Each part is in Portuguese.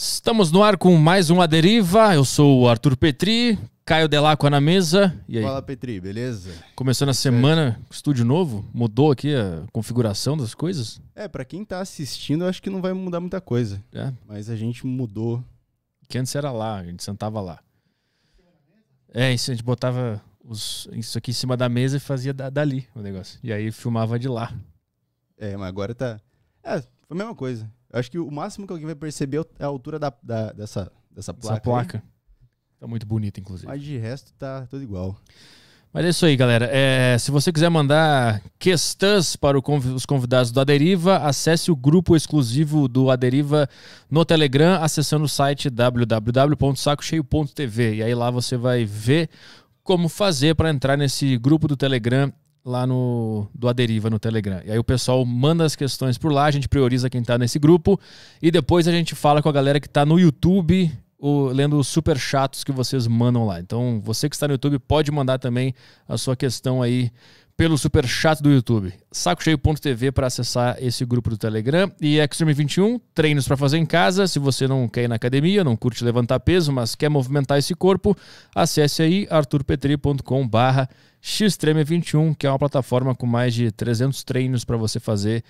Estamos no ar com mais um A Deriva. Eu sou o Arthur Petri, Caio Delacqua na mesa. E aí? Fala, Petri, beleza? Começando a semana, é. estúdio novo, mudou aqui a configuração das coisas? É, para quem tá assistindo, acho que não vai mudar muita coisa. É. Mas a gente mudou. Que antes era lá, a gente sentava lá. É, isso a gente botava os, isso aqui em cima da mesa e fazia da, dali o negócio. E aí filmava de lá. É, mas agora tá. É, foi a mesma coisa. Eu acho que o máximo que alguém vai perceber é a altura da, da dessa, dessa placa. Essa placa. Aí. Tá muito bonita, inclusive. Mas de resto tá tudo igual. Mas é isso aí, galera. É, se você quiser mandar questões para os convidados do Aderiva, acesse o grupo exclusivo do Aderiva no Telegram, acessando o site www.sacocheio.tv. E aí lá você vai ver como fazer para entrar nesse grupo do Telegram lá no do Aderiva no Telegram. E aí o pessoal manda as questões por lá, a gente prioriza quem está nesse grupo e depois a gente fala com a galera que está no YouTube, o, lendo os super chatos que vocês mandam lá. Então, você que está no YouTube pode mandar também a sua questão aí pelo super chat do YouTube. Sacocheio.tv para acessar esse grupo do Telegram e Extreme 21, treinos para fazer em casa. Se você não quer ir na academia, não curte levantar peso, mas quer movimentar esse corpo, acesse aí arturpetri.com/barra Xtreme 21, que é uma plataforma com mais de 300 treinos para você fazer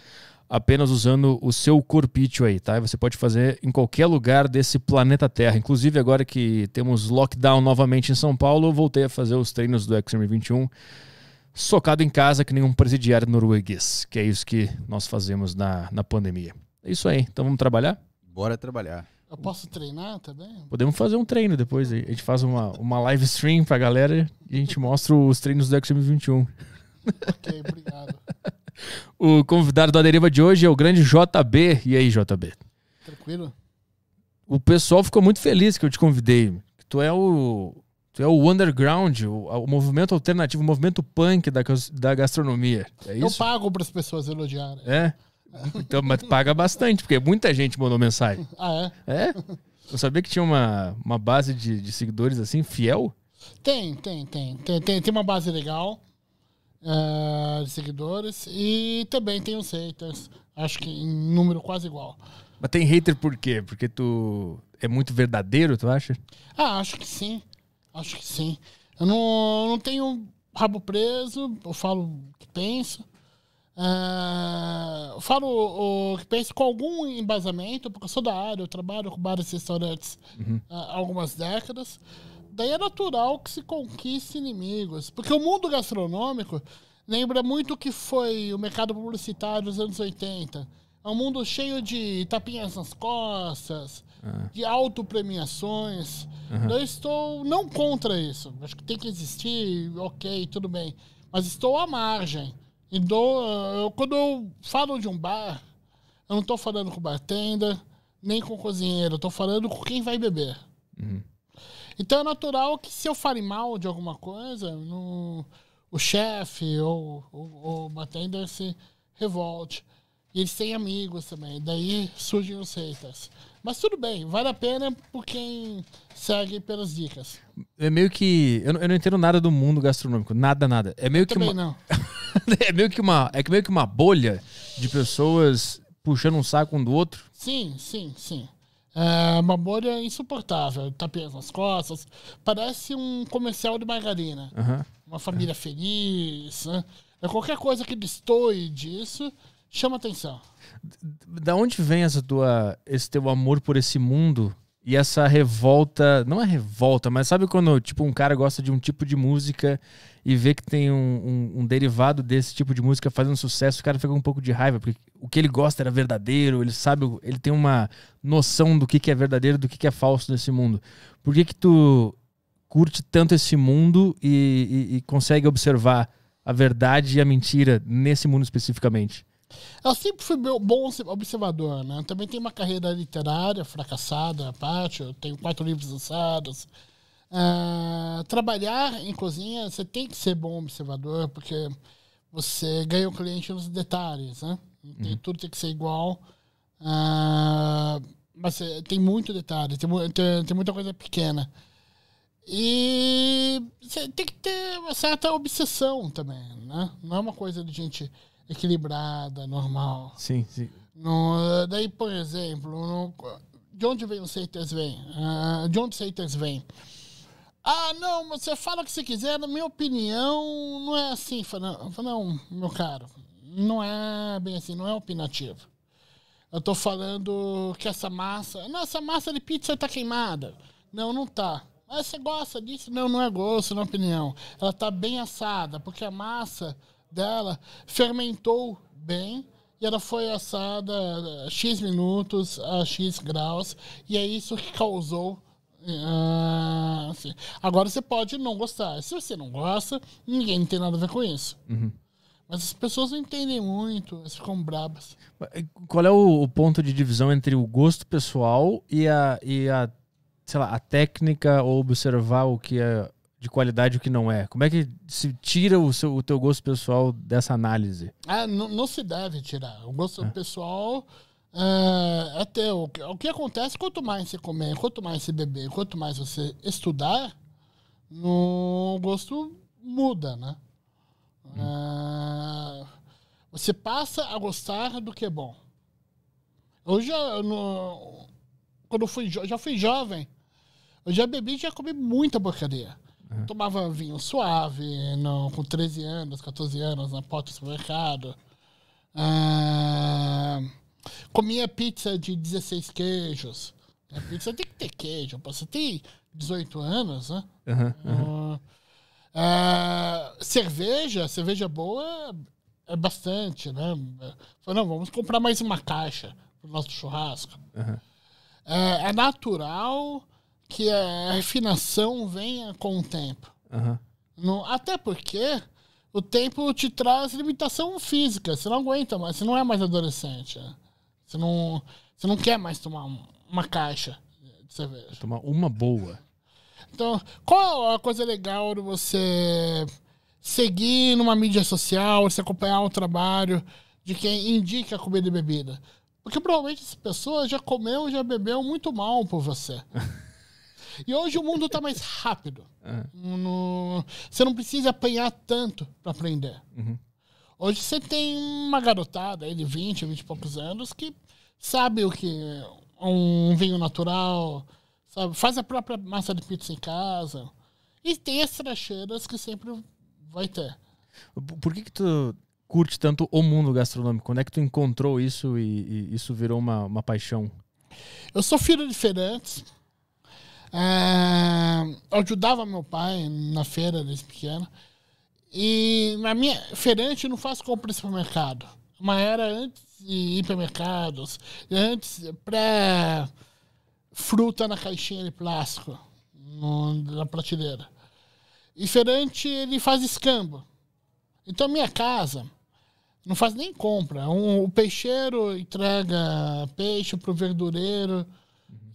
apenas usando o seu corpício aí, tá? Você pode fazer em qualquer lugar desse planeta Terra. Inclusive, agora que temos lockdown novamente em São Paulo, eu voltei a fazer os treinos do Xtreme 21 socado em casa que nenhum presidiário norueguês, que é isso que nós fazemos na, na pandemia. É isso aí, então vamos trabalhar? Bora trabalhar. Eu posso treinar também? Podemos fazer um treino depois aí. A gente faz uma, uma live stream pra galera e a gente mostra os treinos do XM21. Ok, obrigado. o convidado da deriva de hoje é o grande JB. E aí, JB? Tranquilo? O pessoal ficou muito feliz que eu te convidei. Tu é o. Tu é o underground, o, o movimento alternativo, o movimento punk da, da gastronomia. É eu isso? Eu pago para as pessoas elogiarem. É? Então, mas paga bastante, porque muita gente mandou mensagem. Ah, é? É? Eu sabia que tinha uma, uma base de, de seguidores assim, fiel? Tem, tem, tem. Tem, tem, tem uma base legal uh, de seguidores e também tem os haters. Acho que em número quase igual. Mas tem hater por quê? Porque tu é muito verdadeiro, tu acha? Ah, acho que sim. Acho que sim. Eu não, não tenho rabo preso, eu falo o que penso. Ah, falo o que penso com algum embasamento, porque eu sou da área, eu trabalho com vários restaurantes uhum. Ah, há algumas décadas. Daí é natural que se conquiste inimigos, porque o mundo gastronômico lembra muito o que foi o mercado publicitário dos anos 80. É um mundo cheio de tapinhas nas costas, ah. de autopremiações. Uhum. Eu estou não contra isso. Acho que tem que existir, ok, tudo bem. Mas estou à margem. Então, eh, eu, quando eu falo de um bar, eu não estou falando com bartender, nem com cozinheiro, eu tô falando com quem vai beber. Uhum. Então é natural que se eu fale mal de alguma coisa, no, o chefe ou, ou o bartender se revolte. E eles têm amigos também, daí surgem os haters. Mas tudo bem, vale a pena por quem segue pelas dicas. É meio que. Eu, não, eu não entendo nada do mundo gastronômico, nada, nada. É meio eu que. Também uma... não. é meio que uma é meio que uma bolha de pessoas puxando um saco um do outro. Sim, sim, sim. É uma bolha insuportável, tapinha nas costas. Parece um comercial de margarina. Uhum. Uma família uhum. feliz. Né? É qualquer coisa que destoie disso chama atenção. Da onde vem essa tua, esse teu amor por esse mundo e essa revolta? Não é revolta, mas sabe quando tipo um cara gosta de um tipo de música e ver que tem um, um, um, derivado desse tipo de música fazendo sucesso, o cara fica com um pouco de raiva, porque o que ele gosta era verdadeiro, ele sabe, ele tem uma noção do que, que é verdadeiro, do que, que é falso nesse mundo. Por que, que tu curte tanto esse mundo e, e, e consegue observar a verdade e a mentira nesse mundo especificamente? Eu sempre fui bom observador, né? Também tenho uma carreira literária fracassada, à parte. Eu tenho quatro livros lançados, Uh, trabalhar em cozinha, você tem que ser bom observador, porque você ganha o cliente nos detalhes, né? Tem, então, uhum. Tudo tem que ser igual. Uh, mas eh, tem muito detalhe, tem, tem, tem muita coisa pequena. E você tem que ter uma certa obsessão também, né? Não é uma coisa de gente equilibrada, normal. Sim, sim. No, eh, daí, por exemplo, no, de onde vem os haters vem? Uh, ah, de onde os haters vêm? Ah, não, você fala o que você quiser, na minha opinião, não é assim. Não, não meu caro, não é bem assim, não é opinativo. Eu tô falando que essa massa. Não, essa massa de pizza tá queimada. Não, não tá. Mas você gosta disso? Não, não é gosto, na é opinião. Ela tá bem assada, porque a massa dela fermentou bem e ela foi assada a X minutos, a X graus, e é isso que causou ah, Agora você pode não gostar. Se você não gosta, ninguém tem nada a ver com isso. Uhum. Mas as pessoas não entendem muito, elas ficam brabas. Eh, qual é o, o ponto de divisão entre o gosto pessoal e a, e a, sei lá, a técnica ou observar o que é de qualidade e o que não é? Como é que se tira o, seu, o teu gosto pessoal dessa análise? Ah, não, se deve tirar. O gosto é. pessoal Uh, até o, o que acontece quanto mais você comer, quanto mais você beber, quanto mais você estudar, no gosto muda, né? Hum. Uh, você passa a gostar do que é bom. Eu já, no, quando eu fui, já fui jovem, eu já bebi e já comi muita porcaria. Uhum. Tomava vinho suave, no, com 13 anos, 14 anos, na porta do supermercado. Uh, comia pizza de 16 queijos. A né? pizza tem que ter queijo. Você tem 18 anos, né? Uhum, uhum. Uh, cerveja, cerveja boa é bastante, né? Falei, não, vamos comprar mais uma caixa pro nosso churrasco. Uhum. Uh, é natural que a refinação venha com o tempo. No, até porque o tempo te traz limitação física. Você não aguenta mais, você não é mais adolescente. Né? Você não, você não quer mais tomar uma caixa de cerveja. Tomar uma boa. Então, qual é a coisa legal de você seguir numa mídia social, se acompanhar o trabalho de quem indica comida e bebida? Porque provavelmente essa pessoa já comeu, já bebeu muito mal por você. e hoje o mundo está mais rápido. É. No, você não precisa apanhar tanto para aprender. Uhum. Hoje você tem uma garotada aí de 20, 20 e poucos anos que sabe o que é um vinho natural, sabe? Faz a própria massa de pizza em casa. E tem as trecheiras que sempre vai ter. Por que que tu curte tanto o mundo gastronômico? Quando é que tu encontrou isso e, e isso virou uma, uma paixão? Eu sou filho de feirantes. É, eu ajudava meu pai na feira desde pequeno. E na minha feirante eu não faço compra em supermercado. Uma era antes de hipermercados, antes pré fruta na caixinha de plástico no, na prateleira. E feirante ele faz escambo. Então minha casa não faz nem compra. Um, o peixeiro entrega peixe para o verdureiro,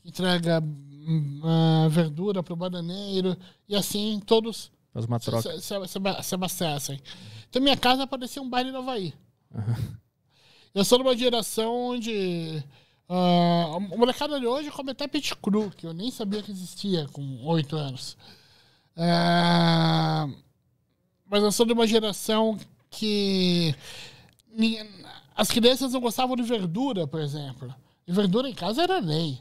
entrega uh, verdura para o bananeiro e assim todos Faz uma troca. Se, se, se abastecem. Então, minha casa parecia um baile no Havaí. Uhum. Eu sou de uma geração onde. Uh, o molecada de hoje come até pit cru, que eu nem sabia que existia com oito anos. Uh, mas eu sou de uma geração que. As crianças não gostavam de verdura, por exemplo. E verdura em casa era lei.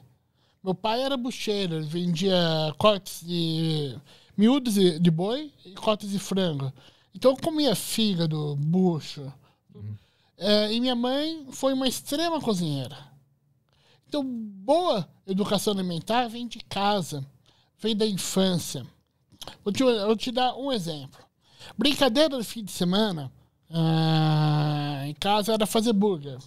Meu pai era bucheiro, ele vendia cortes de miúdos de boi e cotas de frango. Então eu comia fígado, bucho. Uhum. É, e minha mãe foi uma extrema cozinheira. Então, boa educação alimentar vem de casa, vem da infância. Vou te, vou te dar um exemplo. Brincadeira do fim de semana ah, em casa era fazer burger.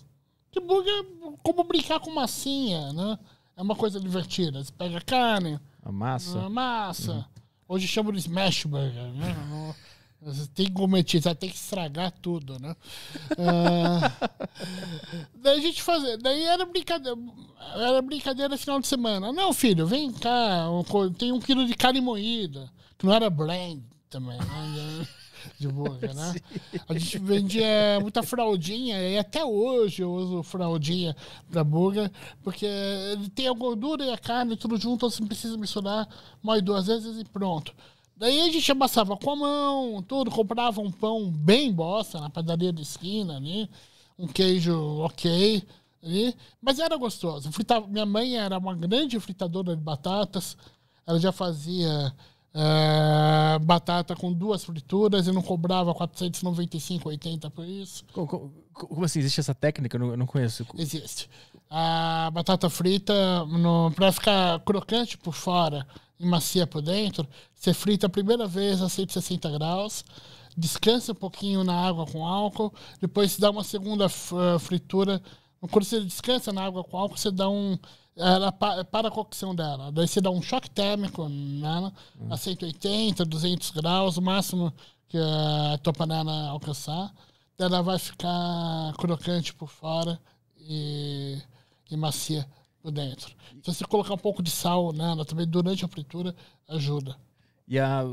Que burger é como brincar com massinha, né? É uma coisa divertida. Você pega carne, a massa, a massa uhum. Hoje chama de smash burger, né? Não, você tem que gourmetizar, tem que estragar tudo, né? uh, daí a gente fazia, daí era brincadeira, era brincadeira final de semana. Não, filho, vem cá, tem um quilo de carne moída, que não era blend também. Né? de burra, né? A gente vendia muita fraldinha e até hoje eu uso fraldinha para burger, porque ele tem a gordura e a carne tudo junto, você não precisa misturar mais duas vezes e pronto. Daí a gente amassava com a mão, tudo, comprava um pão bem bosta na padaria da esquina ali, um queijo ok ali, mas era gostoso. Fritava, minha mãe era uma grande fritadora de batatas, ela já fazia é, batata com duas frituras e não cobrava 495,80 por isso. Como, como, assim? Existe essa técnica? Eu não, eu não conheço. Existe. A batata frita, para ficar crocante por fora e macia por dentro, você frita a primeira vez a 160 graus, descansa um pouquinho na água com álcool, depois você dá uma segunda fritura. Quando você descansa na água com álcool, você dá um ela para a cocção dela. Daí você dá um choque térmico nela hum. a 180, 200 graus, o máximo que a tua panela alcançar. Daí ela vai ficar crocante por fora e, e macia por dentro. Então, se você colocar um pouco de sal nela também durante a fritura, ajuda. E a,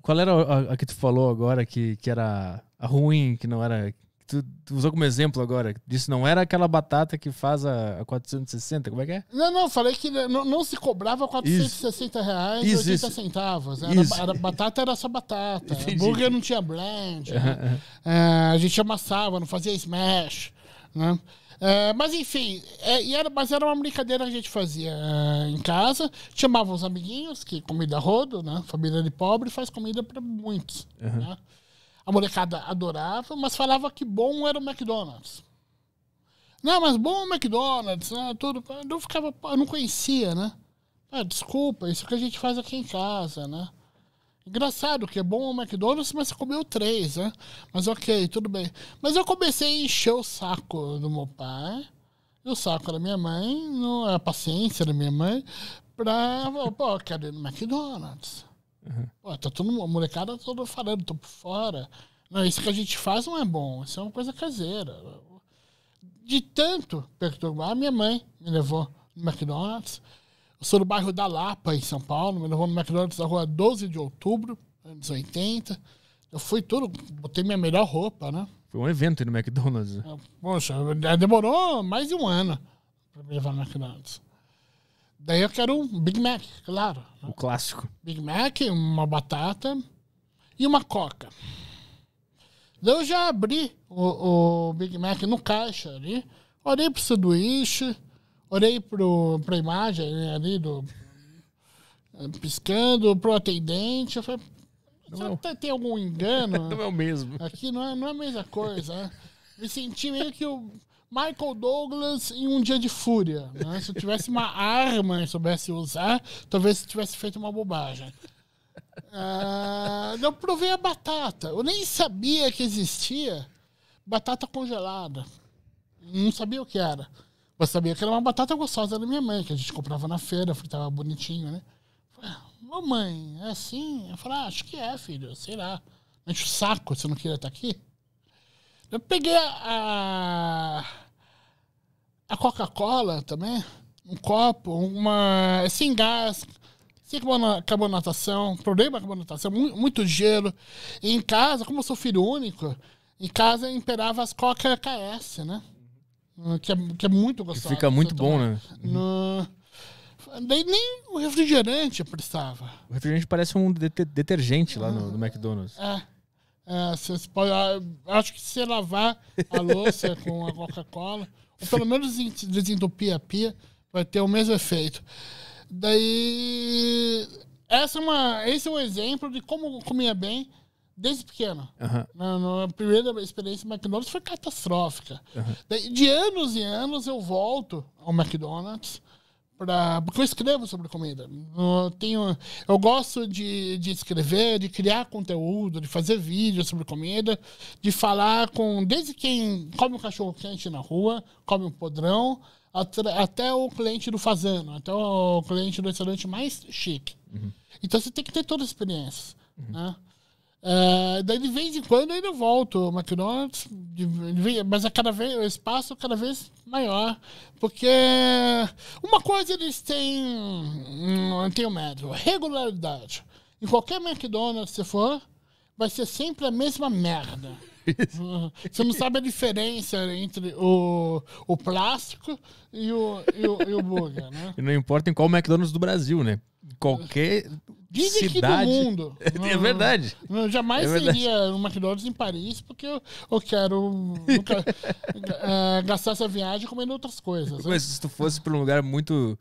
qual era a, a que tu falou agora que, que era a ruim, que não era Tu, usou como exemplo agora. Disse não era aquela batata que faz a, 460, como é que é? Não, não, falei que não, não se cobrava 460 isso. reais e 80 isso. centavos. Era, era, batata era só batata. Entendi. Burger não tinha blend. né? é, a gente amassava, não fazia smash. Né? É, mas enfim, é, era, mas era uma brincadeira que a gente fazia é, em casa. Chamava os amiguinhos, que comida rodo, né? Família de pobre faz comida para muitos. Uhum. Né? A molecada adorava, mas falava que bom era o McDonald's. Não, mas bom o McDonald's, né, tudo. Eu ficava, eu não conhecia, né? Ah, desculpa, isso que a gente faz aqui em casa, né? Engraçado que é bom o McDonald's, mas você comeu três, né? Mas ok, tudo bem. Mas eu comecei a encher o saco do meu pai, e o saco da minha mãe, a paciência da minha mãe, pra, pô, eu quero ir no McDonald's. Uhum. Pô, tá todo, a molecada toda falando, tô por fora. Não, isso que a gente faz não é bom, isso é uma coisa caseira. De tanto perturbar, ah, minha mãe me levou no McDonald's. Eu sou do bairro da Lapa, em São Paulo, me levou no McDonald's da rua 12 de outubro, anos 80. Eu fui tudo, botei minha melhor roupa, né? Foi um evento no McDonald's. É, poxa, é, demorou mais de um ano pra me levar no McDonald's. Daí eu quero um Big Mac, claro. Né? O clássico. Big Mac, uma batata e uma coca. Daí eu já abri o, o Big Mac no caixa ali, orei pro sanduíche, orei pro, pra imagem ali do. piscando, pro atendente. Eu falei, será é que tá, tem algum engano? não é o mesmo. Aqui não é, não é a mesma coisa, né? Me senti meio que eu Michael Douglas em Um Dia de Fúria. Né? Se eu tivesse uma arma e soubesse usar, talvez eu tivesse feito uma bobagem. Ah, eu provei a batata. Eu nem sabia que existia batata congelada. Não sabia o que era. Eu sabia que era uma batata gostosa da minha mãe, que a gente comprava na feira, fritava bonitinho, né? Ah, mamãe, é assim? Eu falei, ah, acho que é, filho, sei lá. Enche o saco, você não queria estar tá aqui? Eu peguei a a Coca-Cola também, um copo, uma é sem gás, sem carbonatação, problema com a carbonatação, muito gelo. E em casa, como eu sou filho único, em casa imperava as Coca KS, né? Uhum. Que é, que é muito gostoso. Fica muito bom, né? No... Daí nem o refrigerante prestava. O refrigerante parece um detergente lá no, no McDonald's. É. é pode, ah, acho que se lavar a louça com a Coca-Cola. Ou pelo menos desentupir a pia vai ter o mesmo efeito. Daí. Essa é uma, esse é um exemplo de como eu comia bem desde pequeno. Uhum. Na, na, primeira experiência no McDonald's foi catastrófica. Uhum. Daí, de anos e anos eu volto ao McDonald's porque eu escrevo sobre comida. Eu, tenho, eu gosto de, de escrever, de criar conteúdo, de fazer vídeos sobre comida, de falar com. Desde quem come um cachorro quente na rua, come um podrão, até o cliente do fazano, até o cliente do restaurante mais chique. Uhum. Então você tem que ter todas as experiências. Uhum. Né? Ah, daí de vez em quando eu ainda volto o McDonald's, de, de, mas é cada vez, o espaço é cada vez maior. Porque uma coisa eles têm, não tenho medo, regularidade. Em qualquer McDonald's você for, vai ser sempre a mesma merda. Você não sabe a diferença entre o, o plástico e o, e, o, e o burger, né? E não importa em qual McDonald's do Brasil, né? Qualquer Dizem cidade. que do mundo. é verdade. Não, não, jamais é verdade. seria um McDonald's em Paris, porque eu, eu quero nunca, uh, gastar essa viagem comendo outras coisas. Né? Mas se tu fosse para um lugar muito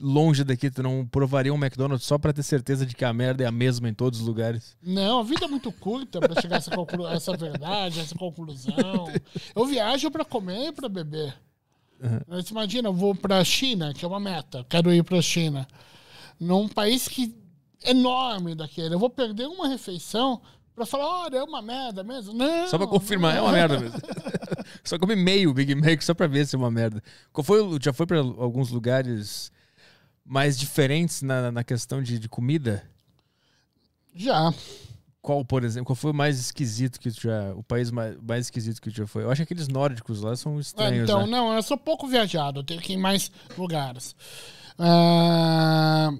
longe daqui, tu não provaria um McDonald's só para ter certeza de que a merda é a mesma em todos os lugares? Não, a vida é muito curta para chegar a essa, essa verdade, a essa conclusão. Eu viajo para comer e para beber. Uhum. Você imagina, eu vou para a China, que é uma meta, quero ir para a China. Num país que enorme daquele. Eu vou perder uma refeição para falar, olha, é uma merda mesmo. Não, só para confirmar, é uma merda mesmo. só comi meio Big Mac só para ver se é uma merda. Qual foi, já foi para alguns lugares mais diferentes na, na questão de, de comida? Já. Qual, por exemplo, qual foi o mais esquisito que tu já. O país mais, mais esquisito que tu já foi? Eu acho que aqueles nórdicos lá são estranhos. então, né? não, eu sou pouco viajado, eu tenho que ir em mais lugares. Uh,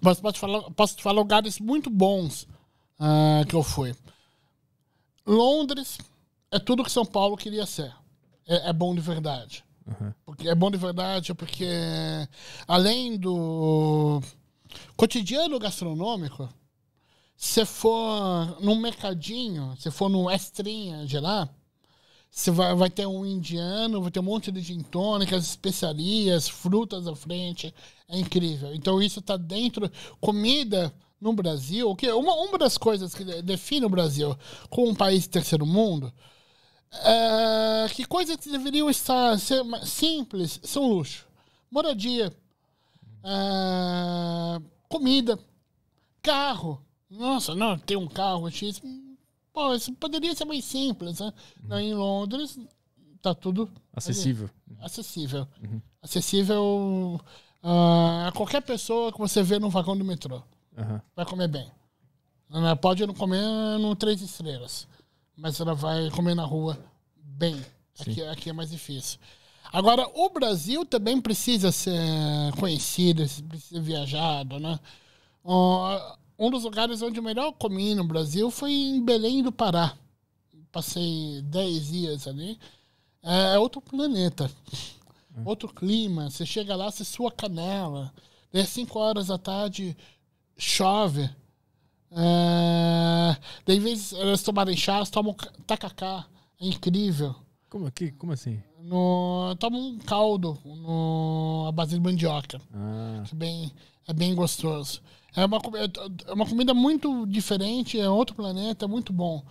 mas posso te falar, posso te falar lugares muito bons uh, que eu fui. Londres é tudo que São Paulo queria ser. É, é bom de verdade. Uhum. Porque é bom de verdade porque, além do cotidiano gastronômico, se for num mercadinho, se for no estrinha de lá, você vai, vai ter um indiano, vai ter um monte de gin tônicas, especiarias, frutas à frente. É incrível. Então isso está dentro. Comida no Brasil, que uma, uma das coisas que define o Brasil como um país de terceiro mundo, é, que coisas que deveriam estar ser simples são luxo. Moradia, é, comida, carro. Nossa, não, tem um carro X Pô, isso poderia ser mais simples, né? Uhum. Em Londres, tá tudo... Acessível. Ali, acessível. Uhum. Acessível uh, a qualquer pessoa que você vê no vagão do metrô. Uhum. Vai comer bem. Ela pode não comer no Três Estrelas, mas ela vai comer na rua bem. Aqui, aqui é mais difícil. Agora, o Brasil também precisa ser conhecido, precisa ser viajado, né? Uh, um dos lugares onde eu melhor comi no Brasil foi em Belém do Pará. Passei 10 dias ali. É, é outro planeta, hum. outro clima. Você chega lá, você sua canela. Daí, 5 horas da tarde, chove. É... Daí, em vez elas tomarem chá, elas tomam tacacá. É incrível. Como, que, como assim? No, toma um caldo no, à base de mandioca. Ah. Que bem, é bem gostoso. É uma, é uma comida muito diferente, é outro planeta, é muito bom.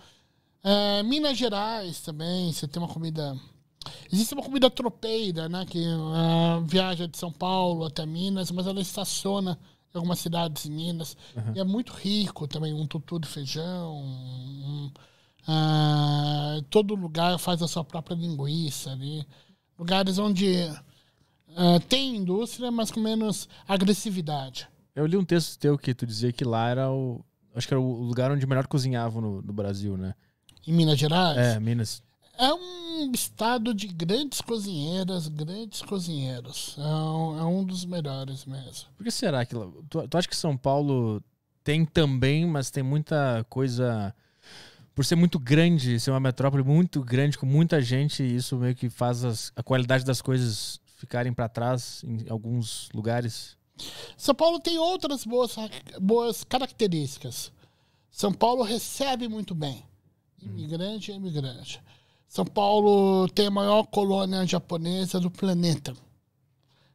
É, Minas Gerais também, você tem uma comida. Existe uma comida tropeira, né? Que uh, viaja de São Paulo até Minas, mas ela estaciona em algumas cidades em Minas. Uhum. E é muito rico também, um tutu de feijão. Um, uh, todo lugar faz a sua própria linguiça ali. Lugares onde uh, tem indústria, mas com menos agressividade. Eu li um texto teu que tu dizia que lá era o. Acho que era o lugar onde melhor cozinhavam no, no Brasil, né? Em Minas Gerais? É, Minas. É um estado de grandes cozinheiras, grandes cozinheiros. É um, é um dos melhores mesmo. Por que será que. Tu, tu acha que São Paulo tem também, mas tem muita coisa por ser muito grande, ser uma metrópole muito grande, com muita gente, isso meio que faz as, a qualidade das coisas ficarem para trás em alguns lugares? São Paulo tem outras boas, boas características. São Paulo recebe muito bem imigrante e é imigrante. São Paulo tem a maior colônia japonesa do planeta.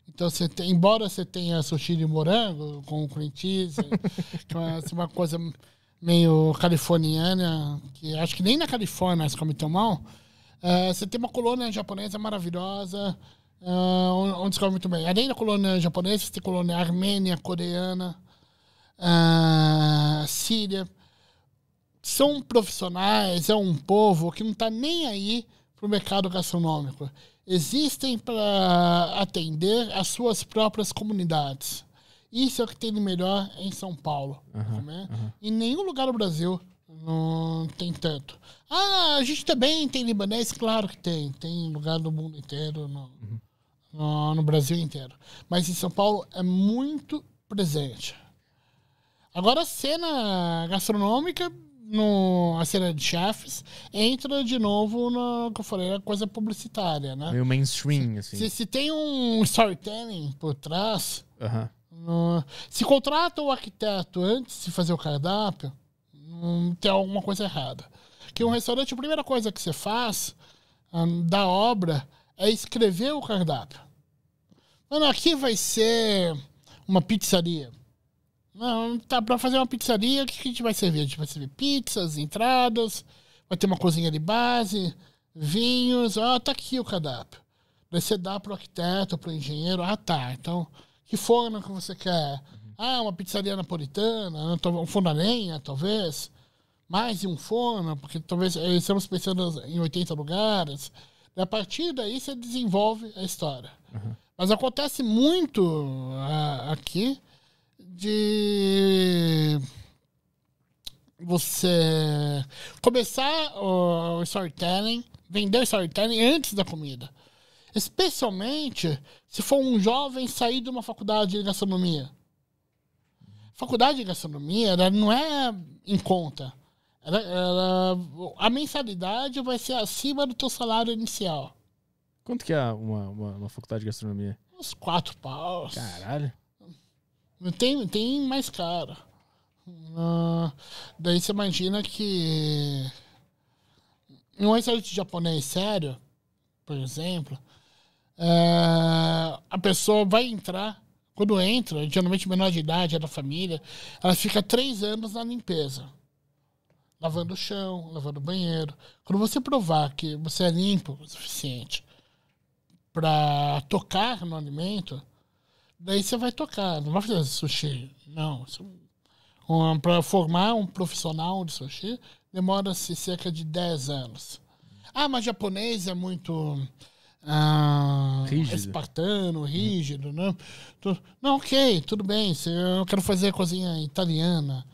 Então, você tem, embora você tenha sushi de morango com cream cheese, que é uma, coisa meio californiana, que acho que nem na Califórnia se come tão mal, eh, você tem uma colônia japonesa maravilhosa, Uh, onde se come muito bem. Além da colônia japonesa, tem colônia armênia, coreana, uh, síria. São profissionais, é um povo que não está nem aí para o mercado gastronômico. Existem para atender as suas próprias comunidades. Isso é o que tem de melhor em São Paulo. Uhum, né? uhum. Em nenhum lugar do Brasil não tem tanto. Ah, a gente também tem libanês? Claro que tem. Tem lugar do mundo inteiro. Não. Uhum no, no Brasil inteiro. Mas em São Paulo é muito presente. Agora a cena gastronômica, no, a cena de chefes, entra de novo no que eu falei, a coisa publicitária, né? Meio mainstream, assim. Se, se tem um storytelling por trás, no, se contrata o arquiteto antes de fazer o cardápio, um, tem alguma coisa errada. Que um restaurante, a primeira coisa que você faz um, ah, da obra é escrever o cardápio. Mano, aqui vai ser uma pizzaria. Não, tá pra fazer uma pizzaria, o que, que a gente vai servir? A gente vai servir pizzas, entradas, vai ter uma cozinha de base, vinhos. Ó, tá aqui o cardápio. Daí você dá pro arquiteto, pro engenheiro. Ah, tá. Então, que forno que você quer? Ah, uma pizzaria napolitana, né? um forno a lenha, talvez. Mais de um forno, porque talvez eh, estamos pensando em 80 lugares. E a partir daí você desenvolve a história. Uhum. Mas acontece muito é, aqui de você começar o, o storytelling, vender o storytelling antes da comida. Especialmente se for um jovem sair de uma faculdade de gastronomia. Faculdade de gastronomia ela não é em conta. Ela, ela, a mensalidade vai ser acima do teu salário inicial. Quanto que é uma, uma, uma faculdade de gastronomia? Uns quatro paus. Caralho. Tem, tem mais cara. Uh, daí você imagina que em um restaurante japonês sério, por exemplo, uh, a pessoa vai entrar, quando entra, geralmente menor de idade, é da família, ela fica três anos na limpeza. Lavando o chão, lavando o banheiro. Quando você provar que você é limpo o suficiente para tocar no alimento, daí você vai tocar, não vai fazer sushi. Não. É um, para formar um profissional de sushi, demora-se cerca de 10 anos. Ah, mas japonês é muito ah, rígido. espartano, rígido, né? Tu, não, ok, tudo bem. Se eu quero fazer cozinha italiana.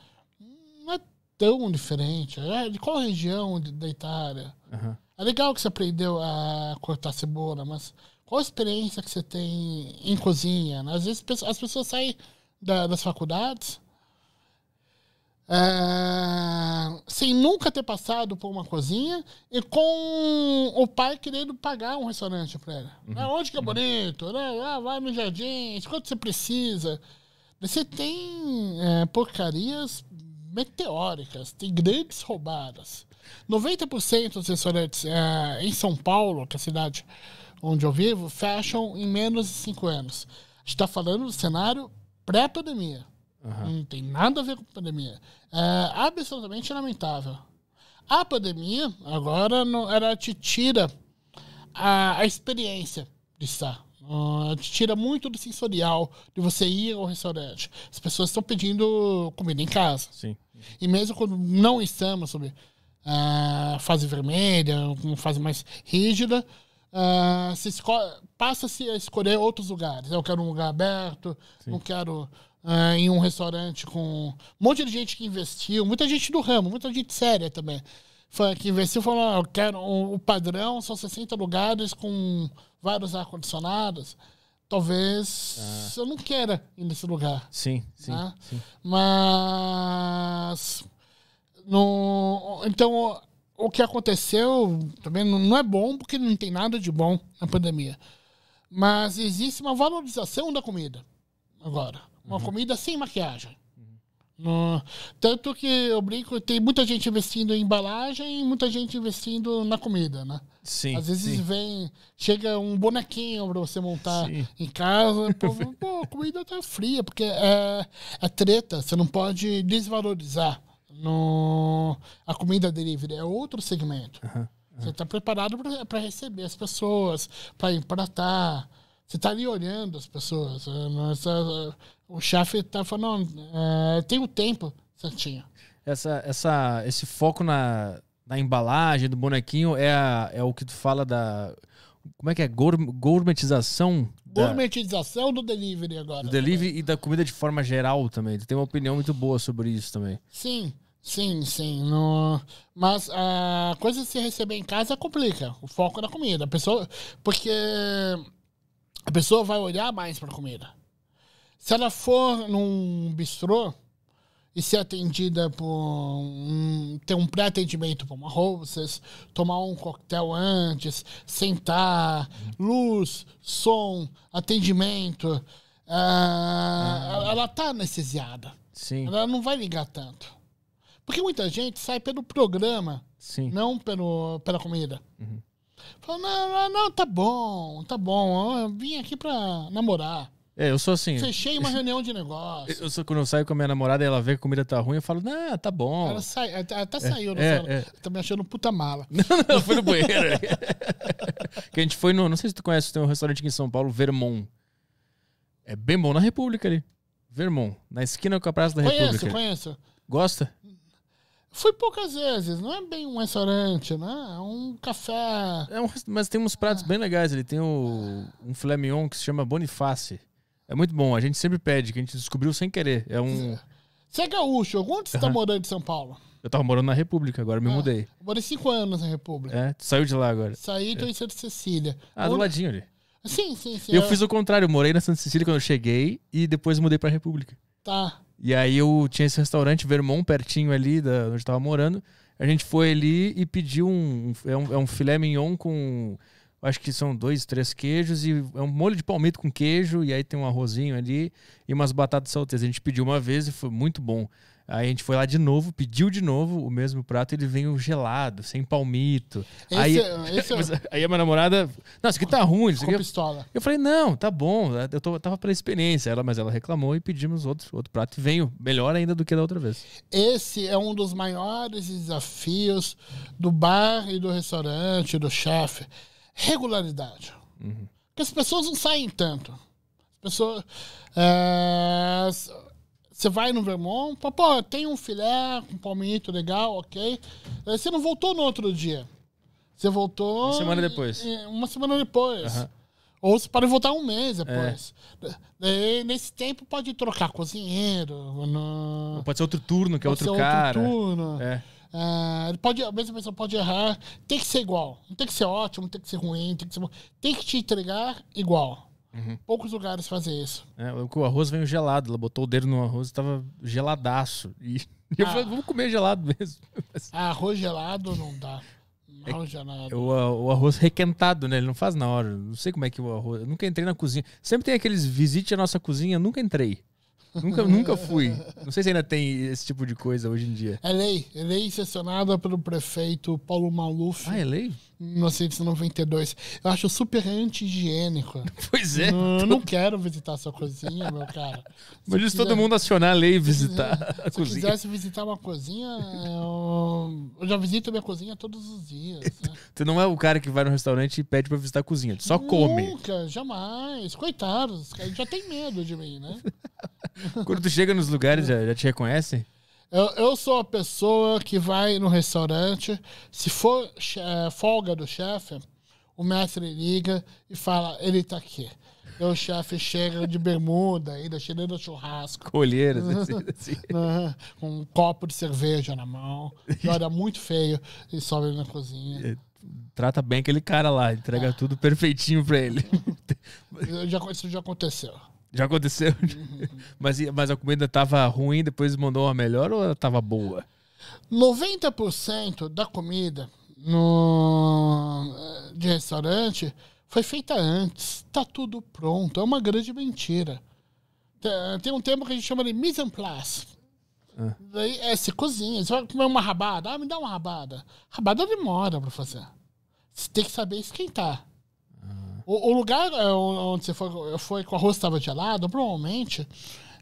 Não é tão diferente. É de qual região da Itália? Uhum. É legal que você aprendeu a cortar cebola, mas qual a experiência que você tem em cozinha? Né? Às vezes as pessoas saem da, das faculdades é, sem nunca ter passado por uma cozinha e com o pai querendo pagar um restaurante para ela. Uhum. Ah, onde que é uhum. bonito? Né? Ah, vai no jardim, quanto você precisa? Você tem é, porcarias meteóricas, tem grandes roubadas. 90% dos restaurantes é, em São Paulo, que é a cidade onde eu vivo, fecham em menos de 5 anos. A gente está falando do cenário pré-pandemia. Uhum. Não tem nada a ver com pandemia. É absolutamente lamentável. A pandemia agora não, ela te tira a, a experiência de estar. Uh, te tira muito do sensorial de você ir ao restaurante. As pessoas estão pedindo comida em casa. Sim. E mesmo quando não estamos sobre a fase vermelha, uma fase mais rígida, se passa-se a escolher outros lugares. Eu quero um lugar aberto, Sim. não quero uh, em um restaurante com um monte de gente que investiu, muita gente do ramo, muita gente séria também, que investiu falou, ah, eu quero o padrão, são 60 lugares com vários ar-condicionados talvez ah. eu não queira ir nesse lugar. Sim, sim, né? sim, Mas no, então, o que aconteceu também não é bom, porque não tem nada de bom na pandemia. Mas existe uma valorização da comida agora. Uma uhum. comida sem maquiagem. No, tanto que eu brinco, tem muita gente investindo em embalagem e muita gente investindo na comida, né? Sim. Às vezes sim. vem, chega um bonequinho para você montar sim. em casa, pô, pô, a comida tá fria, porque é, é treta, você não pode desvalorizar no, a comida delivery é outro segmento. Uhum, Você está preparado para receber as pessoas, para empratar. Você está ali olhando as pessoas. Nossa, ah, ah, ah, o chefe está falando, é, tem o tempo certinho. Essa, essa, esse foco na, na embalagem do bonequinho é, a, é o que tu fala da. Como é que é? Gourmetização? Gourmetização da... do delivery agora. Do né? delivery também. e da comida de forma geral também. Tu tem uma opinião muito boa sobre isso também. Sim. Sim, sim. No... Mas a coisa de se receber em casa complica. O foco é na comida. A pessoa... Porque a pessoa vai olhar mais para comida. Se ela for num bistrô e ser atendida por um, ter um pré-atendimento para uma hostess, tomar um coquetel antes, sentar, luz, som, atendimento, ah, hum. ela tá anestesiada. Sim. Ela não vai ligar tanto. Porque muita gente sai pelo programa, Sim. não pelo, pela comida. Uhum. Fala, não, não, não, tá bom, tá bom, eu vim aqui pra namorar. É, eu sou assim. Fechei uma reunião de negócio. Eu, sou, quando eu saio com a minha namorada e ela vê que a comida tá ruim, eu falo, não, tá bom. Ela sai, até saiu, é, é, é, né? é, é. Tá me achando puta mala. Não, não, foi no banheiro. que a gente foi no. Não sei se tu conhece, tem um restaurante aqui em São Paulo, Vermont. É bem bom na República ali. Vermont. Na esquina com a Praça da conheço, República. Conheço, conheço. Gosta? Fui poucas vezes, não é bem um restaurante, né? É um café. É um, mas tem uns pratos é. bem legais. Ele tem o, um filé mignon que se chama Boniface. É muito bom, a gente sempre pede, que a gente descobriu sem querer. É um. Você é gaúcho, onde você uhum. morando em São Paulo? Eu tava morando na República, agora me ah, mudei. Morei cinco anos na República. É, tu saiu de lá agora. Saí, tô é. em Santa Cecília. Ah, do ladinho ali. Sim, sim, sim. Eu, eu é. fiz o contrário, morei na Santa Cecília quando eu cheguei e depois mudei pra República. Tá. E aí eu tinha esse restaurante Vermont pertinho ali da onde eu tava morando. A gente foi ali e pediu um é, um. é um, filé mignon com. Acho que são dois, três queijos e é um molho de palmito com queijo. E aí tem um arrozinho ali e umas batatas salteiras. A gente pediu uma vez e foi muito bom. Aí a gente foi lá de novo, pediu de novo o mesmo prato, ele veio gelado, sem palmito. Esse, aí, é- esse é... aí a minha namorada, não, isso aqui tá ruim. Isso aqui. É- pistola. Eu falei, não, tá bom, eu tô, tava pra experiência. Ela, mas ela reclamou e pedimos outro, outro prato e veio melhor ainda do que da outra vez. Esse é um dos maiores desafios do bar e do restaurante, do chefe. Regularidade. Uhum. Porque as pessoas não saem tanto. As pessoas... É você vai no Vermont, pô, tem um filé, um palmito legal, ok. você não voltou no outro dia. Você voltou. Uma semana depois. E, uma semana depois. Uhum. Ou você pode voltar um mês é. depois. É. nesse tempo pode trocar cozinheiro. No... Pode ser outro turno, que é outro cara. Outro turno. É. é. ele pode, a mesma pessoa pode errar. Tem que ser igual. Não tem que ser ótimo, tem que ser ruim, tem que ser bom. Tem que te entregar igual. Uhum. Poucos lugares fazem isso. É, o arroz veio gelado, ela botou o dedo no arroz e tava geladaço. E eu ah. falei, vamos comer gelado mesmo. Ah, arroz gelado não dá. Não, é, o, o, arroz requentado, né? Ele não faz na hora. Não sei como é que o arroz. Eu nunca entrei na cozinha. Sempre tem aqueles visite a nossa cozinha, nunca entrei. Nunca, nunca fui. Não sei se ainda tem esse tipo de coisa hoje em dia. É lei. É lei sancionada pelo prefeito Paulo Maluf. Ah, é lei? 1992. Eu acho super anti-higiênico. Pois é. Não, eu não quero visitar sua cozinha, meu cara. mas se, todo mundo acionar a lei e visitar a se cozinha. Se quisesse visitar uma cozinha, eu, eu já visito minha cozinha todos os dias. Né? Tu não é o cara que vai no restaurante e pede pra visitar a cozinha, tu só Nunca, come. Nunca, jamais. Coitados, já tem medo de mim, né? Quando tu chega nos lugares, já, já te reconhecem? Eu, eu sou a pessoa que vai no restaurante, se for é, folga do chefe, o mestre liga e fala, ele tá aqui. E o chefe chega de bermuda, ainda cheirando churrasco. Colheiras, assim, assim. Né? Com um copo de cerveja na mão. E olha muito feio e sobe na cozinha. É, trata bem aquele cara lá, entrega é. tudo perfeitinho pra ele. isso já aconteceu. Já aconteceu? mas, mas a comida estava ruim, depois mandou uma melhor ou estava boa? 90% da comida no, de restaurante foi feita antes. Tá tudo pronto. É uma grande mentira. Tem um termo que a gente chama de mise en place. Ah. Daí é, se cozinha. Você vai comer uma rabada. Ah, me dá uma rabada. Rabada demora para fazer. Você tem que saber esquentar. O, o, lugar é, onde você foi, foi a o arroz estava gelado, provavelmente.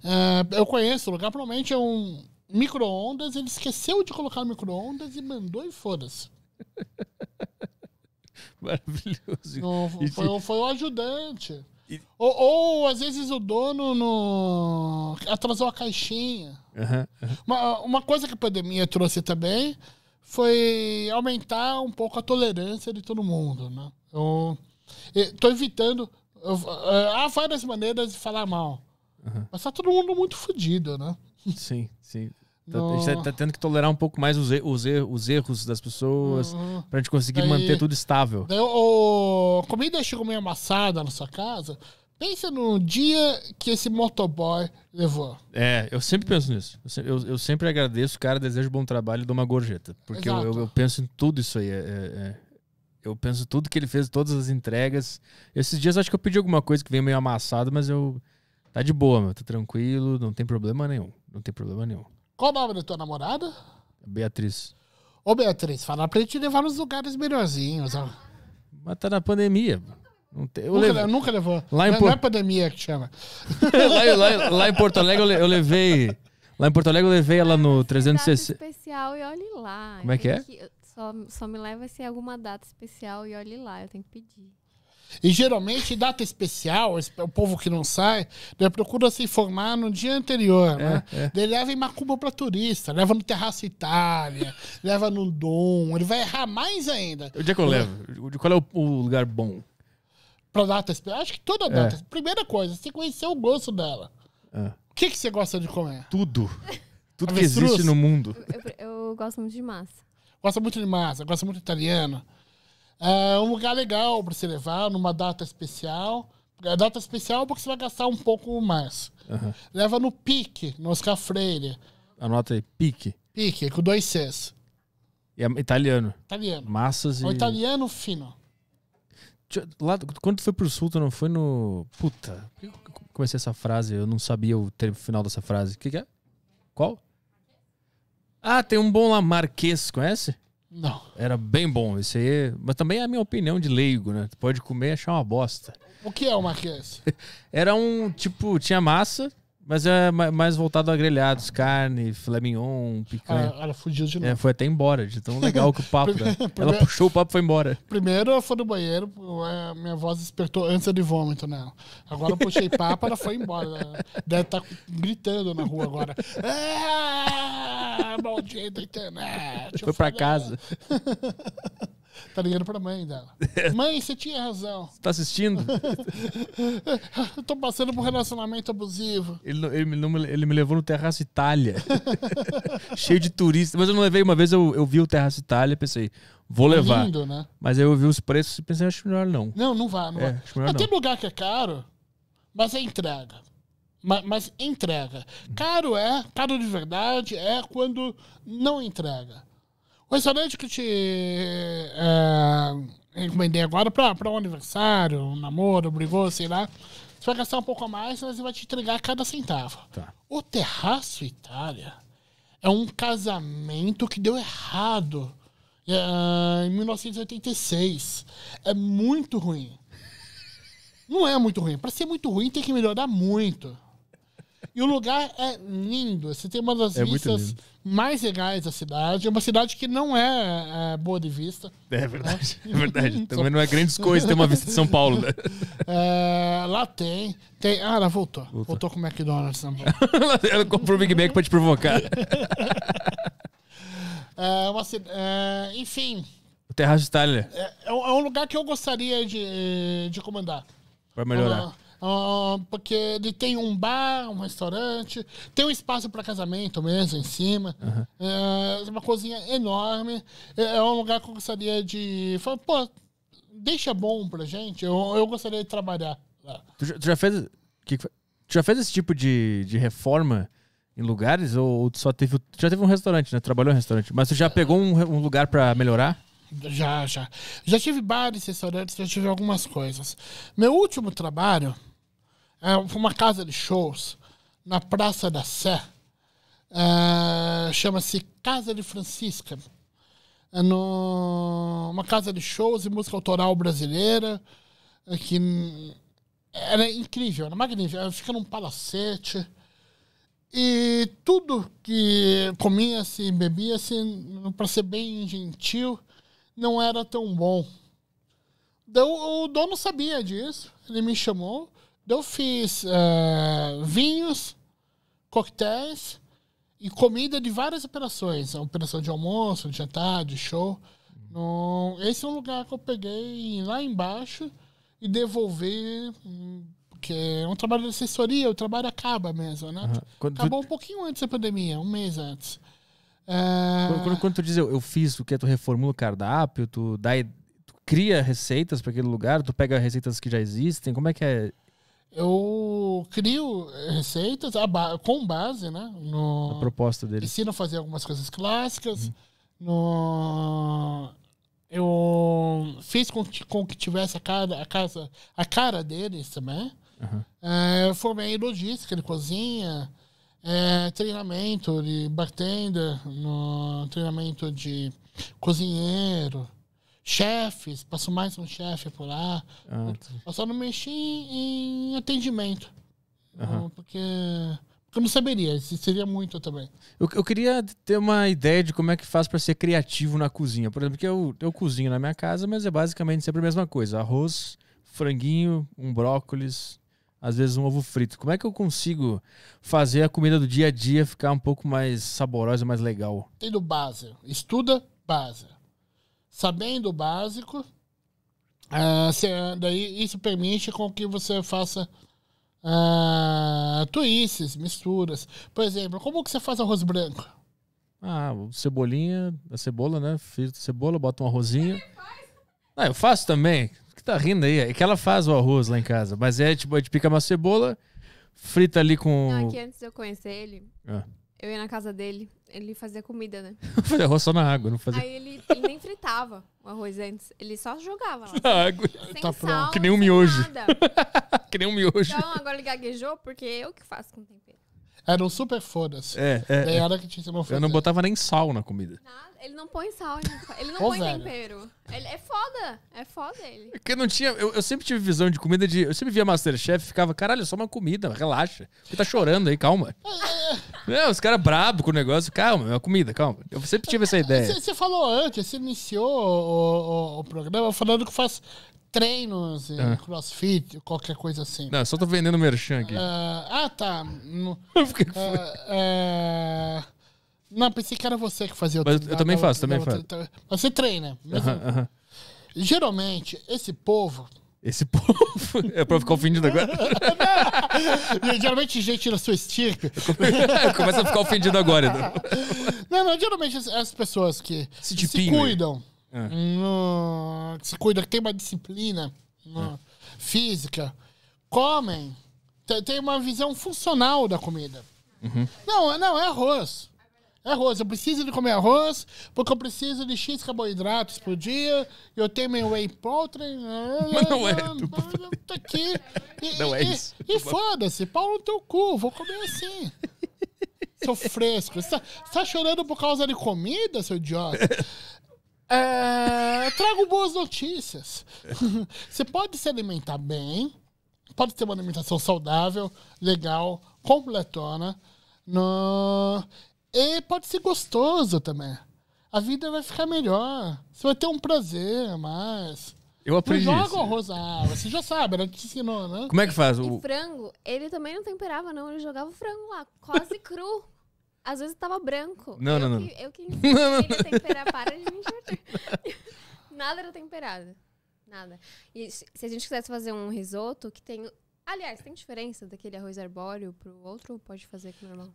É, eu conheço o lugar, provavelmente é um micro-ondas. Ele esqueceu de colocar micro-ondas e mandou e foda-se. Maravilhoso. No, foi, foi o ajudante. E... Ou, ou, às vezes o dono no... atrasou a caixinha. Uhum, Uma, uma, coisa que a pandemia trouxe também foi aumentar um pouco a tolerância de todo mundo, né? Estou evitando. É, há várias maneiras de falar mal. Uhum. Mas tá todo mundo muito fodido, né? Sim, sim. No... Tá, a gente tá, tá, tendo que tolerar um pouco mais os, os, os erros das pessoas uhum. pra gente conseguir Daí, manter tudo estável. Daí, o... Comida chegou meio amassada na sua casa. Pensa no dia que esse motoboy levou. É, eu sempre penso nisso. Eu, eu sempre agradeço o cara, desejo bom trabalho e dou uma gorjeta. Porque eu, eu, penso em tudo isso aí. é, é, é. Eu penso tudo que ele fez, todas as entregas. Esses dias acho que eu pedi alguma coisa que veio meio amassado, mas eu. Tá de boa, meu. Tá tranquilo, não tem problema nenhum. Não tem problema nenhum. Qual o nome da tua namorada? Beatriz. Ô, Beatriz, fala pra ele te levar nos lugares melhorzinhos. Ó. Mas tá na pandemia. Não tem, eu nunca, levo... nunca levou. Lá em não, é- Por... não é pandemia que chama. lá, lá, lá, em Porto Alegre eu, levei. Lá em Porto Alegre eu levei ela no 360. especial e olhe lá. Como é que é? Que só, só me leva se é alguma data especial e olhe lá, eu tenho que pedir. E geralmente, data especial, o povo que não sai, né, procura se informar no dia anterior, é, né? É. Ele leva em Macumba para turista, leva no Terraço Itália, leva no Dom, ele vai errar mais ainda. o dia que eu né? levo? Qual é o lugar bom? Pra data especial? Acho que toda é. data. É. Primeira coisa, você conhecer o gosto dela. É. O que, que você gosta de comer? Tudo. Tudo que existe no mundo. Eu, eu, eu gosto muito de massa. Gosta muito de massa, gosta muito de italiano. É um lugar legal para se levar numa data especial. A data especial é porque você vai gastar um pouco mais. Uhum. Leva no pique, no Oscar Freire. Anota aí, pique. Pique, com dois Cs. E é italiano. Italiano. Massas é e. O italiano fino. Lá, quando foi pro sul, tu não foi no. Puta, por que eu comecei essa frase? Eu não sabia o termo final dessa frase. O que, que é? Qual? Ah, tem um bom lá, Marquês, conhece? Não. Era bem bom. Esse aí. Mas também é a minha opinião de leigo, né? Tu pode comer e achar uma bosta. O que é o Marquês? Era um tipo, tinha massa, mas é mais voltado a grelhados, carne, filé mignon, picanha. Ah, ela fugiu de é, novo. É, foi até embora, de tão legal que o papo. Né? primeiro, né? primeiro, ela puxou o papo e foi embora. Primeiro ela foi no banheiro, minha voz despertou ânsia de vômito nela. Agora eu puxei papo, ela foi embora. Ela deve estar tá gritando na rua agora. Ah, é, maldita internet. Foi pra casa. Tá ligando pra mãe dela. Mãe, você tinha razão. Você tá assistindo? eu tô passando por um relacionamento abusivo. Ele, ele, ele, me levou no Terraço Itália. Cheio de turistas. Mas eu não levei. Uma vez eu, eu vi o Terraço Itália e pensei, vou levar. lindo, né? Mas aí eu vi os preços e pensei, acho melhor não. Não, não vá. Não, é, vai. Não. Tem lugar que é caro, mas é entrega. Mas, mas, entrega. Caro é, caro de verdade é quando não entrega. O restaurante que te é, eh, encomendei agora para um aniversário, um namoro, brigou, sei lá, você vai gastar um pouco a mais, mas ele vai te entregar cada centavo. Tá. O Terraço Itália é um casamento que deu errado é, em 1986. É muito ruim. Não é muito ruim. Para ser muito ruim, tem que melhorar muito. E o lugar é lindo. Você tem uma das é vistas mais legais da cidade. É uma cidade que não é, é boa de vista. É né? verdade, é verdade. Também não é grandes coisas ter uma vista de São Paulo. Né? É, lá tem, tem. Ah, ela voltou. Voltou, voltou com o McDonald's também. ela comprou o Big Mac pra te provocar. é uma, é, enfim. O Terraço de Itália. É, é um é lugar que eu gostaria de, de comandar. Pra melhorar. Uma, Uh, porque ele tem um bar, um restaurante, tem um espaço para casamento mesmo em cima. Uhum. É uma cozinha enorme. É, é um lugar que eu gostaria de. Pô, deixa bom pra gente. Eu, eu gostaria de trabalhar lá. Tu já, tu já fez. Que, tu já fez esse tipo de, de reforma? em lugares ou, só teve já teve um restaurante, né? Trabalhou em restaurante, mas você já pegou um, um lugar para melhorar? Já, já. Já tive bares, restaurantes, já tive algumas coisas. Meu último trabalho, é, foi uma casa de shows na Praça da Sé. É, chama-se Casa de Francisca. É no, uma casa de shows e música autoral brasileira, é que era incrível, era magnífico. fica num palacete. E tudo que comia-se e bebia-se, para ser bem gentil, não era tão bom. Então, o dono sabia disso, ele me chamou eu fiz uh, vinhos, coquetéis e comida de várias operações. A operação de almoço, de jantar, de show. No, esse é um lugar que eu peguei lá embaixo e devolvi porque é um trabalho de assessoria, o trabalho acaba mesmo, né? Uhum. Acabou tu... um pouquinho antes da pandemia, um mês antes. Quando, quando, tu diz eu, eu fiz o que? Tu reformula o cardápio, tu, dá, tu cria receitas para aquele lugar, tu pega receitas que já existem, como é que é eu crio eh, receitas com base, né? No, a proposta dele. Ensino a fazer algumas coisas clássicas. Uhum. No, eu fiz com que, com que tivesse a cara, a, casa, a cara deles também. Uhum. É, formei logística de cozinha, é, treinamento de bartender, no, treinamento de cozinheiro chefes, passou mais um chefe por lá. Ah, eu só não mexi em, atendimento. Uhum. Porque, porque eu não saberia, seria muito também. Eu, eu queria ter uma ideia de como é que faz para ser criativo na cozinha. Por exemplo, que eu, eu cozinho na minha casa, mas é basicamente sempre a mesma coisa: arroz, franguinho, um brócolis, às vezes um ovo frito. Como é que eu consigo fazer a comida do dia a dia ficar um pouco mais saborosa, mais legal? Tem do base. Estuda base sabendo o básico, ah, cê, daí isso permite com que você faça ah, twists, misturas. Por exemplo, como que você faz arroz branco? Ah, cebolinha, a cebola, né? Fiz cebola, bota um arrozinho. Ah, eu faço também. Que tá rindo aí? É que ela faz o arroz lá em casa. Mas é tipo, a é gente pica uma cebola, frita ali com. Não, é que antes de eu conhecer ele, ah. eu ia na casa dele ele fazia comida, né? fazia arroz só na água, não fazia. Aí ele, ele nem fritava o arroz antes. Ele só jogava lá. Na água. Sem tá sal, que nem um miojo. que nem um miojo. Então agora ele gaguejou porque é eu que faço com tempero. eram super foda-se. É, é. hora é. era que te ensinou Eu não botava nem sal na comida. Nada ele não põe sal, ele não põe tempero. Ele é foda, é foda ele. Porque é não tinha. Eu, eu, sempre tive visão de comida de. Eu sempre via Masterchef e ficava, caralho, é só uma comida, relaxa. Você tá chorando aí, calma. não, os caras brabo com o negócio, calma, é uma comida, calma. Eu sempre tive essa é, ideia. Você falou antes, você iniciou o, o, o programa falando que faz treinos, ah. crossfit, qualquer coisa assim. Não, só tô vendendo merchan aqui. Uh, ah, tá. No, uh, uh, não, pensei que era você que fazia o Mas eu também né? faço, também faço. Você treina. Geralmente, esse povo. Esse povo. É pra ficar ofendido agora? geralmente gente na sua estirpe. Começa a ficar ofendido agora. Então. Não, não, geralmente as pessoas que se, cuidam. Ah. se cuidam, que tem uma disciplina ah. física, comem. Tem uma visão funcional da comida. Uhum. Não, não, é arroz. Arroz, eu preciso de comer arroz, porque eu preciso de X carboidratos por dia, eu tenho meu whey protein. Não é, tá aqui. E, não é isso. E, e foda-se, pau no teu cu, vou comer assim. Sou fresco. Você tá, tá, chorando por causa de comida, seu idiota? É, trago boas notícias. Você pode se alimentar bem, pode ter uma alimentação saudável, legal, completona. No... E pode ser gostoso também. A vida vai ficar melhor. Você vai ter um prazer a mais. Eu aprendi não joga o arroz na água, você já sabe, ela te ensinou, né? Como é que faz? O... E frango, ele também não temperava, não. Ele jogava o frango lá, quase cru. Às vezes tava branco. Não, eu não, que, não. Eu que ensinei ele a temperar, para de me enxergar. Nada era temperado. Nada. E se a gente quisesse fazer um risoto que tem... Aliás, tem diferença daquele arroz arbóreo pro outro? Pode fazer com normal?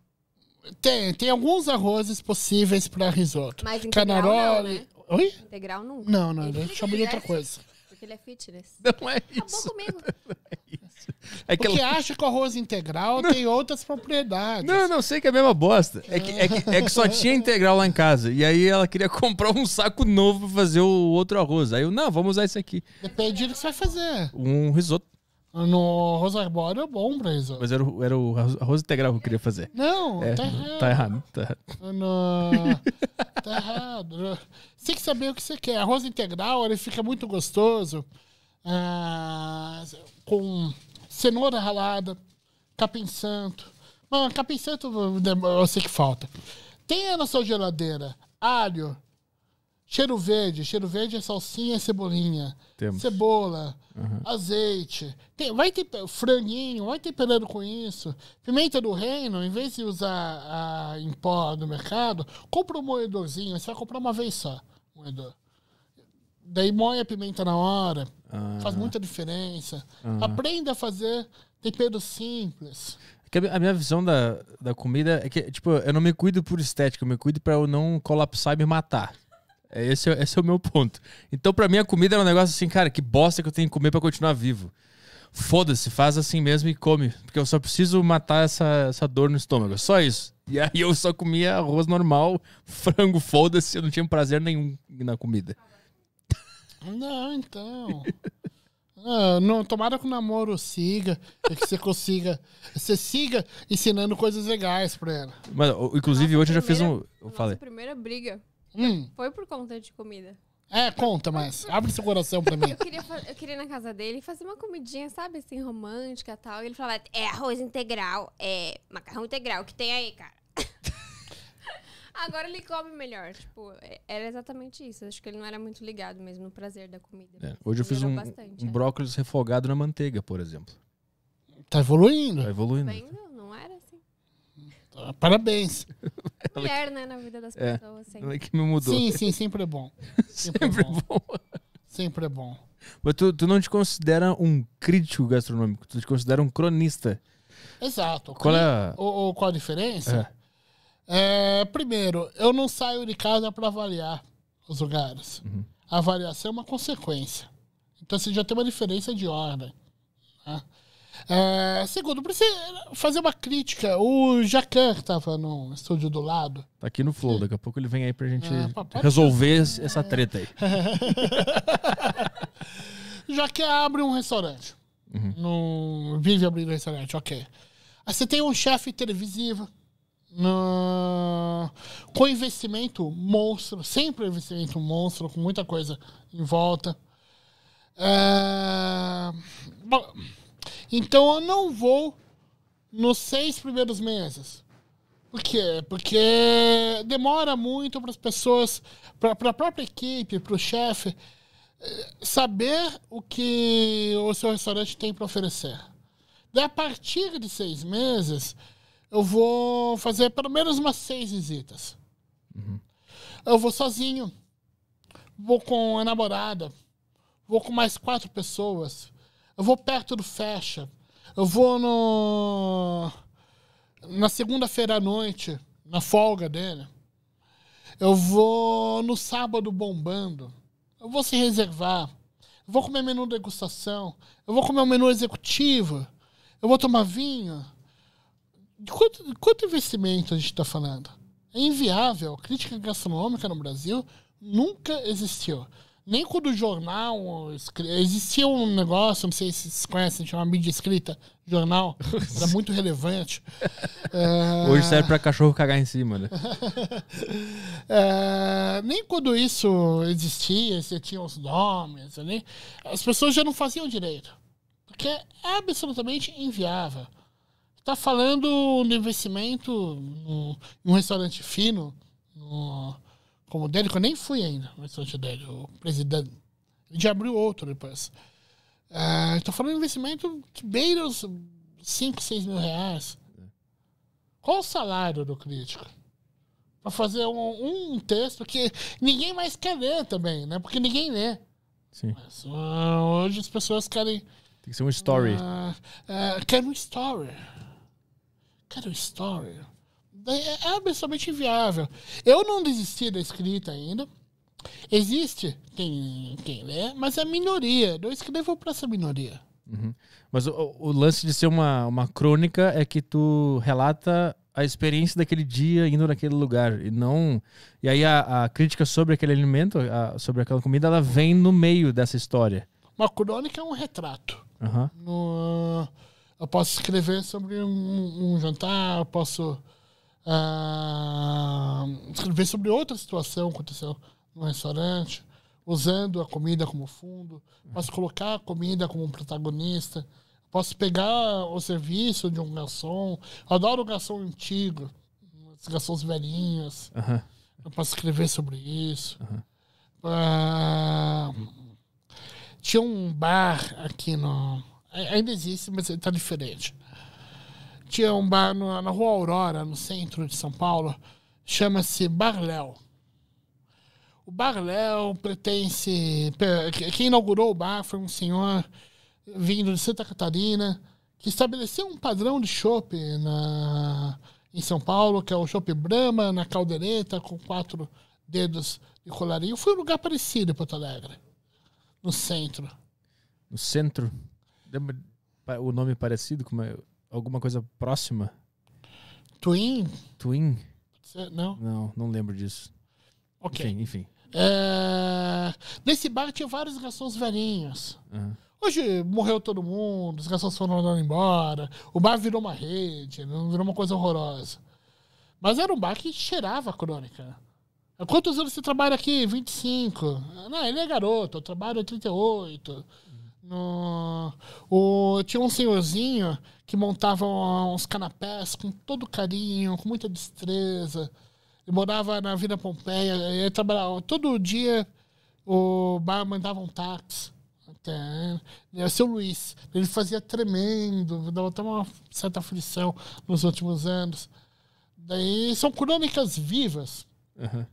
Tem, tem alguns arrozes possíveis para risoto. Mas integral não, né? Oi? Integral nunca. Não, não, deixa eu de outra coisa. Porque ele é fitness. Não é isso. bom comigo. Não é isso. É que ela... acha que o arroz integral não. tem outras propriedades. Não, não, sei que é a mesma bosta. É que, é que, é, que, só tinha integral lá em casa. E aí ela queria comprar um saco novo para fazer o outro arroz. Aí eu, não, vamos usar esse aqui. Depende do que você vai fazer. Um risoto. No arroz arbóreo é bom pra isso Mas era, o- era o arroz- arroz integral que eu queria fazer. Não, É, tá, tá errado. tá errado. Tá errado. No- Tá errado. Você tem que saber o que você quer. Arroz integral, ele fica muito gostoso. Ah, com cenoura ralada, capim santo. Mano, capim santo eu sei que falta. Tem na sua geladeira alho, Cheiro verde. Cheiro verde é salsinha e cebolinha. Temos. Cebola, uhum. azeite. Tem, vai ter franguinho, vai temperando com isso. Pimenta do reino, em vez de usar a, em pó do mercado, compra um moedorzinho. Você vai comprar uma vez só. Moedor. Daí moe a pimenta na hora. Uhum. Faz muita diferença. Uhum. Aprenda a fazer tempero simples é a minha visão da, da comida é que, tipo, eu não me cuido por estética, eu me cuido pra eu não colapsar e me matar. É, esse é, esse é o meu ponto. Então, para mim, a comida é um negócio assim, cara, que bosta que eu tenho que comer para continuar vivo. Foda-se, faz assim mesmo e come. Porque eu só preciso matar essa, essa dor no estômago. Só isso. E aí eu só comia arroz normal, frango, foda-se. Eu não tinha prazer nenhum na comida. Não, então. Ah, não, tomara que o namoro siga, que você consiga, você siga ensinando coisas legais pra ela. Mas, inclusive, nossa hoje primeira, eu já fiz um. Eu falei. primeira briga Hum. Foi por conta de comida. É, conta, mas abre seu coração pra mim. Eu queria, eu queria ir na casa dele fazer uma comidinha, sabe, assim, romântica e tal. E ele falava, é arroz integral, é macarrão integral, que tem aí, cara? Agora ele come melhor. Tipo, é, era exatamente isso. Acho que ele não era muito ligado mesmo no prazer da comida. É, hoje eu fiz um, bastante, um é. brócolis refogado na manteiga, por exemplo. Tá evoluindo. Tá evoluindo. Tá Parabéns. Mulher, né, na vida das é. pessoas. É. Ela que me mudou. Sim, sim, sempre é bom. Sempre, sempre é bom. bom. Sempre é bom. Mas tu, tu não te considera um crítico gastronômico, tu te considera um cronista. Exato. Qual é o, qual a diferença? É. é. primeiro, eu não saio de casa para avaliar os lugares. Uhum. A avaliação é uma consequência. Então, você assim, já tem uma diferença de ordem. Né? É, segundo, precisa fazer uma crítica. O Jacan estava no estúdio do lado. Tá aqui no Flow, daqui a pouco ele vem aí pra gente é, resolver é. essa treta aí. Jacan abre um restaurante. Uhum. No, vive abrindo um restaurante, ok. Aí você tem um chefe televisivo. No... com investimento monstro, sempre investimento monstro, com muita coisa em volta. É... Bom, então eu não vou nos seis primeiros meses. Por quê? Porque demora muito para as pessoas, para a própria equipe, para o chefe, eh, saber o que o seu restaurante tem para oferecer. E a partir de seis meses, eu vou fazer pelo menos umas seis visitas. Uhum. Eu vou sozinho, vou com a namorada, vou com mais quatro pessoas eu vou perto do Fecha. Eu vou no. Na segunda-feira à noite, na folga dele. Eu vou no sábado bombando. Eu vou se reservar. Eu vou comer menu degustação. Eu vou comer um menu executivo. Eu vou tomar vinho. De quanto, de quanto investimento a gente está falando? É inviável. A crítica gastronômica no Brasil nunca existiu nem quando o jornal existia um negócio, não sei se vocês conhecem, chama mídia escrita, jornal, era muito relevante. é... Hoje serve para cachorro cagar em cima, né? é... Nem quando isso existia, você tinha os nomes, né? as pessoas já não faziam direito, porque é absolutamente inviável. Está falando do investimento em um restaurante fino, no como dele, que eu nem fui ainda no restaurante dele, o presidente. Ele já abriu outro depois. Uh, Estou falando de investimento que beira os 5, 6 mil reais. Qual o salário do crítico? Para fazer um, um, texto que ninguém mais quer ler também, né? Porque ninguém lê. Sim. Mas, uh, hoje as pessoas querem. Tem que ser um story. Uh, uh, quero um story. Quero um story. É, é absolutamente inviável. Eu não desisti da escrita ainda. Existe quem, quem lê, mas é minoria. Eu escrevo para essa minoria. Uhum. Mas o, o, lance de ser uma, uma crônica é que tu relata a experiência daquele dia indo naquele lugar e não e aí a, a crítica sobre aquele alimento a, sobre aquela comida ela vem no meio dessa história uma crônica é um retrato uhum. no, eu posso escrever sobre um, um jantar posso ah, escrever sobre outra situação que aconteceu no restaurante, usando a comida como fundo, posso colocar a comida como protagonista, posso pegar o serviço de um garçom, adoro garçom antigo, os garçons velhinhos, uhum. eu posso escrever sobre isso. Uhum. tinha um bar aqui no. Ainda existe, mas está diferente tinha é um bar na, na Rua Aurora, no centro de São Paulo, chama-se Barléu. O Barléu pertence. Quem inaugurou o bar foi um senhor vindo de Santa Catarina que estabeleceu um padrão de chope na em São Paulo, que é o chope Brahma, na Caldeireta, com quatro dedos de colarinho. Foi um lugar parecido em Porto Alegre, no centro. No centro? O nome parecido? Como é? alguma coisa próxima? Twin? Twin? Não. Não, não lembro disso. Ok. Enfim. enfim. É, nesse bar tinha vários garçons velhinhos. Uhum. Hoje morreu todo mundo, os garçons foram andando embora, o bar virou uma rede, virou uma coisa horrorosa. Mas era um bar que cheirava a crônica. quantos anos você trabalha aqui? 25. Não, ele é garoto, eu trabalho há 38. No, o, tinha um senhorzinho que montava uns canapés com todo carinho, com muita destreza. Ele morava na Vila Pompeia, ele trabalhava todo dia. O bar mandava um táxi até. Né? Era é seu Luiz. Ele fazia tremendo, dava até uma certa aflição nos últimos anos. Daí são crônicas vivas. Uhum.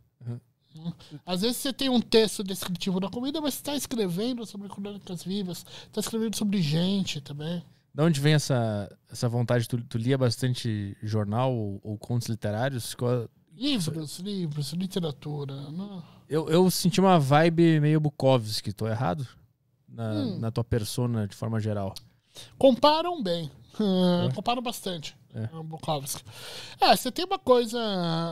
Às vezes você tem um texto descritivo da comida, mas está escrevendo sobre crônicas vivas, está escrevendo sobre gente também. De onde vem essa, essa vontade? Tu, tu lia bastante jornal ou, ou contos literários? Qual... Livros, livros, literatura. Não. Né? Eu, eu senti uma vibe meio Bukowski, estou errado? Na, hum. na tua persona, de forma geral. Comparam bem. é. Comparam bastante. É. é. Bukowski. É, você tem uma coisa,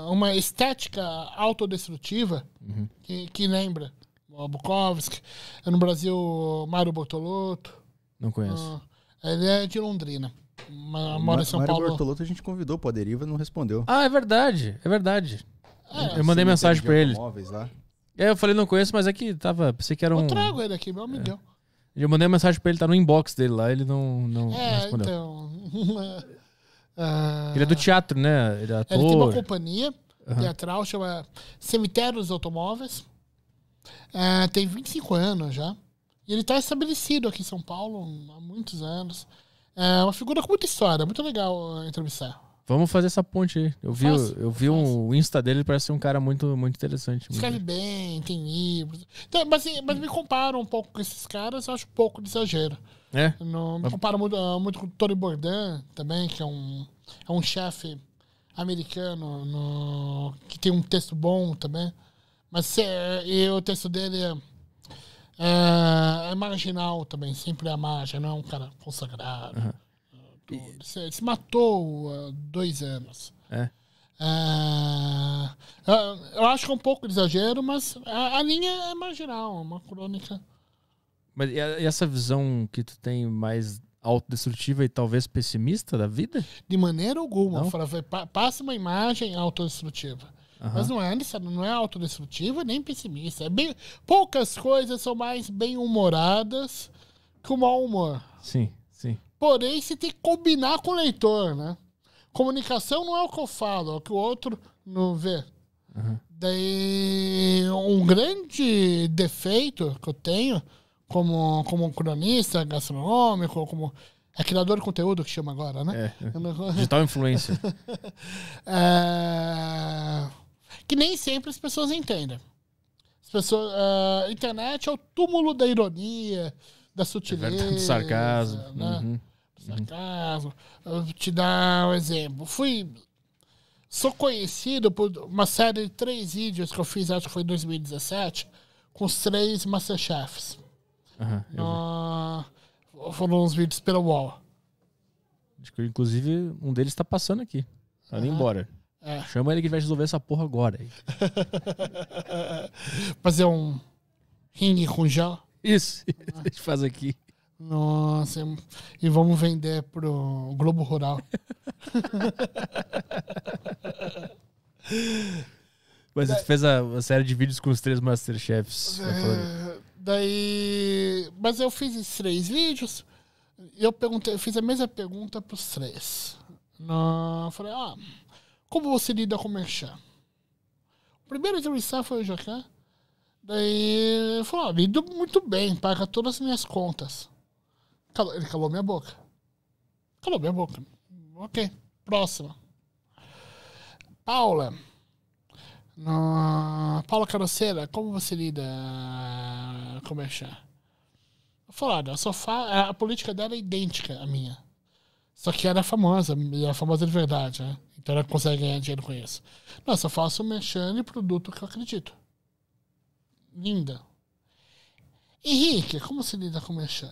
uma estética autodestrutiva uhum. que, que lembra o Bukowski. É, no Brasil, Mário Bortolotto. Não conheço. Uh, ele é de Londrina. Ma mora em São Mário Paulo. Mário Bortolotto a gente convidou para Deriva não respondeu. Ah, é verdade. É verdade. É, eu assim, mandei mensagem para ele. Lá. É, eu falei, não conheço, mas é que tava. Pensei que era um. Eu trago ele aqui, meu amigão. É. Eu mandei uma mensagem para ele, tá no inbox dele lá, ele não, não, é, respondeu. Então. Ah, ele é do teatro, né? Ele, é ator. ele tem uma companhia uhum. teatral, chama Cemitério dos Automóveis. É, tem 25 anos já. E ele está estabelecido aqui em São Paulo há muitos anos. É uma figura com muita história, muito legal eh, entrevistar. Vamos fazer essa ponte aí. Eu vi, faz, eu vi um, o Insta dele, parece ser um cara muito, muito interessante. Escreve muito. bem, tem livros. Então, mas, assim, mas me comparo um pouco com esses caras, eu acho um pouco de exagero. É? No, Comparo muito, ah, muito com o Tony Bourdain também, que é um, é um chefe americano no, que tem um texto bom também. Mas é, e o texto dele é, é, é, marginal também, sempre é margem, não é um cara consagrado. Uhum. Ele se, se matou há dois anos. É. é eu acho que é um pouco de exagero, mas a, a linha é marginal, é uma crônica mas e essa visão que tu tem mais autodestrutiva e talvez pessimista da vida? De maneira alguma. Fala, passa uma imagem autodestrutiva. Uhum. Mas não é, não é autodestrutiva nem pessimista. É bem, poucas coisas são mais bem-humoradas que o mau humor. Sim, sim. Porém, você tem que combinar com o leitor, né? Comunicação não é o que eu falo, é o que o outro não vê. Uhum. Daí, um grande defeito que eu tenho como, como cronista gastronômico, como. É criador de conteúdo que chama agora, né? É. é. é Digital influencer. é... Que nem sempre as pessoas entendem. As pessoas, a é, internet é o túmulo da ironia, da sutileza. É do sarcasmo. Né? Uhum. sarcasmo. Uhum. Vou te dar um exemplo. Fui. Sou conhecido por uma série de três vídeos que eu fiz, acho que foi em 2017, com os três Masterchefs. Uhum, uh, foram uns vídeos pela UOL. Inclusive, um deles tá passando aqui. Tá indo embora. É. Chama ele que vai resolver essa porra agora. Fazer um ringue com já. Isso, ah. a gente faz aqui. Nossa, é e vamos vender pro Globo Rural. Mas você fez a, a, série de vídeos com os três Masterchefs. É, tá Daí. Mas eu fiz esses três vídeos. Eu perguntei, eu fiz a mesma pergunta para os três. Não, falei, ah, como você lida com o merchan? O primeiro entrevistado foi o Jacan. Daí ele falou, ah, lido muito bem, paga todas as minhas contas. Calou, ele calou minha boca. Calou minha boca. Ok, próxima. Paula. No, Paula Caroceira, como você lida com o Merchan? Eu falo, olha, é, a, a política dela é idêntica à minha. Só que ela é famosa, ela é famosa de verdade, né? Então ela consegue ganhar dinheiro com isso. Não, eu só faço merchan e produto que eu acredito. Linda. Henrique, como se lida com merchan?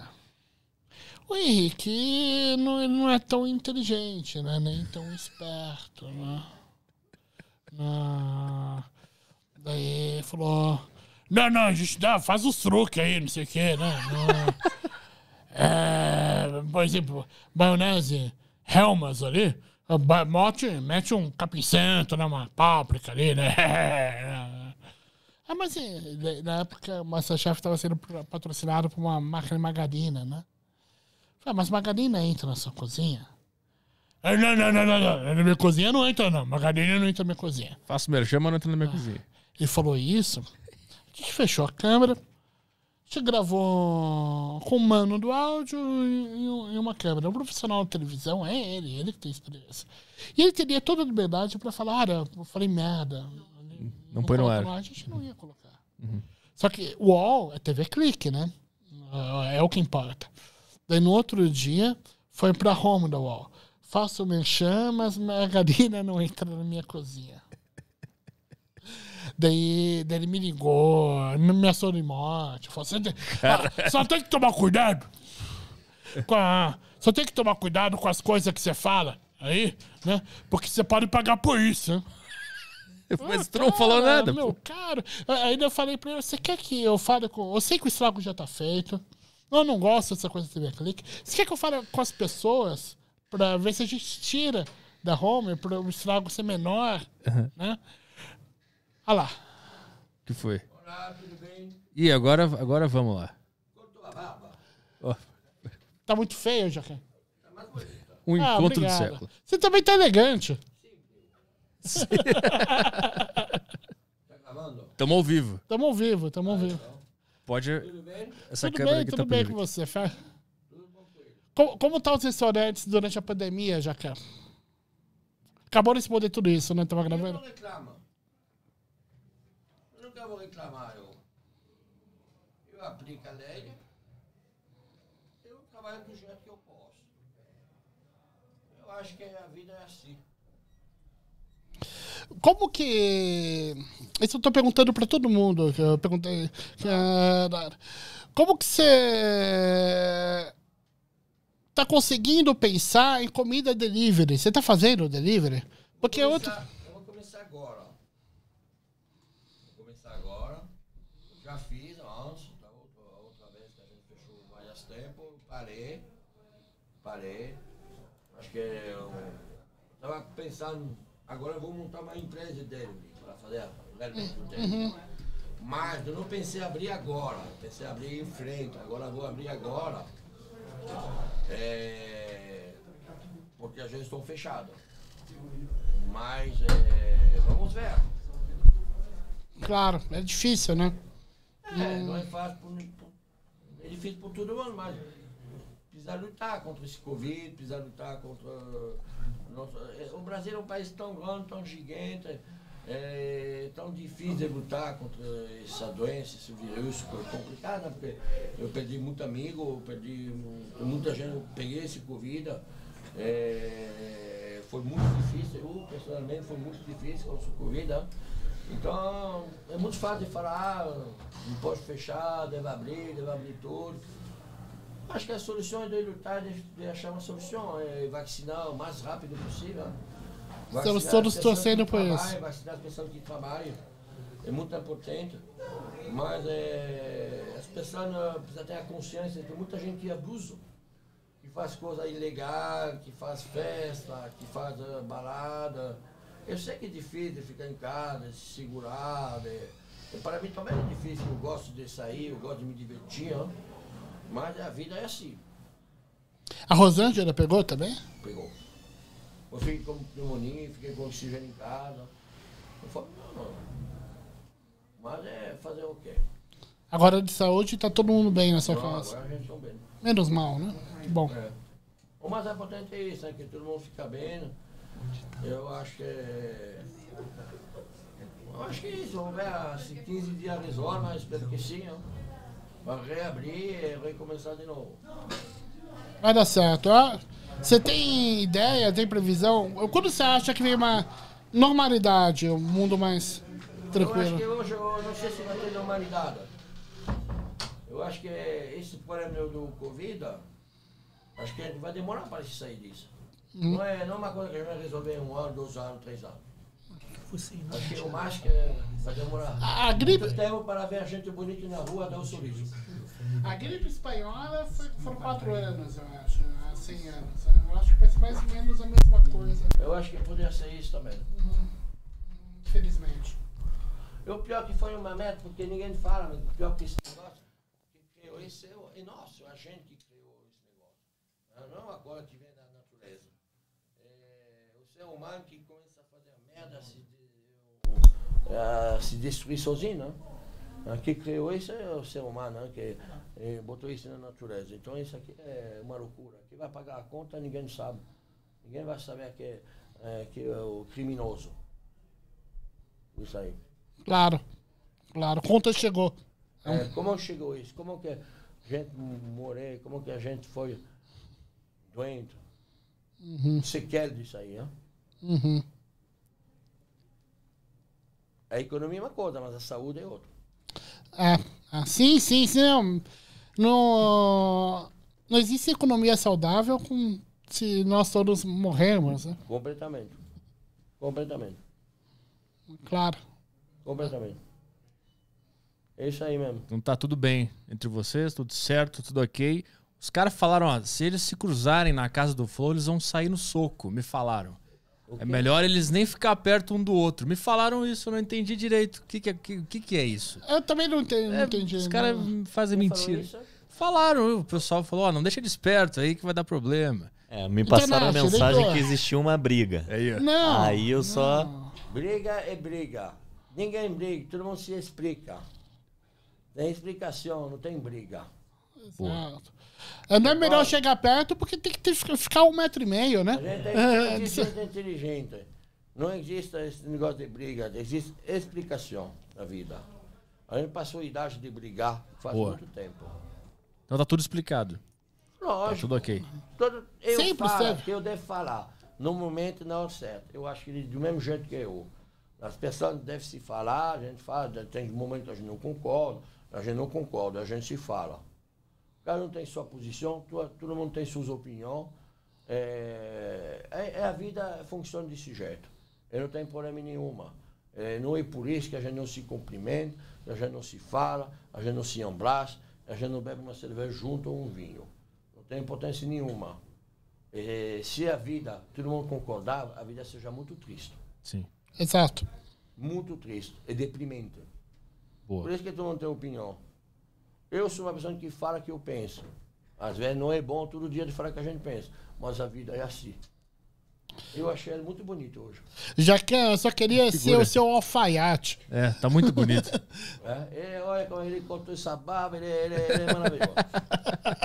O Henrique não, não é tão inteligente, né? Nem tão esperto, né? na. Daí falou: Não, não, a gente dá, faz os truques aí, não sei o quê, né? é, por exemplo, maionese Helmas ali, mete, mete um capim-santo, né? Uma páprica ali, né? É, é, é. ah, mas na época o Masterchef estava sendo patrocinado por uma máquina margarina, né? Falei, ah, mas margarina entra na sua cozinha? Não, não, não, não, não. Na minha cozinha não entra, não. Margarina não entra na minha cozinha. Faço merchan, mas não entra na minha ah. cozinha. Ele falou isso. A gente fechou a câmera. A gente gravou com o mano do áudio e, e uma câmera. Um profissional de televisão, é ele, ele que tem experiência. E ele teria toda a liberdade pra falar, olha, eu falei merda. Não, não põe no ar. A gente não ia colocar. Uhum. Só que o UOL é TV clique, né? É o que importa. Daí no outro dia, foi pra home da UOL. Faço merchan, mas margarina não entra na minha cozinha. Daí, daí ele me ligou, me ameaçou de morte. Falou, tem, só tem que tomar cuidado. Com a, só tem que tomar cuidado com as coisas que você fala aí, né? Porque você pode pagar por isso, Mas ah, tu não falou nada. Meu, caro, Ainda eu falei pra ele: você quer que eu fale com. Eu sei que o estrago já tá feito. Eu não gosto dessa coisa de TV clique. Você quer que eu fale com as pessoas para ver se a gente tira da Homer para o estrago ser menor, uhum. né? Ah lá. que foi? Olá, tudo bem? E agora, agora vamos lá. Cortou a barba. Oh. Tá muito feio, Jacan. Tá mais bonita. Um ah, encontro obrigado. do século. Você também tá elegante. Sim. tá gravando? Tamo ao vivo. Tamo ao vivo, tamo ao tá, vivo. Então. Pode. Tudo bem? Essa tudo câmera bem, aqui tá tudo tá bem com você, Fer? Como, como tá os restaurantes durante a pandemia, Jacan? Acabou de responder tudo isso, né? Tava gravando. Eu não reclamo. Eu nunca vou reclamar. Eu, eu aplico a lei. Né? Eu trabalho do jeito que eu posso. Eu acho que a vida é assim. Como que. Isso eu tô perguntando para todo mundo. eu perguntei. É, como que você tá conseguindo pensar em comida delivery? Você tá fazendo delivery? Porque começar, outro. Eu vou começar agora, ó. Vou começar agora. Já fiz antes, da outra, outra vez que a gente fechou várias tempo, parei. Parei. Acho que eu é tava pensando, agora eu vou montar uma empresa dele para fazer a delivery do delivery. Uhum. Mas eu não pensei em abrir agora, pensei em abrir em frente, agora eu vou abrir agora é, porque as vezes estão fechadas. Mas é, vamos ver. Claro, é difícil, né? É, não é fácil. Por, é difícil por todo mundo, mas precisa lutar contra esse Covid, precisa lutar contra. Nossa, é, o Brasil é um país tão grande, tão gigante é tão difícil de lutar contra essa doença, esse vírus super complicado, né? porque eu perdi muito amigo, perdi muita gente, eu peguei esse Covid, é, foi muito difícil, eu pessoalmente foi muito difícil com o Covid. Né? Então é muito fácil de falar, ah, não posso fechar, deve abrir, deve abrir tudo. Acho que a solução é de lutar, de, de achar uma solução, é vacinar o mais rápido possível. Né? Estamos todos torcendo por isso. Vacinar as pessoas que trabalham. É muito importante. Mas é, as pessoas não, precisam ter a consciência que muita gente é abusa. Que faz coisa ilegal, que faz festa, que faz uh, balada. Eu sei que é difícil ficar em casa, se segurar. Né? Para mim também é difícil. Eu gosto de sair, eu gosto de me divertir. Mas a vida é assim. A Rosângela pegou também? Pegou. Eu fiquei com pneumonia, fiquei com oxigênio em casa. Eu falei, não, não. Mas é fazer o quê? Agora de saúde tá todo mundo bem nessa não, casa. Agora a gente tá bem. Menos mal, né? Que bom. É. O mais importante é isso, né? Que todo mundo fica bem. Né? Eu acho que é, Eu acho que é isso, vamos ver se 15 assim, dias resolve, mas espero que sim. Ó. Vai reabrir e recomeçar de novo. Vai dar certo. ó. Você tem ideia, tem previsão? Quando você acha que vem uma normalidade, um mundo mais tranquilo? Eu acho que hoje, eu não sei se vai ter normalidade. Eu acho que esse problema do Covid, acho que vai demorar para se sair disso. Hum. Não, é, não é uma coisa que a gente vai resolver em um ano, dois anos, três anos. que acho que eu acho que vai demorar a gripe... muito tempo para ver a gente bonita na rua dar um sorriso. A gripe espanhola foi, foram quatro anos, eu acho. Né? 100 anos. É, Eu acho que vai ser mais ou menos a mesma coisa. Eu acho que poderia ser isso também. Uhum. Infelizmente. O pior que foi uma meta, porque ninguém fala, mas o pior que esse negócio que criou isso é, é, nosso, a gente que criou esse negócio. É não agora que vem da natureza. É, o ser humano que começa a fazer merda, se, de, o, a, se destruir sozinho, não? aqui criou isso é o ser humano, né, que botou isso na natureza. Então isso aqui é uma loucura. Quem vai pagar a conta, ninguém sabe. Ninguém vai saber que é, que é o criminoso. Isso aí. Claro, claro. Conta chegou. É, como chegou isso? Como que a gente morreu? Como que a gente foi doente? Uhum. quer disso aí, né? Uhum. A economia é uma coisa, mas a saúde é outra. Ah, ah, sim, sim, sim. Não, não, não existe economia saudável com, se nós todos morrermos. Né? Completamente. Completamente. Claro. Completamente. É isso aí mesmo. Então tá tudo bem entre vocês, tudo certo, tudo ok. Os caras falaram, ó, se eles se cruzarem na casa do Flow, eles vão sair no soco, me falaram. É melhor eles nem ficar perto um do outro. Me falaram isso, eu não entendi direito. O que, que, é, que, que é isso? Eu também não, entendi. É, entendi os caras fazem mentira. Falaram, o pessoal falou: oh, não deixa eles perto aí que vai dar problema. É, me passaram a mensagem que existia uma briga. Aí, é não, aí eu não. só. Briga é briga. Ninguém briga, todo mundo se explica. Tem explicação, não tem briga. Exato. Pô. É, não é melhor chegar perto porque tem que ter, ficar um metro e meio, né? A gente que ser é, é, inteligente. Não existe esse negócio de briga, existe explicação na vida. A gente passou a idade de brigar faz Boa. muito tempo. Então tá tudo explicado. Tá Lógico. Tá tudo ok. eu Sempre falo que eu devo falar. No momento não é certo. Eu acho que do mesmo jeito que eu. As pessoas devem se falar, a gente fala, tem momentos que a gente não concorda, a gente não concorda, a gente se fala cada um tem sua posição, todo, todo mundo tem suas opiniões. É, é, é, a vida funciona desse jeito. Eu não tenho problema nenhuma. É, não é por isso que a gente não se cumprimenta, a gente não se fala, a gente não se abraça, a gente não bebe uma cerveja junto ou um vinho. Não tem importância nenhuma. É, se a vida, todo mundo concordar, a vida seja muito triste. Sim. Exato. Muito triste. É deprimente. Boa. Por isso que todo mundo tem opinião. Eu sou uma pessoa que fala que eu penso. Às vezes não é bom todo dia de falar que a gente pensa, mas a vida é assim. Eu achei ele muito bonito hoje. Já que eu eh, só queria ser o seu alfaiate. É, tá muito bonito. é, ele, é, olha como ele cortou essa barba, ele, é, ele, é, ele é maravilhoso.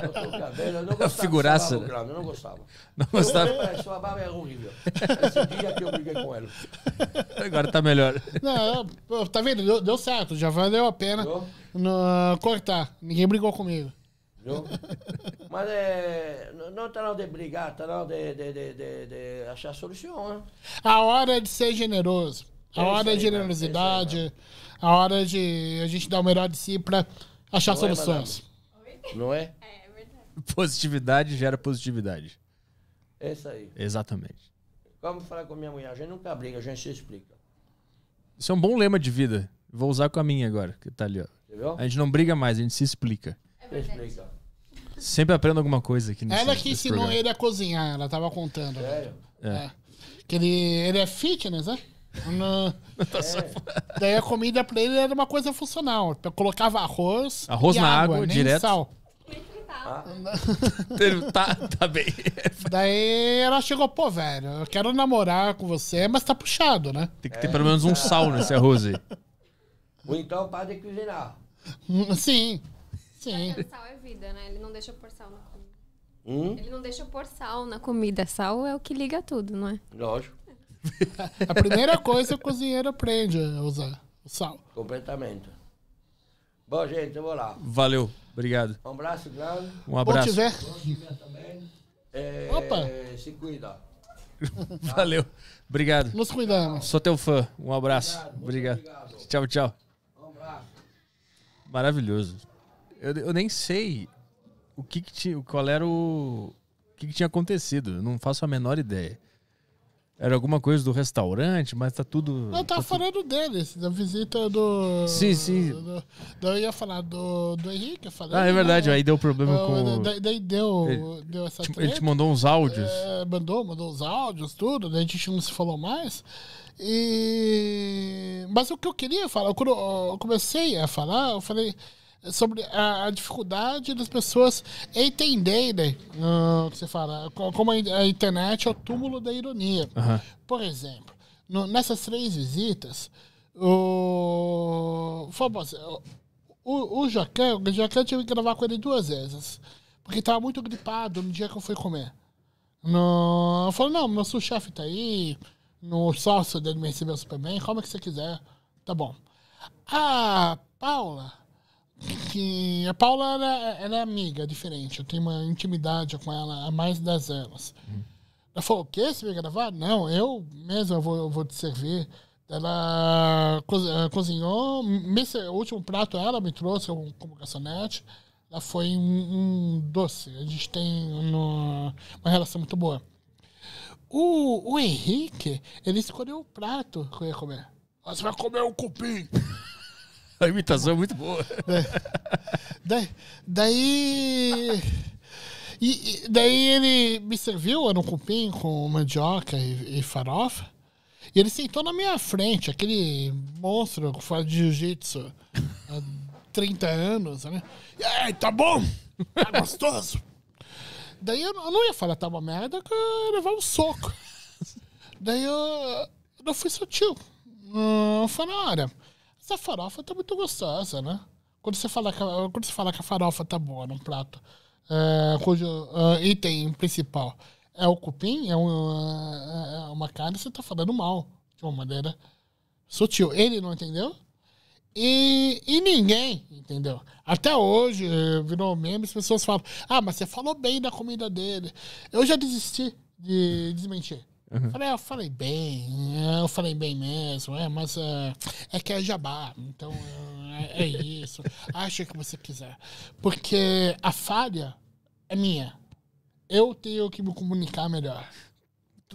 Cortou o cabelo, eu não gostava. figuraça. Né? eu não gostava. Não gostava. Eu, eu, sua barba é horrível. Esse dia que eu briguei com ela. Agora tá melhor. Não, tá vendo? Deu, deu certo, já valeu a pena no, cortar. Ninguém brigou comigo. Viu? Mas é, não está não tá de brigar, está não de, de, de, de, achar solução, né? A hora é de ser generoso. A é hora é de é generosidade. A hora é de a gente dar o melhor de si para achar soluções. não é? É verdade. Positividade gera positividade. É isso aí. Exatamente. Como falar com minha mulher? A gente nunca briga, a gente se explica. Isso é um bom lema de vida. Vou usar com a minha agora, que tá ali, ó. A gente não briga mais, a gente se explica. É se explica. Sempre aprendo alguma coisa aqui nesse Ela que ensinou programa. ele a cozinhar, ela tava contando. Sério? É. é. Que ele, ele é fitness, né? No... Tá é. Daí a comida pra ele era uma coisa funcional. Eu colocava arroz. Arroz na água, água direto. Sal. Ah. tá, tá bem. Daí ela chegou, pô, velho, eu quero namorar com você, mas tá puxado, né? Tem que ter é. pelo menos um sal nesse arroz aí. Ou então para de cozinhar. Sim. Sim. Sal é vida, né? Ele não deixa pôr sal na comida. Hum? Ele não deixa pôr sal na comida. Sal é o que liga tudo, não é? Lógico. a primeira coisa que é o cozinheiro aprende é usar o sal. Completamente. Bom, gente, eu vou lá. Valeu, obrigado. Um abraço grande. Um abraço. Bom tiver. Bom tiver também. É, Opa! Se cuida. Valeu, obrigado. Nos cuidamos. Sou teu fã. Um abraço. Obrigado. obrigado. obrigado. Tchau, tchau. Um abraço. Maravilhoso. Eu, eu nem sei o que, que tinha. Qual era o. O que, que tinha acontecido. Eu não faço a menor ideia. Era alguma coisa do restaurante, mas tá tudo. Não, tá, tá falando deles, da visita do. Sim, sim. Do, do, eu ia falar do, do Henrique, eu falei. Ah, é verdade, ah, aí deu problema com. Daí, daí deu, ele, deu essa treta, Ele te mandou uns áudios. É, mandou, mandou uns áudios, tudo, daí a gente não se falou mais. E. Mas o que eu queria falar, quando eu comecei a falar, eu falei sobre a, a, dificuldade das pessoas entenderem uh, o que você fala, como a, a, internet é o túmulo da ironia. Uhum. Por exemplo, no, nessas três visitas, o, o, o Jacan, o Jacan tive que gravar com ele duas vezes, porque estava muito gripado no dia que eu fui comer. No, eu falei, não, meu chefe está aí, no sócio dele me recebeu super bem, como é que você quiser, tá bom. A Paula que a Paula era, era é amiga, diferente. Eu tenho uma intimidade com ela há mais de 10 anos. Hum. Ela falou, o quê? Você vai gravar? Não, eu mesma vou, vou te servir. Ela eh, cozinhou, esse, o último prato ela me trouxe como garçonete. Ela foi um, um, doce. A gente tem uma relação muito boa. O, o Henrique, ele escolheu o prato que eu ia comer. Você vai comer um cupim. A imitação é muito boa. É. daí. e, daí ele me serviu era um cupim com mandioca e, e, farofa. E ele sentou na minha frente, aquele monstro que faz jiu-jitsu há 30 anos, né? E aí, tá bom? Tá gostoso? daí eu, eu, não ia falar tá uma merda que eu ia levar um soco. daí eu, eu não fui sutil. Não foi na hora. Essa farofa tá muito gostosa, né? Quando você fala que, a, quando você fala que a farofa tá boa num prato, é, cujo é, item principal é o cupim, é, um, é, é uma carne, você tá falando mal, de uma maneira sutil. Ele não entendeu? E, e, ninguém, entendeu? Até hoje, é, virou meme, as pessoas falam: Ah, mas você falou bem da comida dele. Eu já desisti de desmentir. Uhum. Falei, ah, eu falei bem, né? eu falei bem mesmo, é, mas uh, é que é jabá, então uh, é, é, isso. Acha que você quiser. Porque a falha é minha. Eu tenho que me comunicar melhor.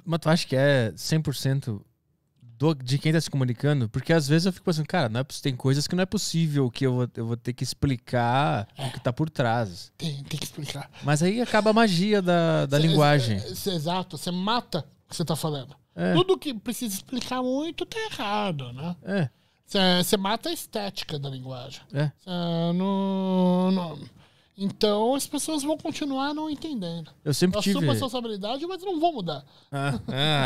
Mas tu acha que é 100% do, de quem tá se comunicando? Porque às vezes eu fico pensando, cara, não é, tem coisas que não é possível que eu vou, eu vou ter que explicar é. o que tá por trás. Tem, tem que explicar. Mas aí acaba a magia da, da cê, linguagem. Cê, cê, exato, você mata que você está falando. É. Tudo que precisa explicar muito tá errado, né? É. Você mata a estética da linguagem. É. Cê, no, no, então as pessoas vão continuar não entendendo. Eu sempre eu tive. Assumo a responsabilidade, mas não vou mudar. Ah,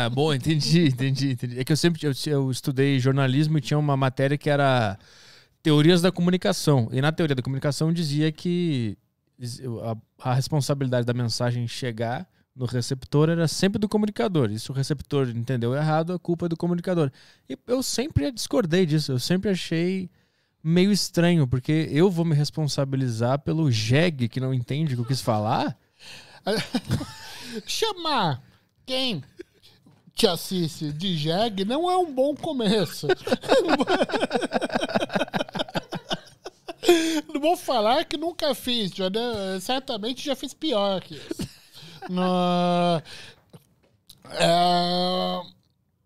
ah bom, entendi, entendi, entendi, É que eu sempre eu, eu estudei jornalismo e tinha uma matéria que era teorias da comunicação. E na teoria da comunicação dizia que a, a responsabilidade da mensagem chegar no receptor era sempre do comunicador. E se o receptor entendeu errado, a culpa é do comunicador. E eu sempre discordei disso, eu sempre achei meio estranho, porque eu vou me responsabilizar pelo jegue que não entende o que eu quis falar. Chamar quem te assiste de jegue não é um bom começo. não vou falar que nunca fiz, já, né? certamente já fiz pior que isso. Uh, é,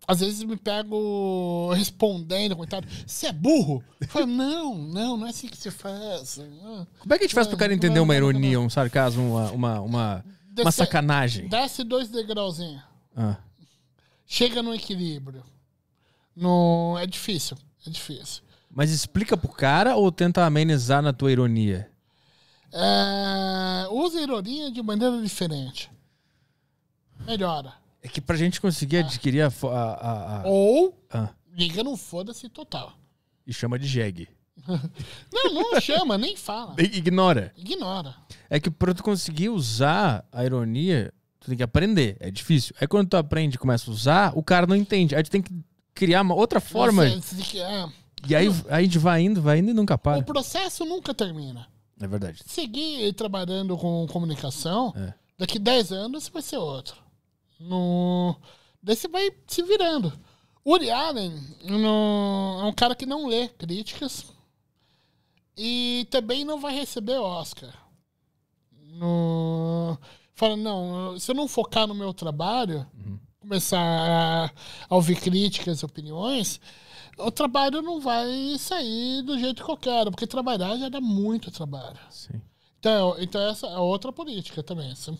às vezes me pego respondendo, coitado, você é burro? Eu falo, não, não, não é assim que se faz. Como é que a gente faz pro cara entender uma ironia, um sarcasmo, uma, uma, uma, desce, uma sacanagem? Desce dois degrauzinhos. Ah. Chega no equilíbrio. No, é difícil, é difícil. Mas explica pro cara ou tenta amenizar na tua ironia? É, usa ironia de maneira diferente. Melhora. É que pra gente conseguir ah. adquirir a, a- a- Ou Ah. liga no foda-se total. E chama de jegue. Não, não chama, nem fala. Ignora. Ignora. É que pra tu conseguir usar a ironia, tu tem que aprender. É difícil. Aí quando tu aprende e começa a usar, o cara não entende. Aí tu tem que criar uma outra forma. Você- você que- é. E aí, aí a gente vai indo, vai indo e nunca para. O processo nunca termina. É verdade. Seguir trabalhando com comunicação, é. daqui 10 anos vai ser outro. No... Daí você vai se virando. Uri Allen no... é um cara que não lê críticas e também não vai receber Oscar. No... Fala, não, se eu não focar no meu trabalho, uhum. começar a, a ouvir críticas, opiniões, o trabalho não vai sair do jeito que eu quero, porque trabalhar já dá muito trabalho. Sim. Então, então essa é outra política também. Você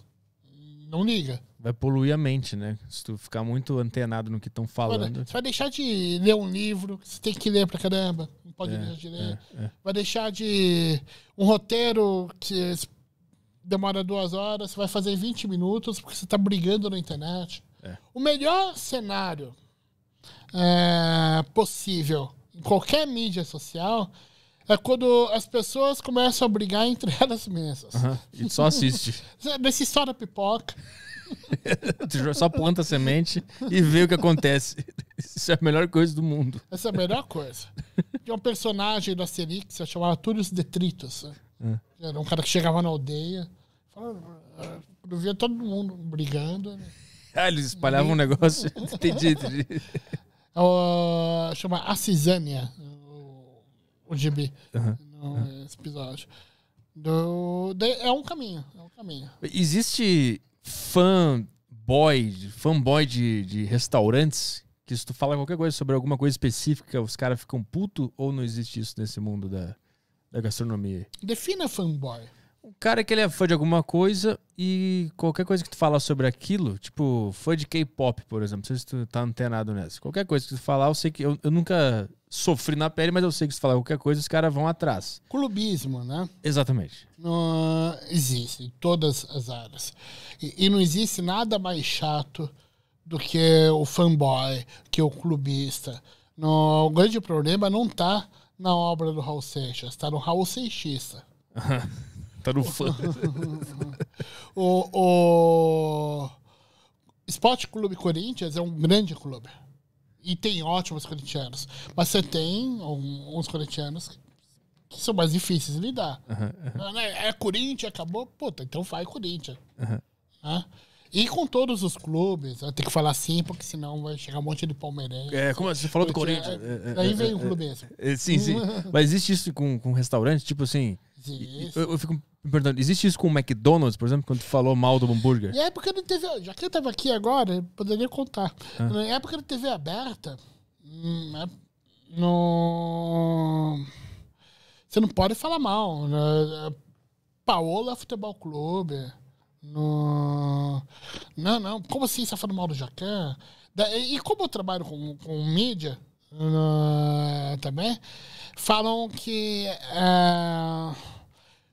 não liga. Vai poluir a mente, né? Se tu ficar muito antenado no que estão falando. Você vai deixar de ler um livro que você tem que ler pra caramba. Não pode é, ler de ler. É, é. Vai deixar de. Um roteiro que demora duas horas, você vai fazer 20 minutos porque você tá brigando na internet. É. O melhor cenário é, possível em qualquer mídia social é quando as pessoas começam a brigar entre elas mesmas. Uhum. E só assiste. Nessa história pipoca. só planta semente e vê o que acontece. Isso é a melhor coisa do mundo. Essa é a melhor coisa. Tinha um personagem do Asterix, chamava Túlio Detritos. Né? É. Era um cara que chegava na aldeia, falava, ah, via todo mundo brigando. Né? Ah, eles espalhavam um negócio. Entendi, entendi. É o, chama Acisânia, o, o gibi, uhum. esse episódio. Do, de, é um caminho, é um caminho. Existe fanboy, fanboy de, de restaurantes que se tu fala qualquer coisa sobre alguma coisa específica, os caras ficam puto ou não existe isso nesse mundo da, da gastronomia? Defina fanboy um cara que ele é fã de alguma coisa e qualquer coisa que tu falar sobre aquilo, tipo, fã de K-pop, por exemplo, não sei se tu tá antenado nessa. Qualquer coisa que tu falar, eu sei que. Eu, eu nunca sofri na pele, mas eu sei que se falar qualquer coisa, os caras vão atrás. Clubismo, né? Exatamente. Não, ah, existe em todas as áreas. E, e não existe nada mais chato do que o fanboy, que o clubista. No, o grande problema não está na obra do Raul Seixas, está no Raul Seixista. tá no fã. o, o Esporte Clube Corinthians é um grande clube. E tem ótimos corintianos. Mas você tem uns corintianos que, são mais difíceis de lidar. Uhum, uhum. É, Corinthians, acabou? Puta, então vai Corinthians. Uhum. Ah? E com todos os clubes, eu tenho que falar assim, porque senão vai chegar um monte de palmeirense. É, como é? você falou do Corinthians. É, é aí é, vem o clube mesmo. sim, sim. Mas existe isso com, com restaurante? Tipo assim. Existe. Eu, eu fico existe isso com o McDonald's, por exemplo, quando tu falou mal do hambúrguer? Na época da TV, já que eu tava aqui agora, poderia contar. Ah. Na época da TV aberta, hum, né, no... você não pode falar mal. No... Né, Paola Futebol Clube. No... Não, não. Como assim você está falando mal do Jacan? E como eu trabalho com, com mídia no... Né, também, falam que. Uh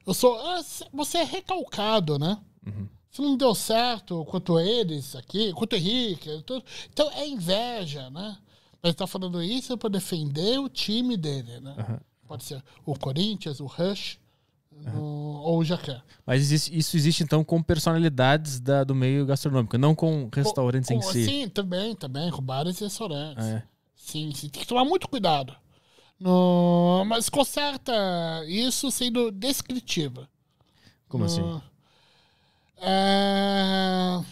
eu sou. Ah, você é recalcado, né? Uhum. não deu certo quanto eles aqui, quanto Henrique. Tudo. Então é inveja, né? Ele tá falando isso para defender o time dele, né? Uhum. Pode ser o Corinthians, o Rush. ou o Jacan. Mas existe, isso existe então com personalidades da, do meio gastronômico, não com restaurantes em si. Sim, também, também, com bares e restaurantes. é. Sim, sim, tem que tomar muito cuidado. No, mas conserta isso sendo descritiva. Como no, assim? É,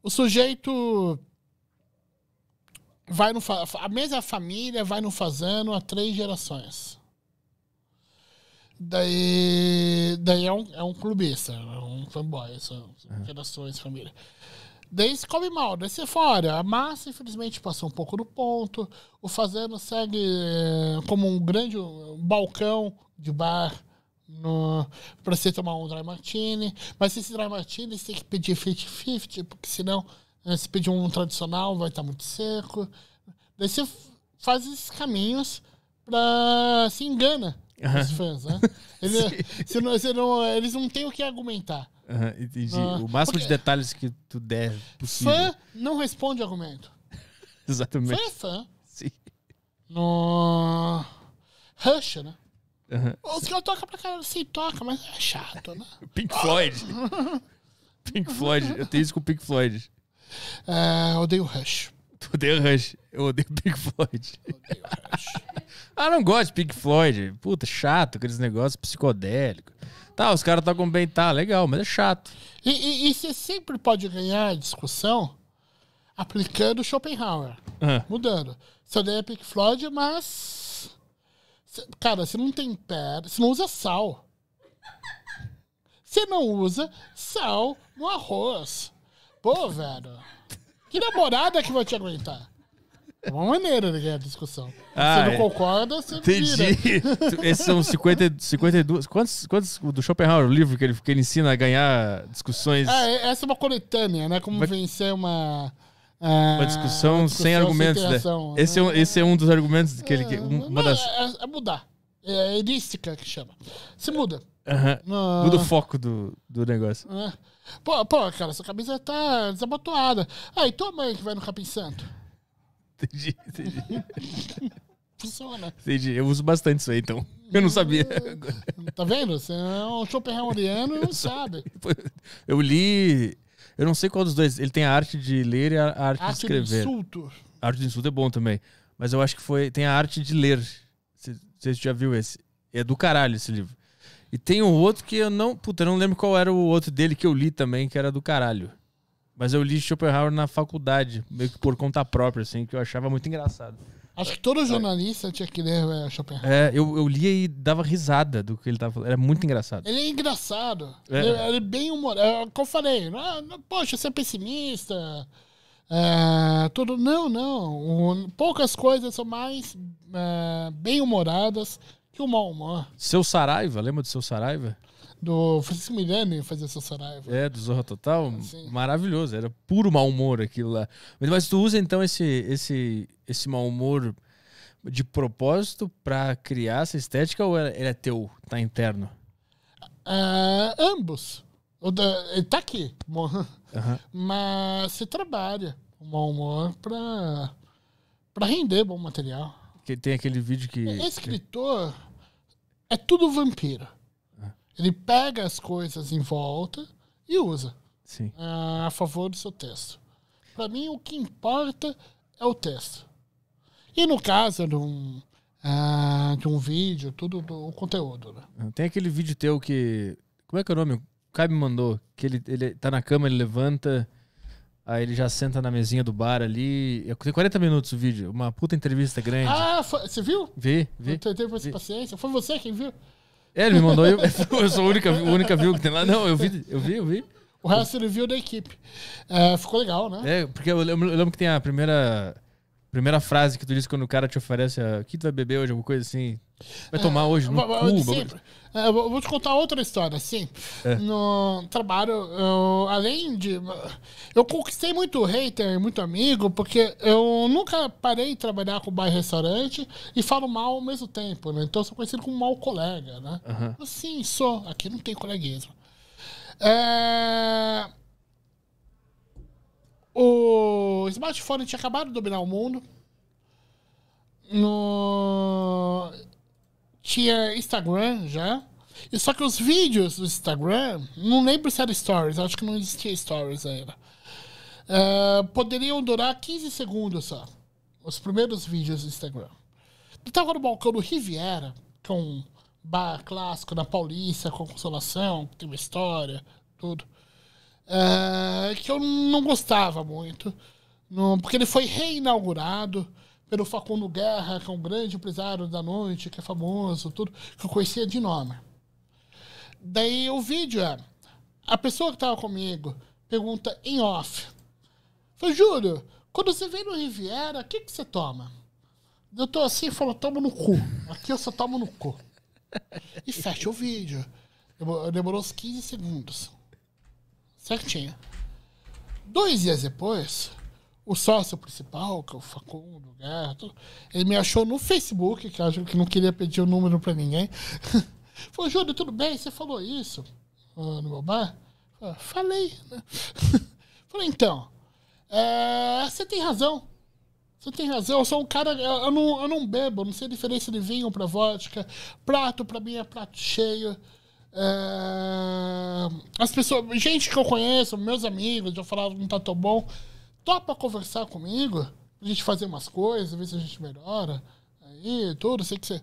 o sujeito vai no a mesma família vai no fazendo há três gerações. Daí, daí é um, é um clubista, é um fanboy, são é. gerações, família. Daí você come mal, daí você é fora. A massa, infelizmente, passou um pouco do ponto. O fazendo segue eh, como um grande balcão de bar para você tomar um dry martini. Mas esse dry martini você tem que pedir 50-50, porque senão, eh, se pedir um tradicional, vai estar tá muito seco. Daí você faz esses caminhos para se engana uhum. os fãs, né? Ele, eles não têm o que argumentar. Uhum, entendi. Ah. o máximo de detalhes que tu der possível. Fã não responde argumento. Exatamente. Fã é fã. Sim. No. Rush, né? Uhum. Os caras tocam pra caralho, sim, toca, mas é chato, né? Pink Floyd. Pink Floyd. Eu tenho isso com o Pink Floyd. É, eu odeio Rush. Tu o Rush? Eu odeio Pink Floyd. odeio Rush. ah, não gosto de Pink Floyd. Puta, chato, aqueles negócios psicodélicos. Tá, os caras estão com bem, tá, legal, mas é chato. E, e, e, você sempre pode ganhar discussão aplicando Schopenhauer. Uhum. Mudando. Seu ideia é Pink Floyd, mas. Cara, você não tem tempera, você não usa sal. Você não usa sal no arroz. Pô, velho. Que namorada que vai te aguentar? É uma maneira de né, ganhar discussão. Ah, você não é. concorda, você entendi. vira. Esses são 50, 52... Quantos, quantos do Schopenhauer, o livro que ele, que ele ensina a ganhar discussões? Ah, é, essa é uma coletânea, né? Como vencer uma... Ah, uma discussão, uma discussão sem argumentos. Sem né? né? esse, é um, esse é um dos argumentos que ele. Que, é, uma das... é, é mudar. É heurística que chama. Se muda. Uhum. Uh... Muda o foco do, do negócio. Uh... Pô, pô, cara, sua camisa tá desabotoada. Aí ah, tua mãe que vai no Capim Santo. Entendi, entendi. Funciona. Entendi. Eu uso bastante isso aí, então. Eu não sabia. Tá vendo? Você é um Schopenhaueriano e não sabe. Eu li. Eu não sei qual dos dois. Ele tem a arte de ler e a arte, arte de escrever. Arte de insulto. A arte de insulto é bom também. Mas eu acho que foi. Tem a arte de ler. Você, já viu esse? É do caralho esse livro. E tem um outro que eu não. Puta, eu não lembro qual era o outro dele que eu li também, que era do caralho. Mas eu li Schopenhauer na faculdade, meio que por conta própria, assim, que eu achava muito engraçado. Acho que todo jornalista tinha que ler é, Schopenhauer. É, eu, eu lia e dava risada do que ele tava falando. Era muito engraçado. Ele é engraçado. É. Ele, ele é bem humorado. É Como eu falei, ah, poxa, você é pessimista. É, tudo. Não, não. poucas coisas são mais é, bem humoradas que o mau humor. Seu Saraiva, lembra do seu Saraiva? do Francisco Milhane fazer essa Saraiva. É, do Zorra Total. Sim. Maravilhoso, era puro mau humor aquilo lá. Mas, tu usa então esse, esse, esse mau humor de propósito para criar essa estética ou é, ele é teu, tá interno? Uh, ambos. O da, ele tá aqui, uhum. mas se trabalha o mau humor para pra render bom material. Que tem aquele vídeo que. É, escritor é tudo vampiro. Ele pega as coisas em volta e usa Sim. É, a favor do seu texto. Para mim, o que importa é o texto. E no caso de um, é, de um vídeo, tudo o conteúdo. Né? Tem aquele vídeo teu que. Como é que é o nome? O Kai me mandou. Que ele, ele tá na cama, ele levanta. Aí ele já senta na mesinha do bar ali. É, tem 40 minutos o vídeo. Uma puta entrevista grande. Ah, foi, você viu? Vi, vi. Eu tentei vi. paciência. Foi você quem viu? É, ele me mandou, eu, eu sou a única, a única view que tem lá. Não, eu vi, eu vi, eu vi. O resto ele viu da equipe. É, ficou legal, né? É, porque eu lembro, eu lembro que tem a primeira primeira frase que tu disse quando o cara te oferece ah, o que tu vai beber hoje, alguma coisa assim. Vai é, tomar é, hoje no mas, cu, sempre. É, eu vou te contar outra história, assim. É. No trabalho, eu, além de. Eu conquistei muito hater, muito amigo, porque eu nunca parei de trabalhar com bar e restaurante e falo mal ao mesmo tempo, né? Então eu sou conhecido como mau colega, né? Uhum. Sim, sou. Aqui não tem coleguismo. É... O smartphone tinha acabado de dominar o mundo. No tinha Instagram já. E só que os vídeos do Instagram, não lembro se era stories, acho que não existia stories ainda. Uh, poderiam durar 15 segundos só. Os primeiros vídeos do Instagram. Então no balcão do Riviera, que é um bar clássico na Paulista, com consolação, tem uma história, tudo. Uh, que eu não gostava muito. No, porque ele foi reinaugurado pelo Facundo Guerra, que é um grande empresário da noite, que é famoso, tudo, que eu conhecia de nome. Daí o vídeo é A pessoa que estava comigo pergunta em off. Falei, Júlio, quando você vem no Riviera, o que, que você toma? Eu tô assim e falo, tomo no cu. Aqui eu só tomo no cu. E fecha o vídeo. Demorou uns 15 segundos. Certinho. Dois dias depois, o sócio principal, que é o Facundo Gato, ele me achou no Facebook, que acho que não queria pedir o número para ninguém. falou, Júlio, tudo bem? Você falou isso ah, no meu bar? Falei, ah, falei né? falei, então, é, você tem razão. Você tem razão, eu sou um cara. Eu não, eu não bebo, não sei a diferença de vinho para vodka. Prato, para mim, é prato cheio. É, as pessoas. Gente que eu conheço, meus amigos, eu falava que não tá tão bom topa conversar comigo? Pra gente fazer umas coisas, ver se a gente melhora. Aí, tudo, sei que você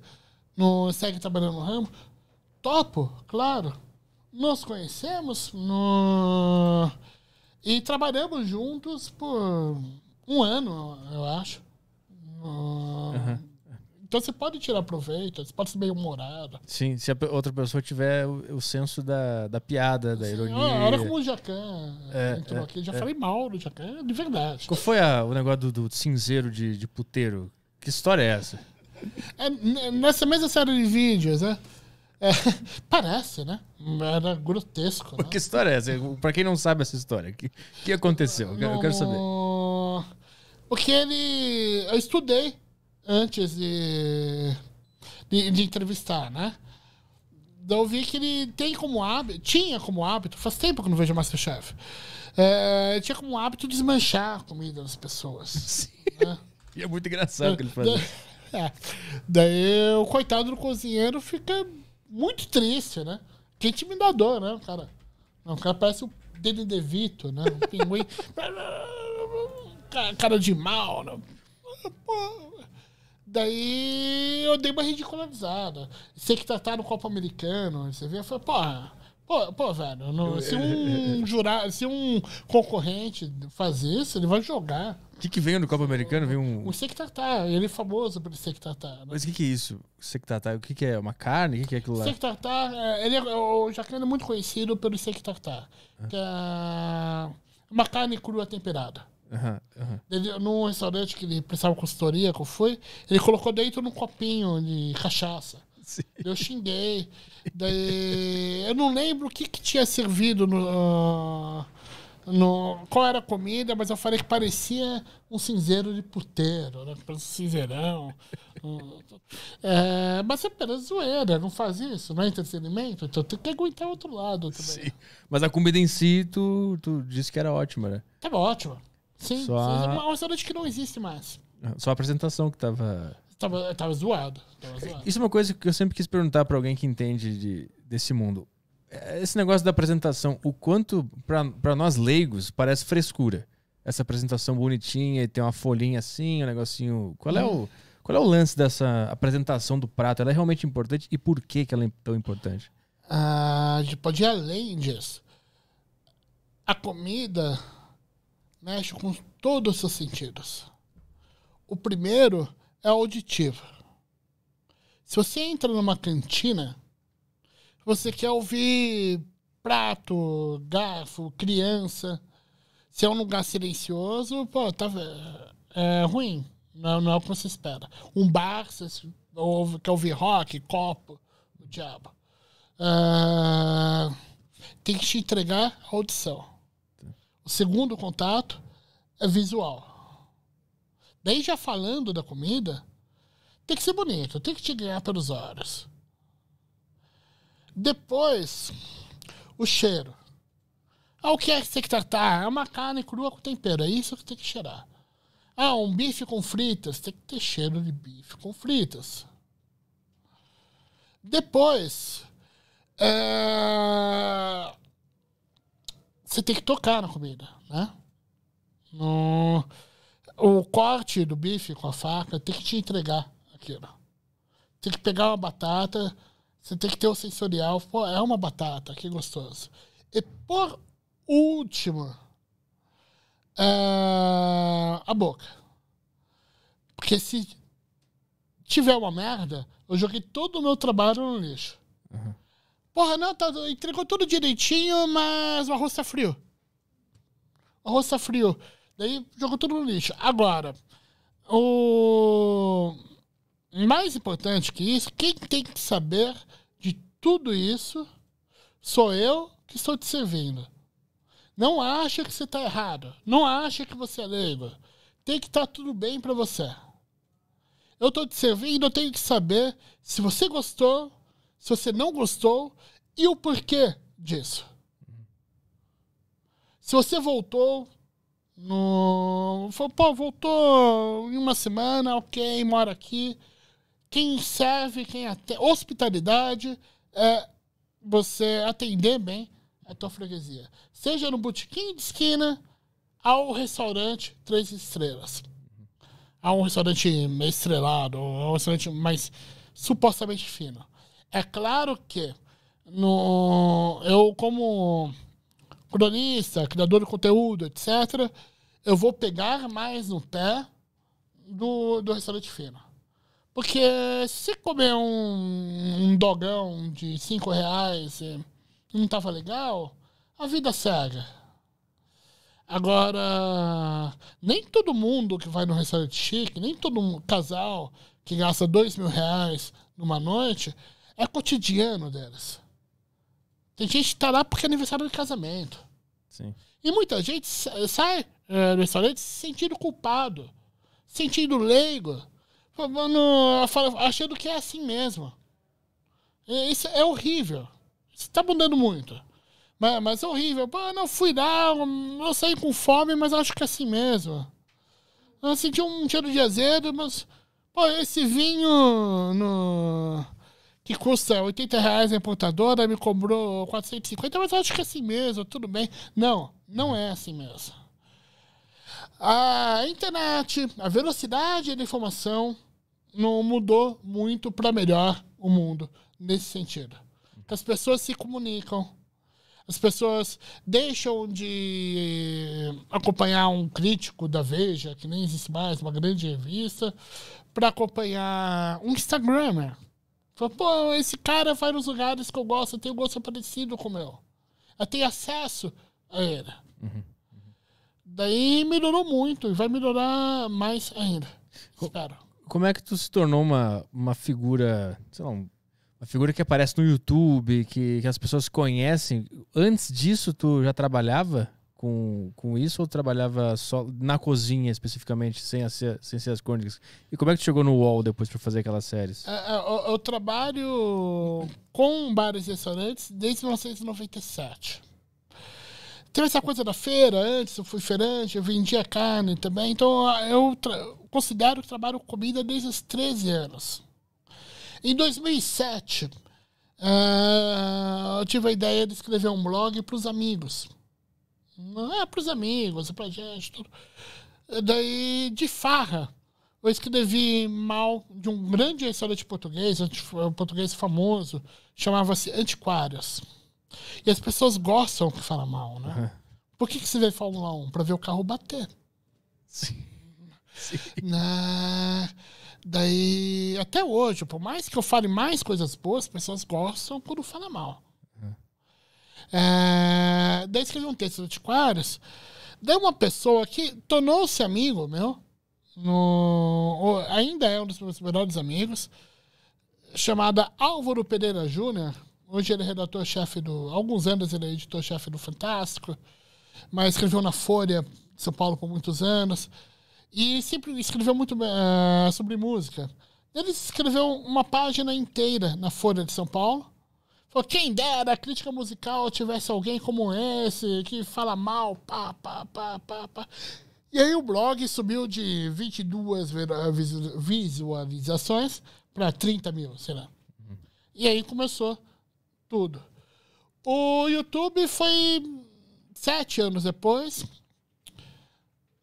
não segue trabalhando no ramo. Topo, claro. Nos conhecemos no... e trabalhamos juntos por um ano, eu acho. No... Uhum. Então você pode tirar proveito, você pode ser meio humorado. Sim, se a outra pessoa tiver o, o senso da, da piada, da ironia. ironia. Ah, era como o Jacan é, entrou é, aqui. Já é. falei mal do Jacan, de verdade. Qual foi a, o negócio do, do cinzeiro de, de puteiro? Que história é essa? É, nessa mesma série de vídeos, né? É, parece, né? Era grotesco. Né? Que história é essa? Pra quem não sabe essa história, o que, que aconteceu? Eu, no, eu quero saber. Porque ele. Eu estudei antes de, de, de entrevistar, né? Eu vi que ele tem como hábito, tinha como hábito, faz tempo que não vejo Masterchef, é, tinha como hábito desmanchar a comida das pessoas. Sim. Né? E é muito engraçado o que ele faz. Da, é. Daí o coitado do cozinheiro fica muito triste, né? Que é intimidador, né, cara? Não, o cara parece o Danny Vito, né? Um pinguim. cara de mal, né? daí eu dei uma ridicularizada. Sei que tá, tá no Copa Americano, você vê, eu falei, porra. Pô, pô, velho, no, se um jurado, se um concorrente fazer isso, ele vai jogar. O que, que veio no Copa Americano? Veio um. O Sektatá, ele é famoso por Sektatá. Né? Mas o que, que é isso? Sektatá, o que, que é? Uma carne? O que, que é aquilo lá? Sektatá, é, ele é, é o jacaré é muito conhecido pelo Sektatá, ah. que é uma carne crua temperada. Uhum, uhum. Ele, num restaurante que ele precisava consultoria, que foi, ele colocou dentro num copinho de cachaça. Sim. Eu xinguei. Daí, eu não lembro o que, que tinha servido no, ah, no. Qual era a comida, mas eu falei que parecia um cinzeiro de puteiro, né? um cinzeirão. Ah, é, mas é apenas zoeira, não faz isso, não é entretenimento, então tem que aguentar o outro lado também. Sim. Né? Mas a comida em si, tu, tu disse que era ótima, né? Tava ótima. Sim, só a... uma saudade que não existe mais. Ah, só a apresentação que tava. Tava, tava zoado, tava, zoado, Isso é uma coisa que eu sempre quis perguntar para alguém que entende de, desse mundo. É, esse negócio da apresentação, o quanto para nós leigos parece frescura. Essa apresentação bonitinha e tem uma folhinha assim, um negocinho. Qual é uhum. o. Qual é o lance dessa apresentação do prato? Ela é realmente importante e por que, que ela é tão importante? Ah, a gente pode ir além disso. A comida mexe com todos os sentidos. O primeiro é auditivo. Se você entra numa cantina, você quer ouvir prato, garfo, criança. Se é um lugar silencioso, pô, tá é ruim. Não, é, não é o que você espera. Um bar, você ouve, quer ouvir rock, copo, o diabo. Uh, tem que te entregar a audição. O segundo contato é visual. Daí já falando da comida, tem que ser bonito, tem que te ganhar pelos olhos. Depois, o cheiro. Ah, o que é que tem que tratar? É uma carne crua com tempero, é isso que tem que cheirar. Ah, um bife com fritas, tem que ter cheiro de bife com fritas. Depois, é você tem que tocar na comida, né? No, o corte do bife com a faca tem que te entregar aquilo. Tem que pegar uma batata, você tem que ter o sensorial. Pô, é uma batata, que gostoso. E por último, é a boca. Porque se tiver uma merda, eu joguei todo o meu trabalho no lixo. Uhum. Porra, não, tá, entregou tudo direitinho, mas o arroz tá frio. O arroz tá frio. Daí jogou tudo no lixo. Agora, o mais importante que isso, quem tem que saber de tudo isso sou eu que estou te servindo. Não acha que você está errado. Não acha que você é leigo. Tem que estar tá tudo bem para você. Eu estou te servindo, eu tenho que saber se você gostou se você não gostou e o porquê disso. Se você voltou no. Falou, pô, voltou em uma semana, ok, mora aqui. Quem serve, quem atende. Hospitalidade é você atender bem a tua freguesia. Seja no botequim de esquina ao restaurante três estrelas. A um restaurante estrelado, a um restaurante mais supostamente fino. É claro que no, eu, como cronista, criador de conteúdo, etc., eu vou pegar mais no pé do, do restaurante fino. Porque se comer um, um dogão de 5 reais e não estava legal, a vida cega Agora, nem todo mundo que vai no restaurante chique, nem todo casal que gasta dois mil reais numa noite, é cotidiano delas. Tem gente que tá lá porque é aniversário de casamento. Sim. E muita gente sai é, do restaurante se sentindo culpado, sentindo leigo, falando, achando que é assim mesmo. Isso é horrível. Isso tá mudando muito. Mas, mas é horrível. Pô, não fui lá, eu saí com fome, mas acho que é assim mesmo. Eu senti um cheiro de azedo, mas. Pô, esse vinho no que custa 80 reais a importadora, me cobrou 450, mas acho que é assim mesmo, tudo bem. Não, não é assim mesmo. A internet, a velocidade da informação não mudou muito para melhor o mundo nesse sentido. as pessoas se comunicam, as pessoas deixam de acompanhar um crítico da Veja, que nem existe mais, uma grande revista, para acompanhar um Instagramer pô, esse cara vai nos lugares que eu gosto, tem um gosto parecido com o meu. Eu tenho acesso a ele. Uhum. Daí melhorou muito e vai melhorar mais ainda. espero. Como é que tu se tornou uma, uma figura, sei lá, uma figura que aparece no YouTube, que, que as pessoas conhecem? Antes disso, tu já trabalhava? com, com isso ou trabalhava só na cozinha especificamente, sem, a, sem ser as crônicas? E como é que tu chegou no UOL depois para fazer aquelas séries? É, é, eu, eu trabalho com bares e restaurantes desde 1997. Teve essa coisa da feira antes, eu fui feirante, eu vendia carne também, então eu considero que trabalho com comida desde os 13 anos. Em 2007, uh, eh, eu tive a ideia de escrever um blog para os amigos não é pros amigos, é pra gente, tudo. É daí, de farra. Eu escrevi mal de um grande restaurante português, um português famoso, chamava-se Antiquários. E as pessoas gostam que fala mal, né? Uhum. Por que, que você vê Fórmula 1? Pra ver o carro bater. Sim. Sim. Na... Né? Daí, até hoje, por mais que eu fale mais coisas boas, as pessoas gostam quando fala mal. É, daí escrevi um texto do Tico Daí uma pessoa que tornou-se amigo meu, no, ainda é um dos meus melhores amigos, chamada Álvaro Pereira Júnior. Hoje ele é redator-chefe do. Alguns anos ele é editor-chefe do Fantástico, mas escreveu na Folha de São Paulo por muitos anos. E sempre escreveu muito uh, sobre música. Ele escreveu uma página inteira na Folha de São Paulo quem dera a crítica musical tivesse alguém como esse, que fala mal, pá, pá, pá, pá, pá. E aí o blog subiu de 22 visualizações para 30 mil, sei lá. Uhum. E aí começou tudo. O YouTube foi sete anos depois.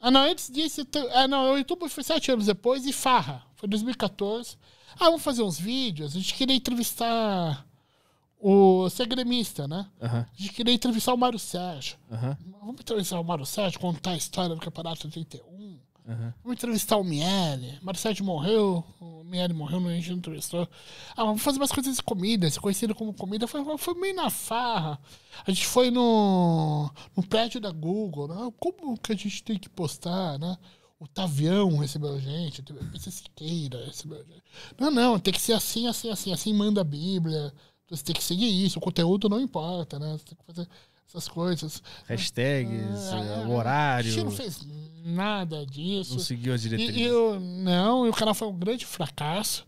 Ah, não, antes disso. Ah, não, o YouTube foi sete anos depois e Farra. Foi 2014. Ah, vamos fazer uns vídeos. A gente queria entrevistar o você é gremista, né? Uhum. A gente queria entrevistar o Mário Sérgio. Uhum. Vamos entrevistar o Mário Sérgio, contar a história do Campeonato 31. Uhum. Vamos entrevistar o Miele. Mário Sérgio morreu, o Miele morreu, a gente não entrevistou. Ah, vamos fazer umas coisas de comida, se conhecido como comida. Foi, foi meio na farra. A gente foi no, no prédio da Google, né? Como que a gente tem que postar, né? O Tavião recebeu a gente, o PC Siqueira recebeu a gente. Não, não, tem que ser assim, assim, assim, assim, manda a Bíblia. Você tem que seguir isso, o conteúdo não importa, né? Você tem que fazer essas coisas. Hashtags, ah, é, horário. A não fez nada disso. Não seguiu a diretriz. E, eu, não, e o canal foi um grande fracasso.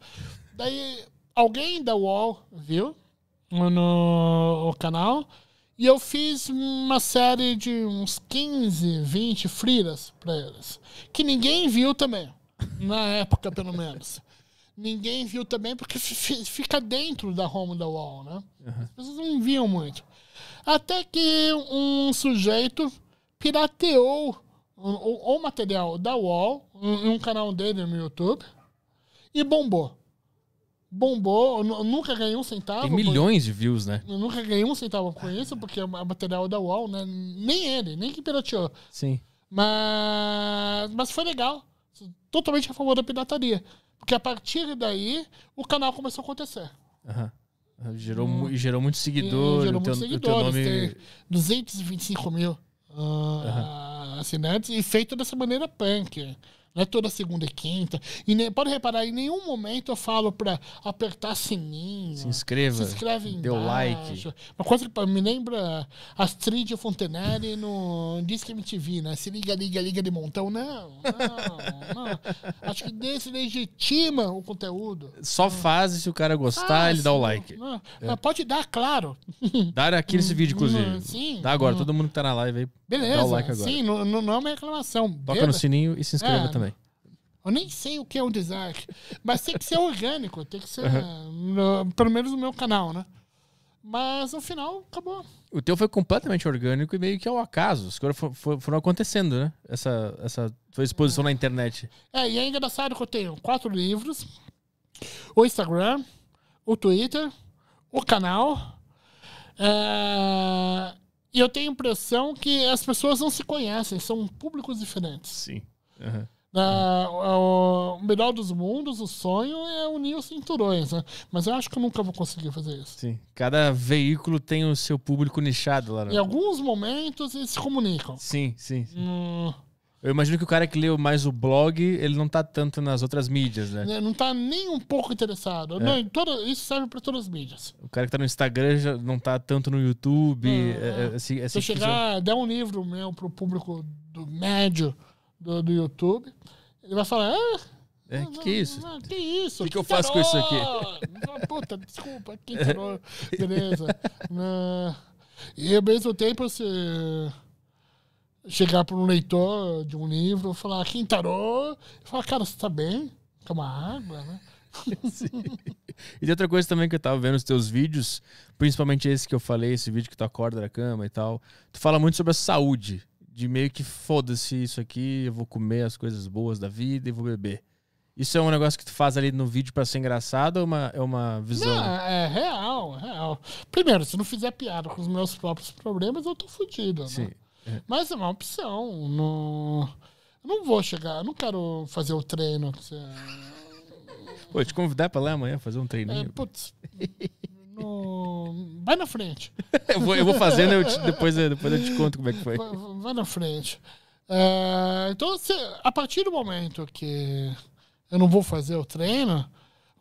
Daí alguém da UOL viu no, canal e eu fiz uma série de uns 15, 20 friras para eles, que ninguém viu também, na época pelo menos ninguém viu também porque fica dentro da home da wall, né? Uhum. As pessoas não viam muito. Até que um sujeito pirateou o, o material da wall, em um canal dele no YouTube, e bombou bombou, nunca ganhei um centavo. Tem milhões de views, né? nunca ganhei um centavo com isso, porque é material da UOL, né? Nem ele, nem que pirateou. Sim. Mas, mas foi legal. Totalmente a favor da pirataria. Porque a partir daí, o canal começou a acontecer. Gerou, hum. gerou muito seguidor. E gerou muitos seguidores. Nome... Tem 225 mil uh, uhum. assinantes e feito dessa maneira punk. Não é toda segunda e quinta. E nem pode reparar, em nenhum momento eu falo para apertar sininho. Se inscreva. Se inscreve Deu like. Uma coisa que me lembra Astrid Fontenari no Disque MTV, né? Se liga, liga, liga de montão. Não, não, não. Acho que desse legitima o conteúdo. Só faz se o cara gostar, ah, ele sim, dá o like. Não, é. Pode dar, claro. Dar aqui nesse vídeo, hum, inclusive. Sim. Dá agora, hum. todo mundo que tá na live aí. Beleza. Dá o like agora. Sim, não, não é uma reclamação. Toca Beba. no sininho e se inscreva é. também. Eu nem sei o que é um dislike, mas tem que ser orgânico, tem que ser, uhum. no, pelo menos no meu canal, né? Mas no final, acabou. O teu foi completamente orgânico e meio que ao é acaso. As coisas foram acontecendo, né? Essa, essa tua exposição é. na internet. É, e é engraçado que eu tenho quatro livros, o Instagram, o Twitter, o canal. É e eu tenho a impressão que as pessoas não se conhecem, são públicos diferentes. Sim. Uhum. Na, o, o melhor dos mundos, o sonho é unir os cinturões, né? Mas eu acho que eu nunca vou conseguir fazer isso. Sim. Cada veículo tem o seu público nichado lá. No... Né? Em alguns momentos eles se comunicam. Sim, sim. sim. Hum, eu imagino que o cara que leu mais o blog, ele não tá tanto nas outras mídias, né? É, não tá nem um pouco interessado. É. Não, isso serve para todas as mídias. O cara que tá no Instagram já não tá tanto no YouTube. É, é, é, assim, é Se eu assim chegar, quiser... der um livro meu pro público do médio do, do YouTube, ele vai falar. Ah, é, não, que, isso? Não, que isso? O que, que, eu faço com isso aqui? Puta, desculpa, que terror. Beleza. Né? e ao mesmo tempo, assim, chegar para um leitor de um livro falar, quem tarou Falar, cara, você tá bem? toma água, né? Sim. E outra coisa também que eu tava vendo nos teus vídeos, principalmente esse que eu falei, esse vídeo que tu acorda da cama e tal, tu fala muito sobre a saúde, de meio que foda-se isso aqui, eu vou comer as coisas boas da vida e vou beber. Isso é um negócio que tu faz ali no vídeo para ser engraçado ou é uma, é uma visão? Não, é real, é real. Primeiro, se não fizer piada com os meus próprios problemas, eu tô fudido, né? Sim. né? Mas é uma opção. Não, não vou chegar, não quero fazer o treino. Pô, te convidar pra lá amanhã fazer um treino. É, putz. No... Vai na frente. eu, vou, eu vou fazendo, eu te, depois, eu, depois eu te conto como é que foi. Vai, vai na frente. É, então, se, a partir do momento que eu não vou fazer o treino,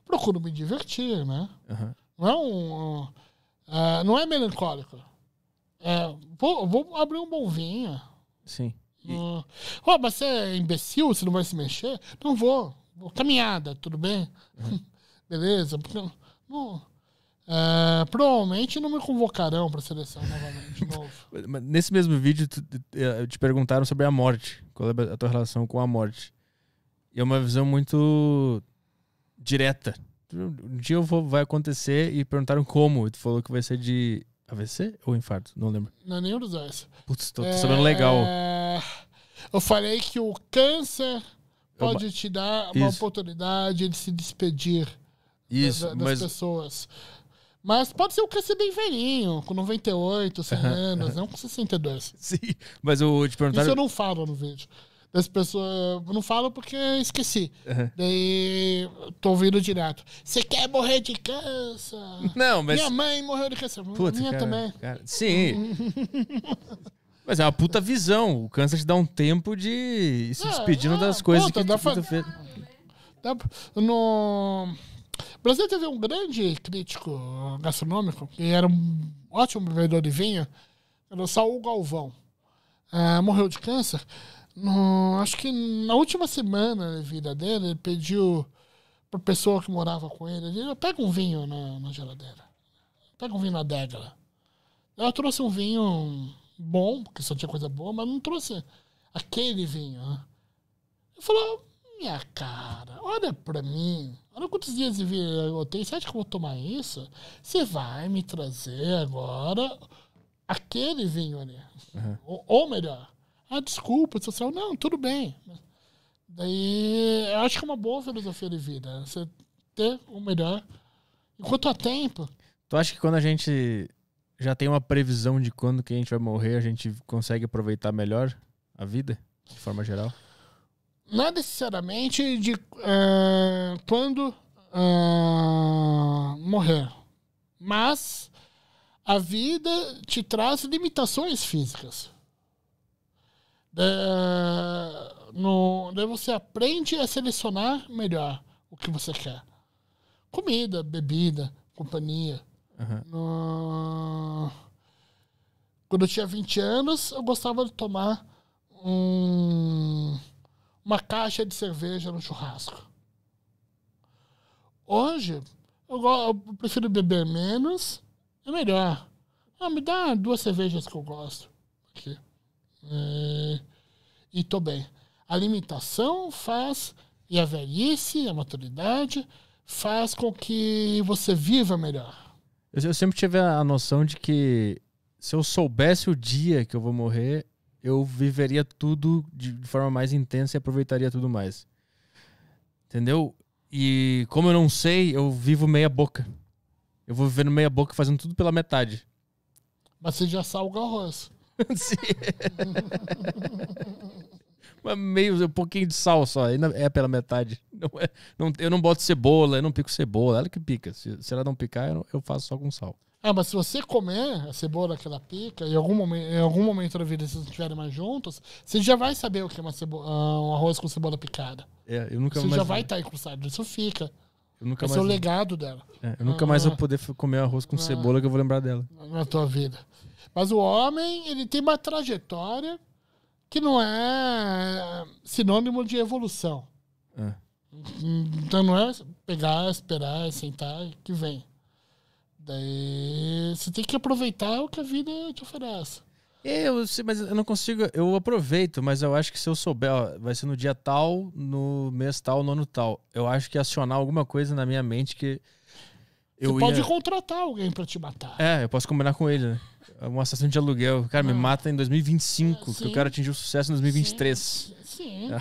procuro me divertir, né? Uhum. Não, é um, uh, não é melancólico. É, vou, vou abrir um bom vinho. Sim. Uh, oh, mas você é imbecil, você não vai se mexer? Não vou. vou caminhada, tudo bem? Uhum. Beleza? Porque não, é, provavelmente não me convocarão para seleção novamente. novo. Nesse mesmo vídeo, tu, é, te perguntaram sobre a morte. Qual é a tua relação com a morte? E é uma visão muito direta. Um dia eu vou, vai acontecer e perguntaram como. tu falou que vai ser de AVC ou infarto? Não lembro. Não, nenhum dos dois. Putz, tô, tô sabendo é... legal. Eu falei que o câncer pode eu... te dar uma Isso. oportunidade de se despedir Isso, das, das mas... pessoas. Mas pode ser um câncer bem velhinho, com 98, 100 anos, não com 62. Sim, mas eu te perguntaram... Isso eu não falo no vídeo das pessoas. Não falo porque esqueci. Uhum. Daí tô ouvindo direto. Você quer morrer de câncer? Não, mas. Minha mãe morreu de câncer. Puta, Minha cara, também. Cara, sim. mas é uma puta visão. O câncer te dá um tempo de se é, despedindo é, é, das coisas puta, que dá puta fa... dá... No. O Brasil teve um grande crítico gastronômico, que era um ótimo bebedor de vinho, era o Saul Galvão. Ah, morreu de câncer no, acho que na última semana de vida dele, ele pediu pra pessoa que morava com ele, ele ah, pega um vinho na, na geladeira. Pega um vinho na adega. Ela trouxe um vinho bom, porque só tinha coisa boa, mas não trouxe aquele vinho. Né? Ele falou, minha cara, olha pra mim. Olha quantos dias de vida eu tenho. Você acha que eu vou tomar isso? Você vai me trazer agora aquele vinho ali. Uhum. Ou, ou melhor, ah, desculpa, social. Não, tudo bem. Daí, eu acho que é uma boa filosofia de vida. Você ter o melhor enquanto há tempo. Tu acha que quando a gente já tem uma previsão de quando que a gente vai morrer, a gente consegue aproveitar melhor a vida, de forma geral? Não necessariamente de uh, quando uh, morrer. Mas a vida te traz limitações físicas. Da, no, daí você aprende a selecionar melhor o que você quer. Comida, bebida, companhia. Uhum. No, quando eu tinha 20 anos, eu gostava de tomar um, uma caixa de cerveja no churrasco. Hoje, eu, eu prefiro beber menos e melhor. Ah, me dá duas cervejas que eu gosto. Aqui. É, e estou bem. A limitação faz, e a velhice, a maturidade, faz com que você viva melhor. Eu, eu sempre tive a noção de que se eu soubesse o dia que eu vou morrer, eu viveria tudo de forma mais intensa e aproveitaria tudo mais. Entendeu? E como eu não sei, eu vivo meia boca. Eu vou vivendo meia boca fazendo tudo pela metade. Mas você já salga o arroz. meio, um pouquinho de sal só, ainda é pela metade. Não é, não, eu não boto cebola, eu não pico cebola, ela que pica. Se, se ela não picar, eu, eu, faço só com sal. Ah, mas se você comer a cebola que ela pica, em algum momento, em algum momento da vida, se vocês estiverem mais juntos, você já vai saber o que é uma cebola, ah, um arroz com cebola picada. É, eu nunca Você mais já vai estar tá encrustado, isso fica. Eu nunca Esse é mais é o legado dela. É, eu nunca ah, mais vou poder comer arroz com ah, cebola que eu vou lembrar dela. Na tua vida. Mas o homem, ele tem uma trajetória que não é, é sinônimo de evolução. É. Então não é pegar, esperar, sentar, que vem. Daí você tem que aproveitar o que a vida te oferece. Eu, mas eu não consigo, eu aproveito, mas eu acho que se eu souber, ó, vai ser no dia tal, no mês tal, no ano tal. Eu acho que acionar alguma coisa na minha mente que. Eu você ia... pode contratar alguém para te matar. É, eu posso combinar com ele, né? uma assassino de aluguel. O cara me ah. mata em 2025, Sim. que eu quero o sucesso em 2023. Sim. Sim, é.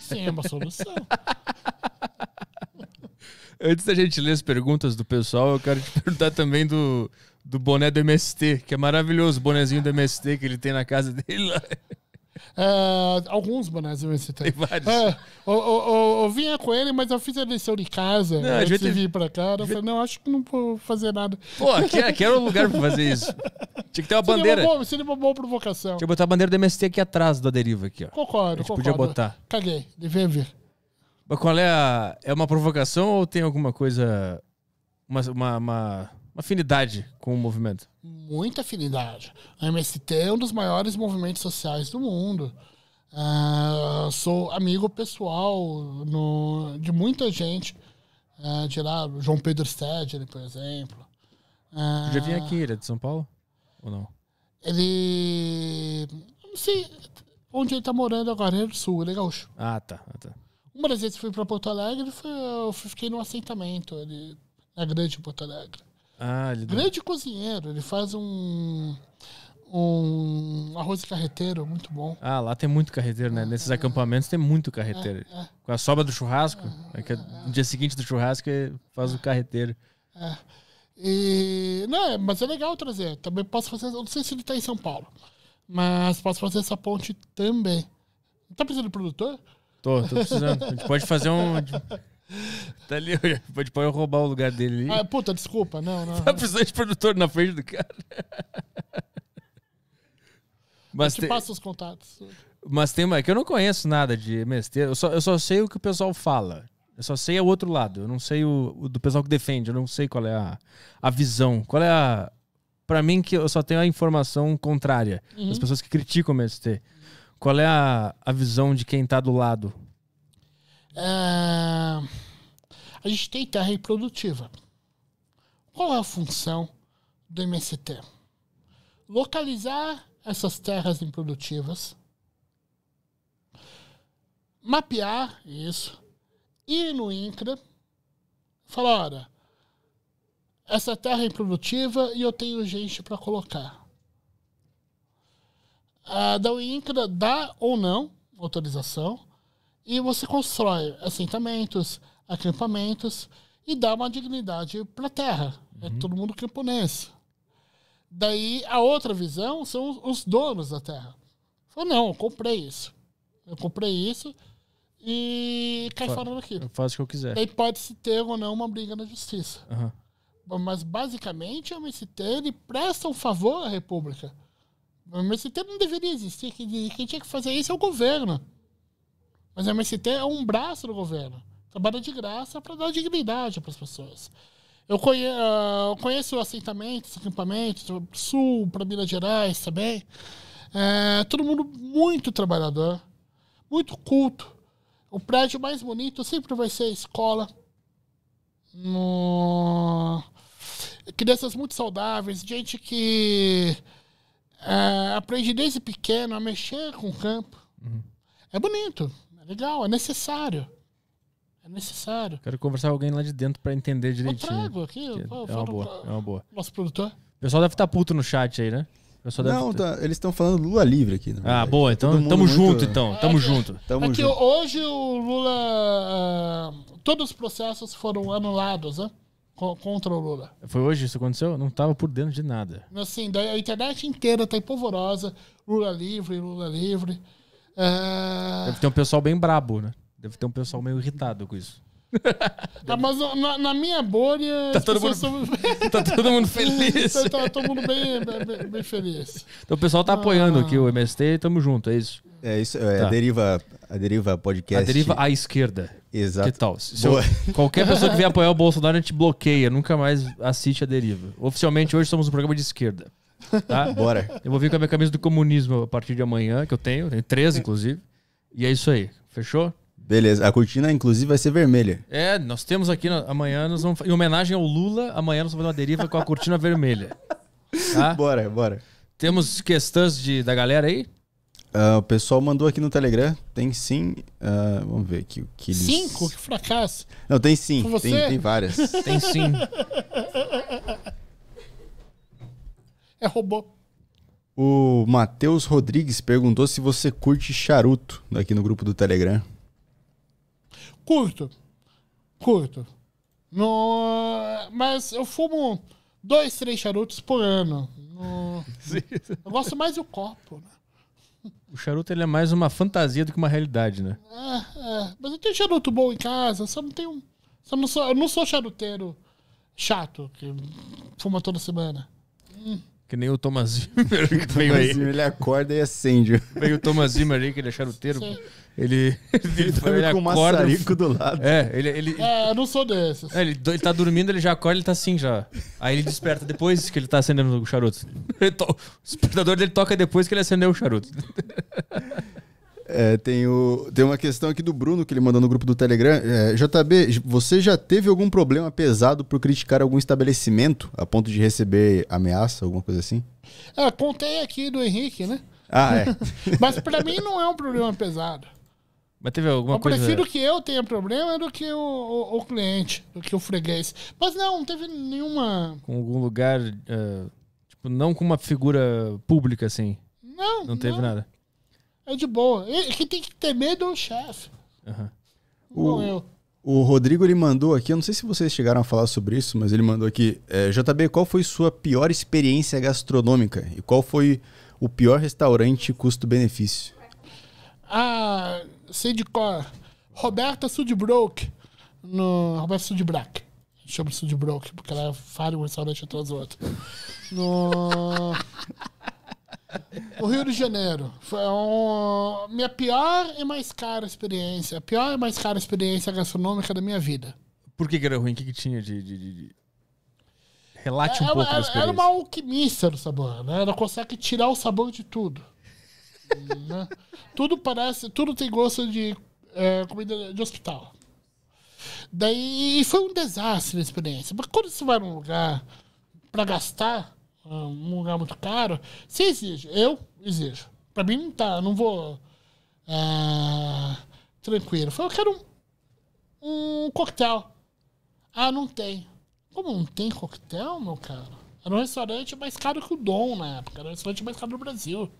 Sim é uma solução. Antes da gente ler as perguntas do pessoal, eu quero te perguntar também do, do boné do MST, que é maravilhoso o bonezinho do MST que ele tem na casa dele lá. Ah, alguns bonés do Tem vários. É, eu, eu, eu, vinha com ele, mas eu fiz a lição de casa não, antes de vir pra cá. Eu falei, não, acho que não vou fazer nada. Pô, aqui, é, aqui era o lugar pra fazer isso. Tinha que ter uma bandeira. Uma boa, seria uma boa provocação. Tinha que botar a bandeira do MST aqui atrás da deriva aqui, ó. Concordo, concordo. podia botar. Caguei, devia vir. Mas qual é a... É uma provocação ou tem alguma coisa... uma, uma, uma, uma afinidade com o movimento? muita afinidade. A MST é um dos maiores movimentos sociais do mundo. Uh, sou amigo pessoal no, de muita gente. Uh, de lá, João Pedro Stedler, por exemplo. Uh, Já vim aqui, ele é de São Paulo? Ou não? Ele. Não sei onde ele tá morando agora, é do Sul, ele é gaúcho. Ah, tá. Ah, tá. Uma das vezes fui para Porto Alegre, foi, eu fiquei no assentamento ali, na Grande Porto Alegre. Ah, ele deu... É cozinheiro, ele faz um um arroz carreteiro muito bom. Ah, lá tem muito carreteiro, né? É, Nesses é, acampamentos tem muito carreteiro. É, é. Com a sobra do churrasco, no é, dia seguinte do churrasco faz o carreteiro. É. E, não, mas é legal trazer. Também posso fazer, não sei se ele está em São Paulo, mas posso fazer essa ponte também. Tá precisando de produtor? Tô, tô precisando. A gente pode fazer um. Tá ali, pode pôr eu roubar o lugar dele ali. Ah, puta, desculpa, não, não. Tá precisando de produtor na frente do cara. Mas eu te tem... passo os contatos. Mas tem uma é que eu não conheço nada de MST, eu só, eu só sei o que o pessoal fala. Eu só sei o outro lado, eu não sei o, o do pessoal que defende, eu não sei qual é a, a visão, qual é a. Pra mim, que eu só tenho a informação contrária, uhum. das pessoas que criticam o MST. Qual é a, a visão de quem tá do lado? Ah, a gente tem terra reprodutiva. Qual é a função do MST? Localizar essas terras improdutivas, mapear isso, ir no INCRA, falar: olha, essa terra é improdutiva e eu tenho gente para colocar. Ah, da INCRA dá ou não autorização e você constrói assentamentos, acampamentos e dá uma dignidade para a terra. É uhum. É todo mundo camponês. Daí a outra visão são os donos da terra. Falou, não, eu comprei isso. Eu comprei isso e cai fora daqui. Eu faço o que eu quiser. Daí pode-se ter ou não uma briga na justiça. Uhum. Mas basicamente o MST ele presta um favor à república. O MST não deveria existir. quem tinha que fazer isso é o governo. Mas a MST é um braço do governo. Trabalha de graça para dar dignidade para as pessoas. Eu conheço, ah, eu conheço assentamentos, acampamentos, sul, para Minas Gerais também. É, todo mundo muito trabalhador, muito culto. O prédio mais bonito sempre vai ser a escola. No... Crianças muito saudáveis, gente que é, aprende desde pequeno a mexer com o campo. Uhum. É bonito. É legal, é necessário. É necessário. Quero conversar com alguém lá de dentro para entender direitinho. Eu trago aqui. Eu, é, é uma boa, pra... é uma boa. Nosso produtor. O pessoal deve estar tá puto no chat aí, né? Não, tá, tá eles estão falando Lula livre aqui. Ah, boa. Então Todo tamo junto, então. É tamo é, junto. Tamo é que junto. hoje o Lula... Ah, todos os processos foram anulados, né? Contra o Lula. Foi hoje isso aconteceu? não tava por dentro de nada. Assim, a internet inteira tá empolvorosa. Lula livre, Lula livre. É. Deve ter um pessoal bem brabo, né? Deve ter um pessoal meio irritado com isso. Tá, mas na, na, minha bolha. Tá todo, mundo, são... tá todo mundo feliz. tá, tá, todo mundo bem, bem, bem, feliz. Então o pessoal tá ah. apoiando aqui o MST e tamo junto, é isso. É isso, é tá. a, deriva, a deriva podcast. A deriva à esquerda. Exato. Que tal? Eu, qualquer pessoa que vier apoiar o Bolsonaro, a gente bloqueia, nunca mais assiste a deriva. Oficialmente hoje somos um programa de esquerda. Tá? Bora. Eu vou vir com a minha camisa do comunismo a partir de amanhã, que eu tenho, tenho três, é. inclusive. E é isso aí. Fechou? Beleza. A cortina, inclusive, vai ser vermelha. É, nós temos aqui amanhã, nós vamos, em homenagem ao Lula, amanhã nós vamos fazer uma deriva com a cortina vermelha. Tá? Bora, bora. Temos questões de, da galera aí? Ah, o pessoal mandou aqui no Telegram. Tem sim. Ah, vamos ver aqui o que eles... Cinco? Que fracasso. Não, tem sim. Tem, tem várias. Tem sim. É robô. O Matheus Rodrigues perguntou se você curte charuto aqui no grupo do Telegram. Curto. Curto. No, mas eu fumo dois, três charutos por ano. No, eu gosto mais do copo, né? O charuto ele é mais uma fantasia do que uma realidade, né? É, é. Mas eu tenho charuto bom em casa, só não tenho. Só não sou, eu não sou charuteiro chato, que fuma toda semana. Hum. Que nem o Thomas Zimmer. Que veio aí. Zimmer, ele acorda e acende. Veio o Thomas Zimmer aí, que ele é o Sim. Ele, ele, ele, ele com acorda, um maçarico do lado. É, ele. ele é, eu não sou desses. É, ele, ele tá dormindo, ele já acorda, ele tá assim já. Aí ele desperta depois que ele tá acendendo o charuto. To... O despertador dele toca depois que ele acendeu o charuto. É, tem, o, tem uma questão aqui do Bruno que ele mandou no grupo do Telegram. É, JB, você já teve algum problema pesado por criticar algum estabelecimento a ponto de receber ameaça, alguma coisa assim? É, contei aqui do Henrique, né? Ah, é. Mas para mim não é um problema pesado. Mas teve alguma eu coisa. Eu prefiro que eu tenha problema do que o, o, o, cliente, do que o freguês. Mas não, não teve nenhuma. Com algum lugar. Uh, tipo, não com uma figura pública assim. Não. Não teve não. nada. É de boa. quem tem que ter medo é o chefe. Uhum. Não o, eu. O Rodrigo ele mandou aqui, eu não sei se vocês chegaram a falar sobre isso, mas ele mandou aqui: é, JB, qual foi sua pior experiência gastronômica? E qual foi o pior restaurante custo-benefício? Ah, sei de cor. Roberta Sudbrook. No, Roberta Sudbrack. Chama Sudbrook, porque ela fala um restaurante entre do outro. No. o Rio de Janeiro. Foi um... Minha pior e mais cara experiência. A pior e mais cara experiência gastronômica da minha vida. Por que, que era ruim? O que, que tinha de... de, de... Relate é, um é pouco era, da experiência. Era uma alquimista do sabor, né? Ela consegue tirar o sabor de tudo. né? Tudo parece... Tudo tem gosto de é, comida de hospital. Daí foi um desastre a experiência. Mas quando você vai num lugar para gastar, um lugar muito caro. Se exige, eu exijo. Pra mim não tá, não vou. É, tranquilo. Falei, eu quero um, um coquetel. Ah, não tem. Como não tem coquetel, meu cara? Era um restaurante mais caro que o Dom na época. Era o um restaurante mais caro do Brasil.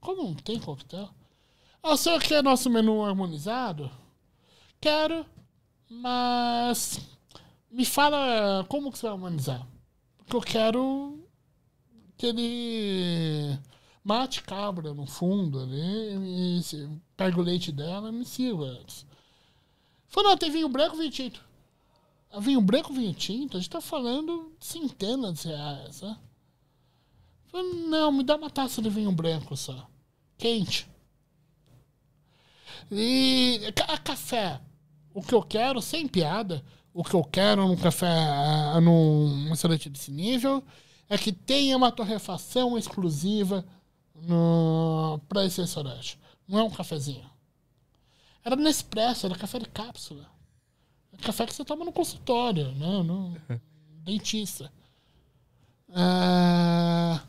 Como não tem coquetel? Ah, o senhor quer nosso menu harmonizado? Quero, mas me fala como que você vai harmonizar. Porque eu quero ele mate cabra no fundo ali, se, pega o leite dela e me sirva antes. Falou, não, tem vinho branco vinho tinto. Ah, vinho branco vinho tinto, a gente tá falando de centenas de reais, né? Falei, não, me dá uma taça de vinho branco só. Quente. E a café, o que eu quero, sem piada, o que eu quero num café, ah, num excelente desse nível, é que tenha uma torrefação exclusiva para esse restaurante. Não é um cafezinho. Era Nespresso, era café de cápsula. É café que você toma no consultório, né? no dentista. Ah,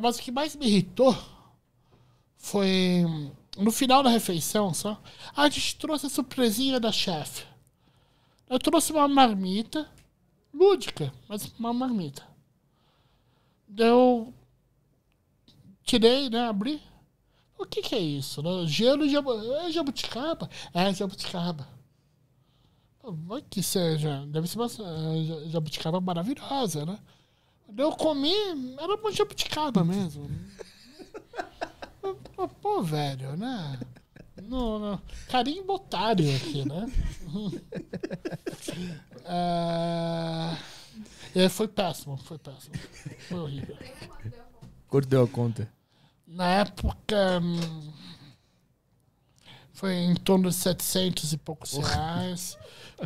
mas o que mais me irritou foi no final da refeição só. A gente trouxe a surpresinha da chefe. Eu trouxe uma marmita lúdica, mas uma marmita eu tirei, né? Abri. O que, que é isso? Né? Gelo de é jabuticaba? É jabuticaba. Vai que seja. Deve ser uma é, jabuticaba maravilhosa, né? Eu comi, era uma jabuticaba mesmo. Pô, velho, né? Não, não. Carimbo aqui, né? ah... E é, aí foi péssimo, foi péssimo. Foi horrível. Quanto deu a conta? Na época. Hum, foi em torno de 700 e poucos reais.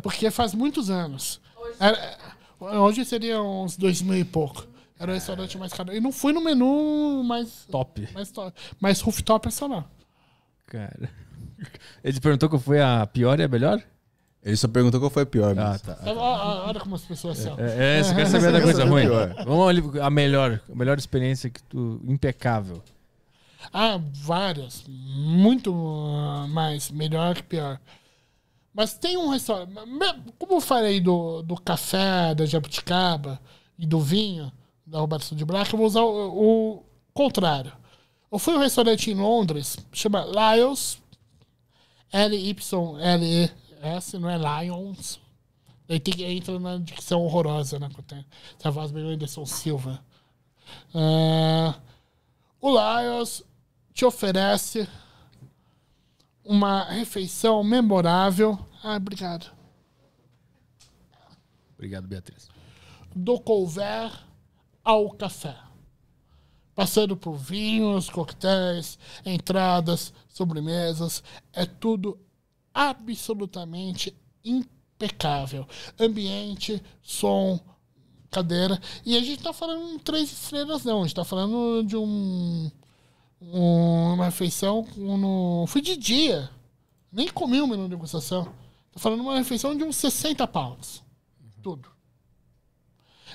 Porque faz muitos anos. Hoje, Era, hoje seria uns 2 mil e pouco. Era o restaurante mais caro. E não fui no menu mais. Top. Mais top. Mas rooftop é só lá. Cara. Ele perguntou qual foi a pior e a melhor? Ele só perguntou qual foi a pior. Ah, mas... Ah, tá. Então, olha como as pessoas é, são. É, é, você quer saber da coisa ruim? Vamos ali, a melhor, a melhor experiência que tu. Impecável. Ah, várias. Muito ah, mais. Melhor que pior. Mas tem um restaurante. Como eu falei do, do café, da jabuticaba e do vinho da Roberto de Braca, eu vou usar o, o contrário. Eu fui a um restaurante em Londres, chama Lyles, L-Y-L-E não é Lions. Aí tem, entra na dicção horrorosa, né? Essa voz meio Anderson Silva. Uh, o Lions te oferece uma refeição memorável. Ah, obrigado. Obrigado, Beatriz. Do couver ao café. Passando por vinhos, coquetéis, entradas, sobremesas, é tudo absolutamente impecável. Ambiente, som, cadeira. E a gente tá falando de três estrelas, não. A gente tá falando de um. um uma refeição. fui de dia. Nem comi o menu de degustação. Tá falando de uma refeição de uns 60 pounds. Tudo.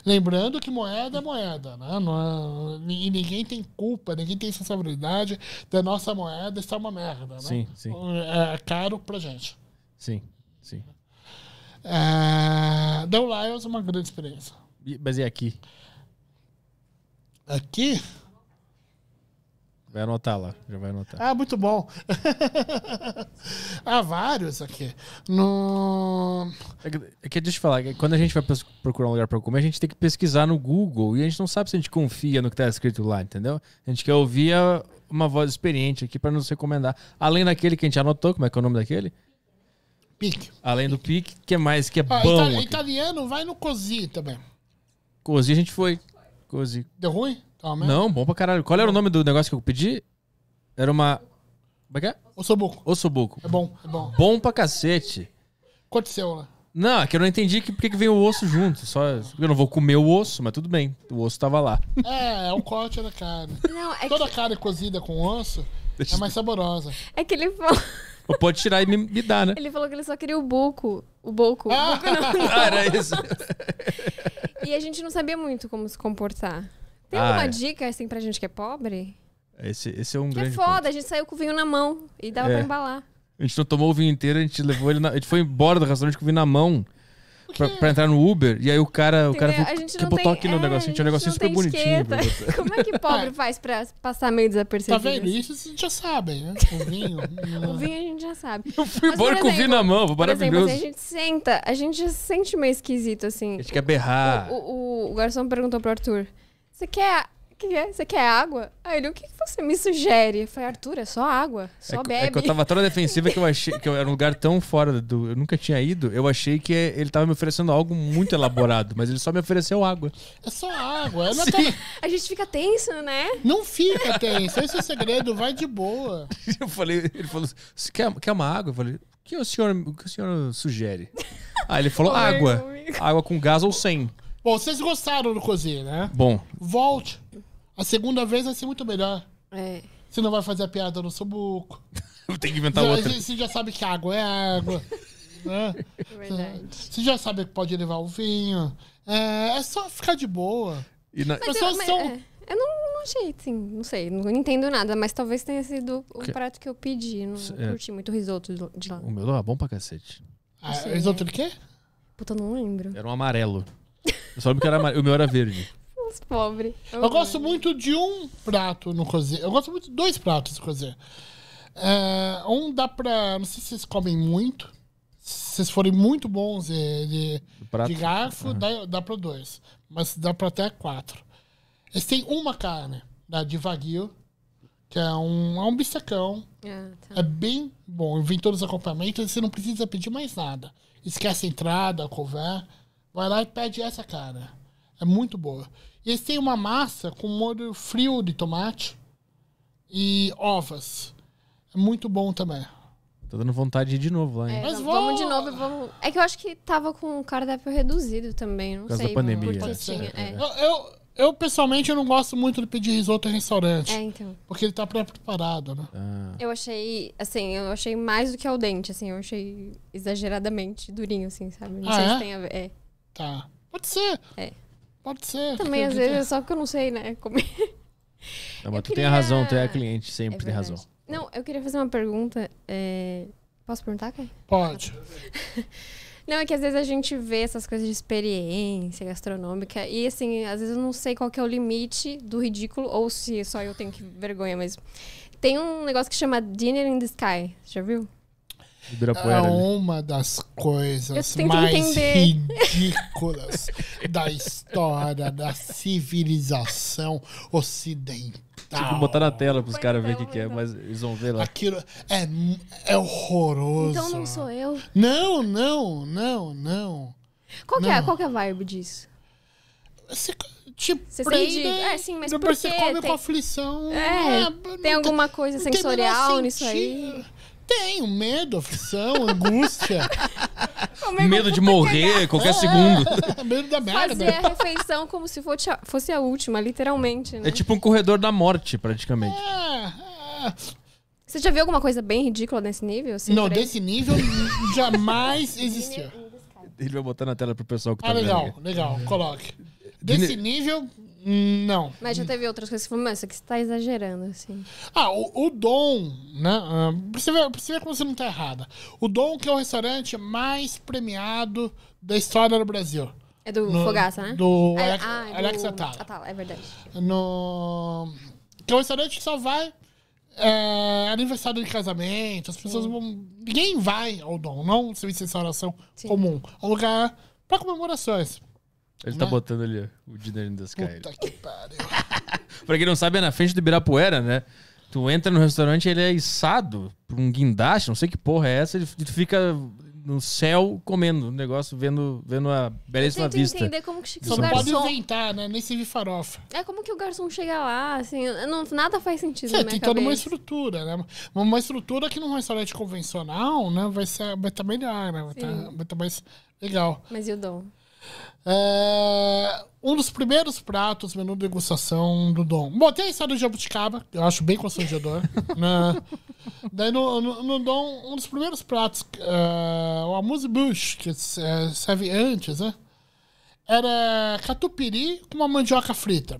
Lembrando que moeda é moeda, né? Não, é- e ninguém tem culpa, ninguém tem responsabilidade da nossa moeda estar uma merda, né? Sim, sim. Então, é, é caro pra gente. Sim, sim. É, The Lions é uma grande experiência. Mas e aqui? Aqui? Vai anotar lá, já vai anotar. Ah, muito bom. Há vários aqui. No... É que, é que deixa eu falar, é, quando a gente vai procurar um lugar para comer, a gente tem que pesquisar no Google e a gente não sabe se a gente confia no que está escrito lá, entendeu? A gente quer ouvir uma voz experiente aqui para nos recomendar. Além daquele que a gente anotou, como é que é o nome daquele? Pique. Além do pique, que é mais que é ah, bom. Itali aqui. italiano vai no Cosi também. Cosi a gente foi. Cozi Deu ruim? Toma. Não, bom pra caralho. Qual era o nome do negócio que eu pedi? Era uma. Como é que é? Ossobuco. Ossobuco. É bom, é bom. Bom pra cacete. Aconteceu, lá. Né? Não, é que eu não entendi que, porque que vem o osso junto. Só, eu não vou comer o osso, mas tudo bem. O osso tava lá. É, é o corte da carne. Não, é Toda que... carne cozida com osso é mais saborosa. É que ele falou. Pode tirar e me, me, dar, né? Ele falou que ele só queria o buco. O buco. Ah, o não, era isso. e a gente não sabia muito como se comportar. Tem ah, alguma é. dica assim pra gente que é pobre? Esse, esse é um que grande. que é foda, ponto. a gente saiu com o vinho na mão e dava é. pra embalar. A gente não tomou o vinho inteiro, a gente levou ele na... A gente foi embora do restaurante com o vinho na mão. Pra, pra, entrar no Uber, e aí o cara, o cara a que botou tipo tem, aqui no é, negócio, a gente tinha um negocinho super bonitinho. Como é que pobre é. faz pra passar meio desapercebido? Tá vendo? Assim? Isso gente já sabem, né? Tipo, o vinho. Né? o vinho a gente já sabe. Eu fui embora com o vinho na mão, maravilhoso. Exemplo, assim, a gente senta, a gente se sente meio esquisito, assim. A gente quer berrar. O, o, o garçom perguntou pro Arthur, você quer que é? Você quer água? Aí ele, o que, você me sugere? Eu falei, Arthur, é só água, só é, é bebe. É que eu tava toda defensiva que eu achei que eu era um lugar tão fora do. Eu nunca tinha ido, eu achei que ele tava me oferecendo algo muito elaborado, mas ele só me ofereceu água. É só água. Eu não tava... A gente fica tenso, né? Não fica tenso, esse é o segredo, vai de boa. eu falei, ele falou, você quer, quer uma água? Eu falei, o que o senhor, o que o senhor sugere? Aí ele falou, água. Água com gás ou sem. Bom, vocês gostaram do Cozinha, né? Bom. Volte. A segunda vez vai ser muito melhor. É. Você não vai fazer a piada no subuco. Tem que inventar já, outra. Você já sabe que água é água. né? Verdade. Você já sabe que pode levar o vinho. É, é só ficar de boa. E na... Mas, eu, mas são... é, eu é não, não achei, assim, não sei, não entendo nada, mas talvez tenha sido o que... prato que eu pedi. Não, é. curti muito o risoto de lá. O meu lá é bom pra cacete. Ah, risoto é. de quê? Puta, não lembro. Era um amarelo. Eu só lembro que era amarelo. O meu era verde. Os pobres. Eu gosto muito de um prato no cozer. Eu gosto muito de dois pratos no cozer. É, um dá pra. Não sei se vocês comem muito. Se vocês forem muito bons de, de, de garfo, uhum. dá, dá pra dois. Mas dá pra até quatro. Eles têm uma carne, da né, de Wagyu, que é um, é um bistecão. Ah, tá. É bem bom. Vem todos os acompanhamentos, você não precisa pedir mais nada. Esquece a entrada, a couvert. Vai lá e pede essa, cara. É muito boa. E eles têm uma massa com molho frio de tomate e ovas. É muito bom também. Tô dando vontade de ir de novo lá, hein? É, Mas vamos, vamos de novo, vamos. É que eu acho que tava com o cardápio reduzido também, não Por causa sei. Da pandemia. Porque tinha, é. eu, eu, eu, pessoalmente, eu não gosto muito de pedir risoto em restaurante. É, então. Porque ele tá pré-preparado, né? Ah. Eu achei, assim, eu achei mais do que ao dente, assim, eu achei exageradamente durinho, assim, sabe? Não ah, sei é? se tem a ver. É. Tá. Pode ser. É. Pode ser. Também às vezes é só que eu não sei, né? Comer. É. Não, mas eu tu queria... tem razão, tu é cliente, sempre é tem razão. Não, eu queria fazer uma pergunta. É... Posso perguntar, Kai? Pode. Não, é que às vezes a gente vê essas coisas de experiência gastronômica e assim, às vezes eu não sei qual que é o limite do ridículo ou se só eu tenho que vergonha mesmo. Tem um negócio que chama Dinner in the Sky, já viu? Ibirapuera. É uma das coisas mais entender. ridículas da história da civilização ocidental. Tipo botar na tela pros caras é, verem o que, que é, é, mas eles vão ver lá. Aquilo é, é horroroso. Então não sou eu. Não, não, não, não. Qual, não. Que é, qual que é a vibe disso? Você te tipo, você prende, é, sim, mas depois você come tem... com aflição. É, é tem alguma coisa sensorial nisso aí. Tenho medo, aflição, angústia. medo de morrer qualquer é, segundo. medo da merda. Fazer a refeição como se fosse a última, literalmente. Né? É tipo um corredor da morte, praticamente. É, é. Você já viu alguma coisa bem ridícula nesse nível? Assim, não, desse nível jamais existiu. Ele vai botar na tela pro pessoal que tá ah, legal, vendo. legal, legal, coloque. Desse nível, não. Mas já teve outras coisas que você falou, mas que você tá exagerando, assim. Ah, o, o dom, né? Ah, pra você, ver, você como você não tá errada. O dom que é o restaurante mais premiado da história do Brasil. É do no, Fogaça, né? Do ah, Alex, ah, é Alex do... Atala. Atala, é verdade. No... Que é um restaurante que só vai é, aniversário de casamento, as pessoas Sim. vão... Ninguém vai ao dom, não serviço de é restauração comum. É um lugar pra comemorações. Ele tá né? botando ali o Dinner in the Sky. Puta que pariu. pra quem não sabe, é na frente do Ibirapuera, né? Tu entra no restaurante, ele é içado por um guindaste, não sei que porra é essa, ele fica no céu comendo o um negócio, vendo, vendo a belíssima vista. entender como que Só o garçom... pode inventar, né? Nem servir farofa. É como que o garçom chega lá, assim, não, nada faz sentido Cê, na tem cabeça. toda uma estrutura, né? Uma, estrutura que num restaurante convencional, né, vai ser vai estar tá melhor, né? Vai estar tá, tá mais legal. Mas e o dom? É, um dos primeiros pratos, menu de degustação do Dom. Bom, tem a história do jabuticaba, eu acho bem constrangedor. né? Daí no, no, no, Dom, um dos primeiros pratos, uh, o amuse-bouche, que uh, serve antes, né? Era catupiry com uma mandioca frita.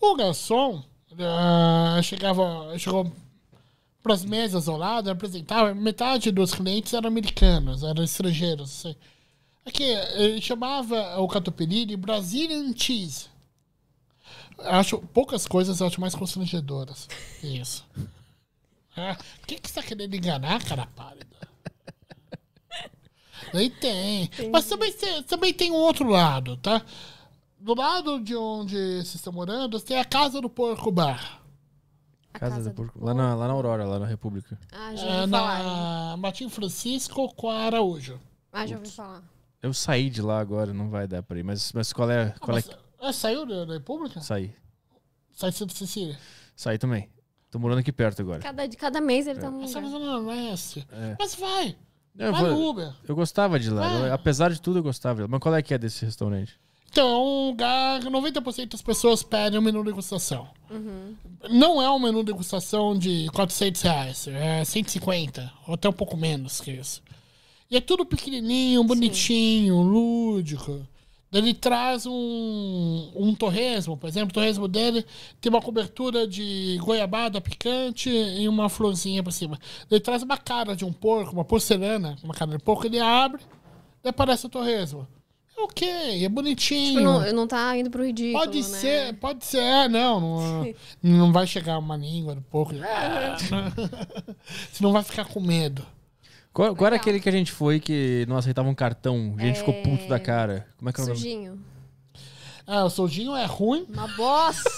O garçom uh, chegava, chegou para as mesas ao lado, apresentava, metade dos clientes eram americanos, eram estrangeiros, assim. Aqui, ele eh, chamava o catupiry de Brazilian cheese. Acho poucas coisas acho mais constrangedoras. Isso. Ah, quem que você está querendo enganar, cara pálida? Aí tem. Mas também, também tem um outro lado, tá? Do lado de onde vocês estão morando, tem a Casa do Porco Bar. A casa, do, do Porco. Lá na, lá na Aurora, lá na República. Ah, já é, ouvi é, falar. Na Martim Francisco com a Araújo. Ah, já ouvi falar. Eu saí de lá agora, não vai dar pra ir. Mas, mas qual é. Ah, qual ah, é... é... saiu da República? Saí. Sai de Santa Cecília? Saí também. Tô morando aqui perto agora. Cada, de cada mês ele é. tá morando. É, é. Mas vai! Eu, vai Uber. Eu gostava de lá. Eu, apesar de tudo, eu gostava de lá. Mas qual é que é desse restaurante? Então, é um lugar que 90% das pessoas pedem um menu de degustação. Uhum. Não é um menu de degustação de 400 reais. É 150, ou até um pouco menos que isso. E é tudo pequenininho, bonitinho, Sim. lúdico. Ele traz um, um torresmo, por exemplo. O torresmo dele tem uma cobertura de goiabada picante e uma florzinha por cima. Ele traz uma cara de um porco, uma porcelana, uma cara de porco. Ele abre e aparece o torresmo. É ok, é bonitinho. Tipo, não, não tá indo pro ridículo. Pode né? ser, pode ser, é, não. Não, não vai chegar uma língua do porco. Você ah, não vai ficar com medo. Qual, qual era aquele que a gente foi que não aceitava um cartão? A gente é... ficou puto da cara. Como é que é o nome? Ah, o soldinho é ruim. Uma bosta.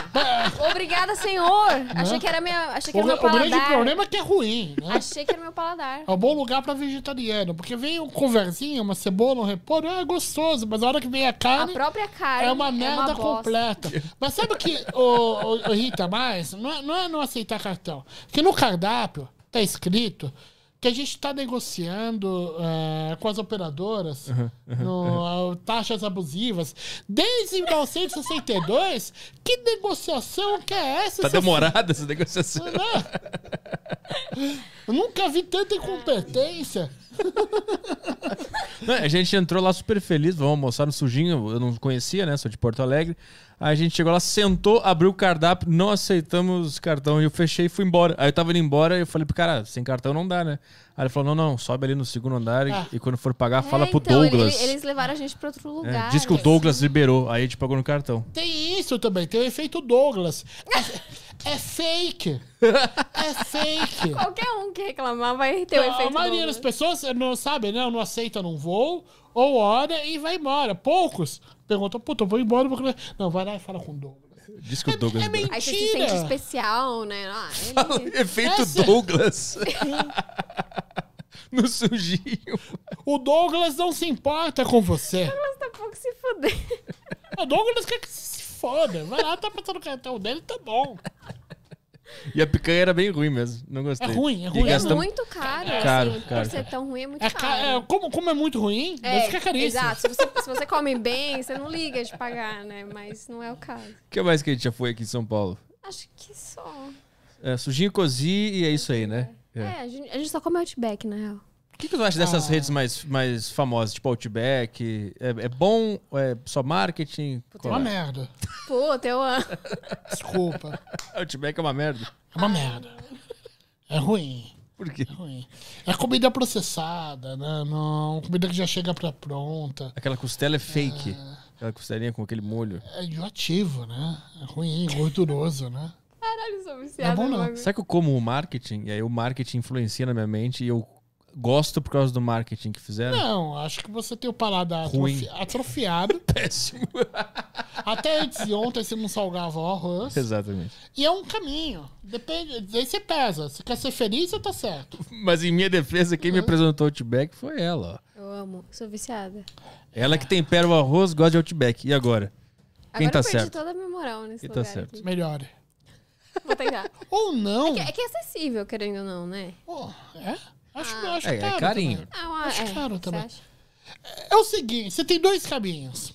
Obrigada, senhor. Né? Achei que era minha, achei que o, era meu paladar. O grande problema é que é ruim, né? Achei que era meu paladar. É um bom lugar pra vegetariano, porque vem um conversinho, uma cebola, um repolho, é gostoso, mas a hora que vem a carne... A própria carne É uma merda é uma completa. Mas sabe que o, o, o Rita mais? Não é, não é não aceitar cartão. Porque no cardápio tá escrito que a gente está negociando eh, com as operadoras uhum, uhum, no, taxas abusivas desde 1962. que negociação que é essa? Tá demorada essa negociação. Não, é? nunca vi tanta incompetência. Não, a gente entrou lá super feliz, vamos almoçar no sujinho, eu não conhecia, né? Sou de Porto Alegre. A gente chegou lá, sentou, abriu o cardápio, não aceitamos cartão. E eu fechei e fui embora. Aí eu tava indo embora e eu falei pro cara, sem cartão não dá, né? Aí ele falou, não, não, sobe ali no segundo andar é. e, ah. e quando for pagar, é, fala pro então, Douglas. Ele, eles levaram a gente pra outro é, lugar. É, diz que o Douglas liberou, aí a gente pagou no cartão. Tem isso também, tem o efeito Douglas. É, é fake. É fake. Qualquer um que reclamar vai ter o efeito A maioria Douglas. das pessoas não sabe, né não aceita, não vou, ou ora e vai embora. Poucos perguntou puta, eu vou embora, vou... Não, vai lá e fala com o Douglas. Diz que é, o Douglas. É mentira. Aí você se sente especial, né? Ah, ele... Efeito Douglas. no sujinho. O Douglas não se importa com você. O Douglas tá pouco se fuder. O Douglas quer que se foda. Vai lá, tá passando o cartão dele, tá bom. E a picanha era bem ruim mesmo. Não gostei. É ruim, é ruim. É muito caro. É, caro, assim, caro, por ser tão ruim, é muito é caro. caro. É, como, como é muito ruim, é, fica caríssimo. Exato. Se você, se você come bem, você não liga de pagar, né? Mas não é o caso. O que mais que a gente já foi aqui em São Paulo? Acho que só. É, sujinho, cozi e é isso aí, né? É, é. a, gente, a gente só come Outback, na real. O que, que tu acha dessas ah. redes mais, mais famosas, tipo Outback? É, é bom? É só marketing? Puta, é uma é? merda. Pô, até o. Desculpa. Outback é uma merda? É uma merda. É ruim. Por quê? É ruim. É comida processada, né? Não, comida que já chega pra pronta. Aquela costela é fake. É... Aquela costelinha com aquele molho. É enjoativo, né? É ruim, gorduroso, né? Caralho, sou viciada. É bom, não. Será que eu como o marketing? E aí o marketing influencia na minha mente e eu gosto por causa do marketing que fizeram? Não, acho que você tem o paladar Ruim. atrofiado. Péssimo. Até antes de ontem você não salgava o arroz. Exatamente. E é um caminho. Depende, daí você pesa. Se quer ser feliz, ou tá certo. Mas em minha defesa, quem me uhum. apresentou o Outback foi ela. Ó. Eu amo, sou viciada. Ela que tempera o arroz, gosta de Outback. E agora? Quem agora tá eu perdi certo? toda a minha moral nesse Quem tá certo? aqui. Vou tentar. Ou não. É que, é que é acessível, querendo ou não, né? Pô, é? Acho, ah. acho é, caro. É carinho. Também. Ah, acho é, caro também. É, é. É, é o seguinte: você tem dois caminhos.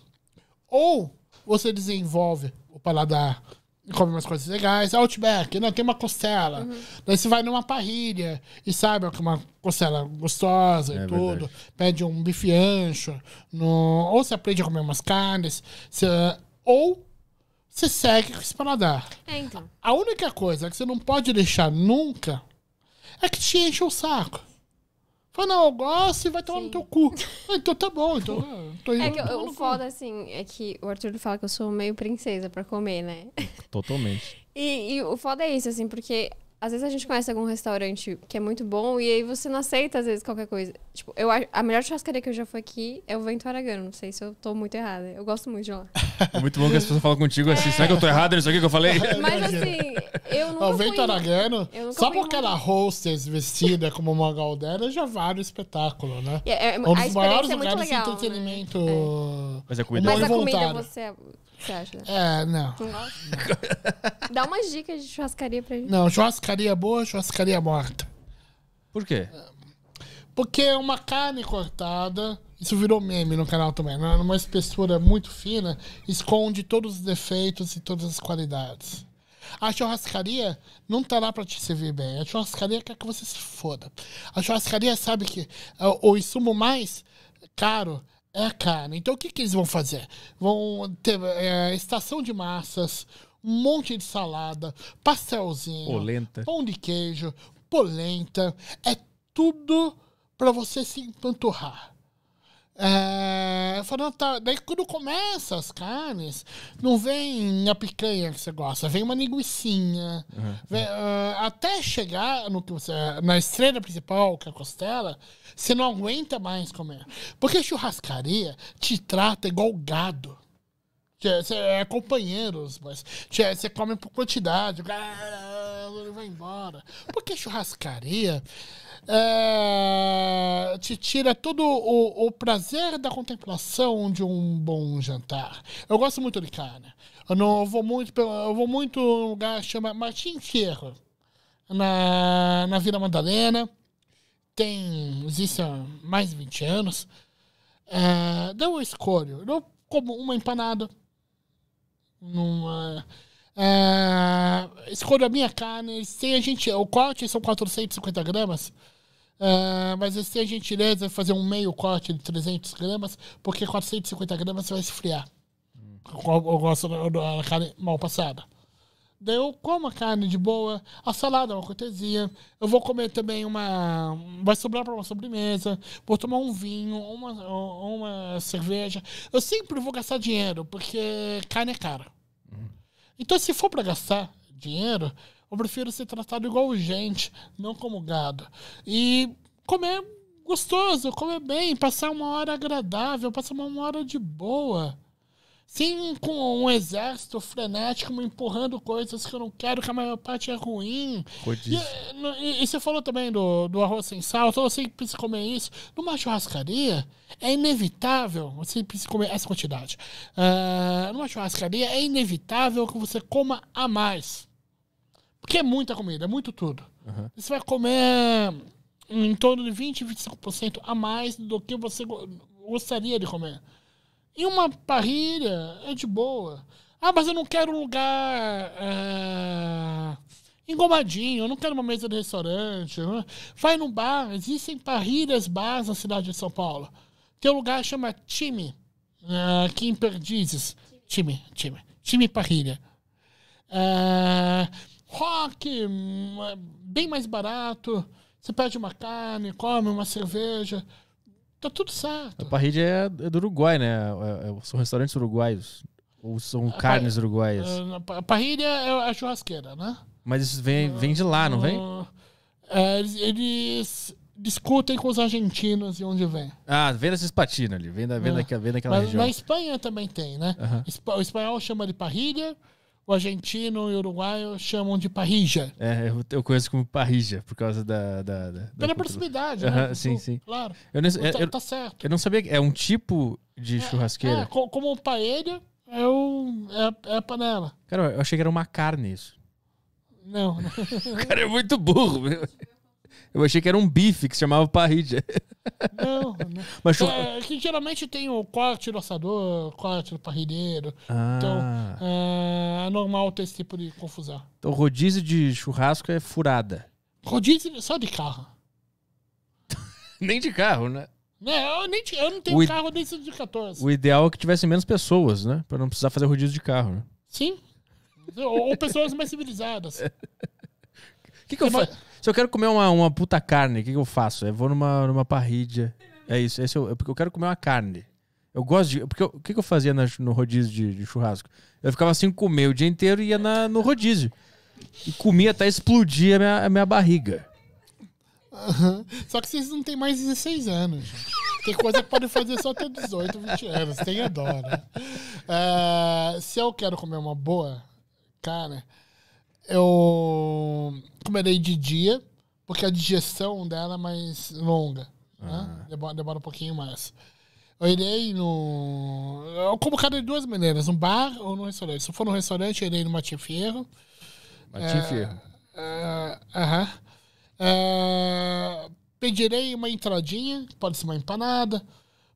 Ou você desenvolve o paladar e come umas coisas legais. Outback, não, né, tem uma costela. Uhum. Daí você vai numa parrilha e sabe uma costela gostosa é e tudo. Verdade. Pede um bife ancho. No... Ou você aprende a comer umas carnes. Você... Ou você segue com esse paladar. É, então. A única coisa que você não pode deixar nunca é que te enche o saco. Fala, não, eu gosto e vai tomar Sim. no teu cu. então tá bom, então é, tô indo. É que o foda, assim, é que o Arthur fala que eu sou meio princesa pra comer, né? Totalmente. E, e, o foda é isso, assim, porque às vezes a gente conhece algum restaurante que é muito bom e aí você não aceita, às vezes, qualquer coisa. Tipo, eu, a melhor churrascaria que eu já fui aqui é o Vento Aragão. Não sei se eu tô muito errada. Eu gosto muito de lá. É muito bom que as pessoas falam contigo assim, é... será que eu tô errada nisso aqui que eu falei? Mas assim, eu nunca O Vento fui... só porque era hostess vestida como uma galdera, já vale o espetáculo, né? É, é, um dos maiores é lugares legal, de né? entretenimento. Né? É. Mas é a comida, Mas a comida você... É você acha? É, não. não Dá umas dicas de churrascaria pra gente. Não, churrascaria boa, churrascaria morta. Por quê? Porque é uma carne cortada, isso virou meme no canal também, né? numa espessura muito fina, esconde todos os defeitos e todas as qualidades. A churrascaria não tá lá pra te servir bem. A churrascaria quer que você se foda. A churrascaria sabe que é, o insumo mais caro é, carne. Então o que, que eles vão fazer? Vão ter é, estação de massas, um monte de salada, pastelzinho, polenta. pão de queijo, polenta. É tudo para você se empanturrar. É, só tá, daí quando começa as carnes, não vem a picanha que você gosta, vem uma linguiçinha. Uhum. Vem, uh, até chegar no que você, na estrela principal, que é a costela, você não aguenta mais comer. Porque churrascaria te trata igual gado. Você é companheiros, mas você come por quantidade, o ah, gado vai embora. Porque churrascaria é, te tira todo o, o, prazer da contemplação de um bom jantar. Eu gosto muito de carne. Eu não eu vou muito, eu vou muito lugar que chama Martim Fierro, na, na Vila Madalena. Tem, existe há mais de 20 anos. É, daí eu Eu como uma empanada. Numa, é, escolho a minha carne. Sem a gente, o corte são 450 gramas. Uh, mas eles têm a gentileza de é fazer um meio corte de 300 gramas, porque 450 gramas você vai esfriar. Hum. Eu, eu gosto da carne mal passada. Daí eu como a carne de boa, a salada é uma cortesia. Eu vou comer também uma. Vai sobrar para uma sobremesa. Vou tomar um vinho, uma, uma cerveja. Eu sempre vou gastar dinheiro, porque carne é cara. Hum. Então, se for para gastar dinheiro, eu prefiro ser tratado igual gente, não como gado. E comer gostoso, comer bem, passar uma hora agradável, passar uma hora de boa. Sim, com um exército frenético me empurrando coisas que eu não quero, que a maior parte é ruim. E, e, e, você falou também do, do arroz sem sal, então você precisa comer isso. Numa churrascaria, é inevitável, você precisa comer essa quantidade. Uh, numa churrascaria, é inevitável que você coma a mais. Porque é muita comida, é muito tudo. Uhum. Você vai comer em torno de 20, 25% a mais do que você gostaria de comer. E uma parrilha é de boa. Ah, mas eu não quero um lugar é, engomadinho, eu não quero uma mesa de restaurante. Né? Vai num bar, existem parrilhas bars na cidade de São Paulo. Tem um lugar que chama Time, eh, aqui em Perdizes. Time, time. Time Parrilha. É, rock, hum, é bem mais barato. Você pede uma carne, come uma cerveja. Tá tudo certo. A parrilla é, é, do Uruguai, né? É, são restaurantes uruguaios. Ou são a carnes par... uruguaias? A parrilha é a churrasqueira, né? Mas isso vem, vem de lá, não vem? eles, discutem com os argentinos de onde vem. Ah, vem dessas patinas ali, vem, da, vem, é. daquela, vem daquela Mas região. Na Espanha também tem, né? O espanhol chama de parrilha, o argentino e o uruguaio chamam de parrija. É, eu, eu conheço como parrija, por causa da. da, da Pela da proximidade, né? Uhum, sim, sim. Claro. Eu, não, tá, eu, tá, certo. Eu não sabia. É um tipo de é, churrasqueira? É, como paella é, um, é, é panela. Cara, eu achei que era uma carne isso. Não. o cara é muito burro, meu. Eu achei que era um bife que se chamava parrilla. Não, não. Né? Mas chur... é, que geralmente tem o corte do assador, corte do parrilheiro. Ah. Então, é, é normal ter esse tipo de confusão. Então, rodízio de churrasco é furada. Rodízio só de carro. nem de carro, né? Não, né, eu, nem, eu não tenho o carro i... desde 2014. O ideal é que tivesse menos pessoas, né? Pra não precisar fazer rodízio de carro, né? Sim. Ou, pessoas mais civilizadas. O que, que, eu, faço? Se eu quero comer uma, uma puta carne, o que, que eu faço? Eu vou numa, numa parrídia. É isso. Esse eu, é é porque eu quero comer uma carne. Eu gosto de. Porque o que, que eu fazia na, no rodízio de, de, churrasco? Eu ficava assim, comer o dia inteiro e ia na, no rodízio. E comia até explodir a minha, a minha barriga. Uhum. Só que vocês não têm mais 16 anos. Tem coisa que podem fazer só até 18, 20 anos. Tem dó, né? Uh, se eu quero comer uma boa cara, eu comerei de dia, porque a digestão dela é mais longa. Né? Ah. Demora, demora, um pouquinho mais. Eu irei no. Eu como cada de duas maneiras, no bar ou no restaurante. Se for no restaurante, eu irei no Matinho Ferro. Matinho é, Ferro. É, aham. É, é, pedirei uma entradinha, pode ser uma empanada,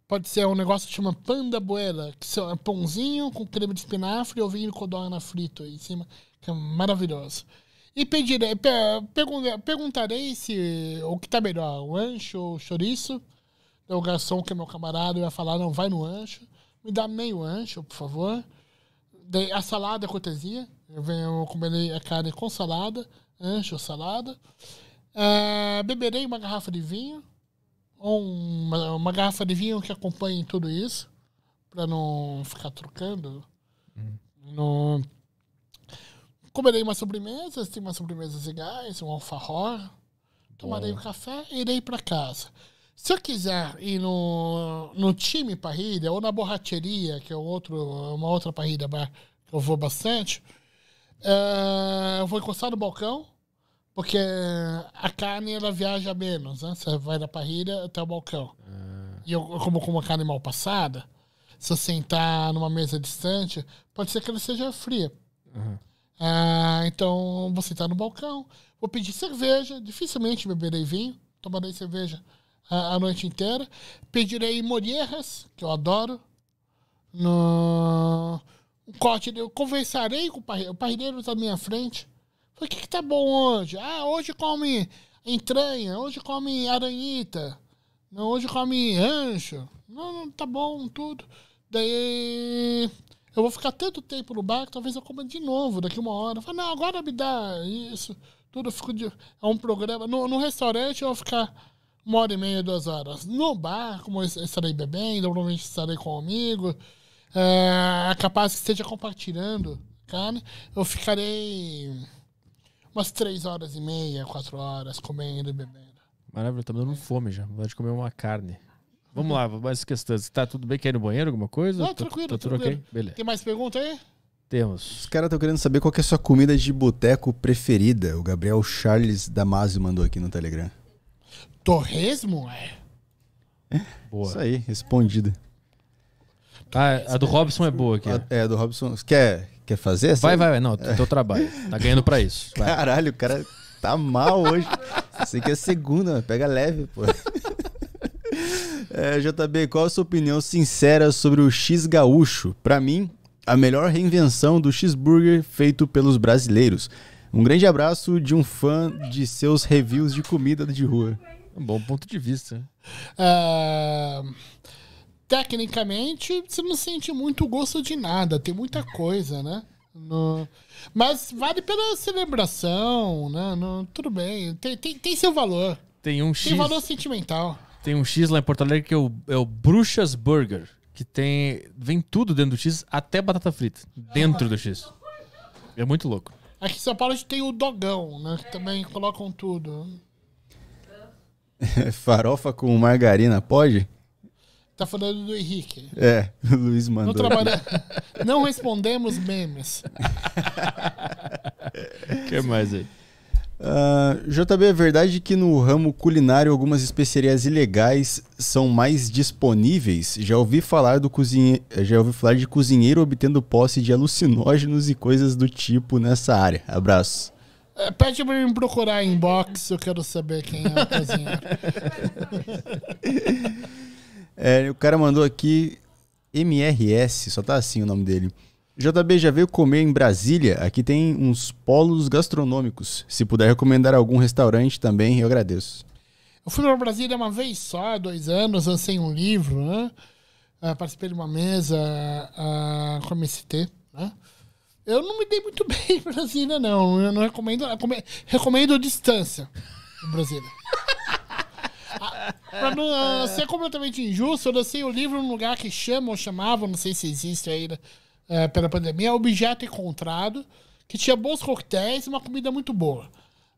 pode ser um negócio que chama panda Boela que é pãozinho com creme de espinafre e vinho com dona frito em cima que é maravilhoso. E pedirei, eh, perguntarei se o que está melhor, o ancho ou o chouriço. Então, o garçom, que é meu camarada, vai falar, não, vai no ancho. Me dá meio ancho, por favor. A salada é cortesia. Eu venho comer a carne com salada, ancho, ou salada. Uh, beberei uma garrafa de vinho, ou uma, uma garrafa de vinho que acompanhe tudo isso, para não ficar trocando. Hum. Não Comerei uma sobremesa, tem umas sobremesas legais, um alfajor. Tomarei um café e irei para casa. Se eu quiser ir no, no time parrilha ou na borracheria, que é outro, uma outra parrilha que eu vou bastante, uh, eu vou encostar no balcão, porque a carne ela viaja menos, né? Você vai da parrilha até o balcão. Ah. E eu, como com a carne mal passada, se eu sentar numa mesa distante, pode ser que ela seja fria. Uhum. Ah, então vou sentar tá no balcão, vou pedir cerveja, dificilmente beberei vinho, tomarei cerveja a, ah, a noite inteira. Pedirei morierras, que eu adoro. No... Um corte, eu conversarei com o parreiro, o parrilheiro tá à minha frente. Falei, o que, que tá bom hoje? Ah, hoje come entranha, hoje come aranhita, não, hoje come ancho. Não, não, tá bom, tudo. Daí eu vou ficar tanto tempo no bar que talvez eu coma de novo daqui uma hora. Eu falo, não, agora me dá isso, tudo. Eu fico de. É um programa. No, no restaurante eu vou ficar uma hora e meia, duas horas. No bar, como eu estarei bebendo, provavelmente estarei com um amigo, é capaz que esteja compartilhando carne, eu ficarei umas três horas e meia, quatro horas comendo e bebendo. Maravilha, tá me dando fome já. Vontade de comer uma carne. Vamos lá, mais questões. Tá tudo bem? Quer ir no banheiro, alguma coisa? Não, tranquilo, tá tudo tranquilo. ok? Beleza. Tem mais pergunta aí? Temos. Os caras estão querendo saber qual que é a sua comida de boteco preferida. O Gabriel Charles Damasio mandou aqui no Telegram. Torresmo? É. é boa. Isso aí, respondida. Ah, a do Robson é boa aqui. É, a do Robson. Quer, quer fazer? Essa? Vai, vai, vai. Não, é. teu trabalho. Tá ganhando pra isso. Vai. Caralho, o cara tá mal hoje. Isso aqui é segunda, pega leve, pô. É, JB, qual a sua opinião sincera sobre o X Gaúcho? Para mim, a melhor reinvenção do X Burger feito pelos brasileiros. Um grande abraço de um fã de seus reviews de comida de rua. Um bom ponto de vista. Uh, tecnicamente, você não sente muito gosto de nada, tem muita coisa, né? No... Mas vale pela celebração, né? No... Tudo bem, tem, tem, tem seu valor. Tem um X. Tem valor sentimental. Tem um X lá em Porto Alegre que é o, é o Bruxas Burger, que tem vem tudo dentro do X, até batata frita, dentro do X. É muito louco. Aqui em São Paulo a gente tem o dogão, né? Que também colocam tudo. Farofa com margarina, pode? Tá falando do Henrique. É, o Luiz mandou. Não, trabalha... não respondemos memes. O que mais aí? Uh, ah, JB, é verdade que no ramo culinário algumas especiarias ilegais são mais disponíveis? Já ouvi falar do cozinhe... já ouvi falar de cozinheiro obtendo posse de alucinógenos e coisas do tipo nessa área. Abraço. É, pede pra me procurar em box, eu quero saber quem é o cozinheiro. é, o cara mandou aqui MRS, só tá assim o nome dele. JB já veio comer em Brasília. Aqui tem uns polos gastronômicos. Se puder recomendar algum restaurante também, eu agradeço. Eu fui para Brasília uma vez só, dois anos, lancei um livro, né? Uh, participei de uma mesa uh, com a MST, né? Eu não me dei muito bem em Brasília, não. Eu não recomendo. Recomendo distância em Brasília. Ah, pra não uh, ser completamente injusto, eu lancei o livro num lugar que chama ou chamava, não sei se existe ainda. Né? é, pela pandemia, um é objeto encontrado que tinha bons coquetéis e uma comida muito boa.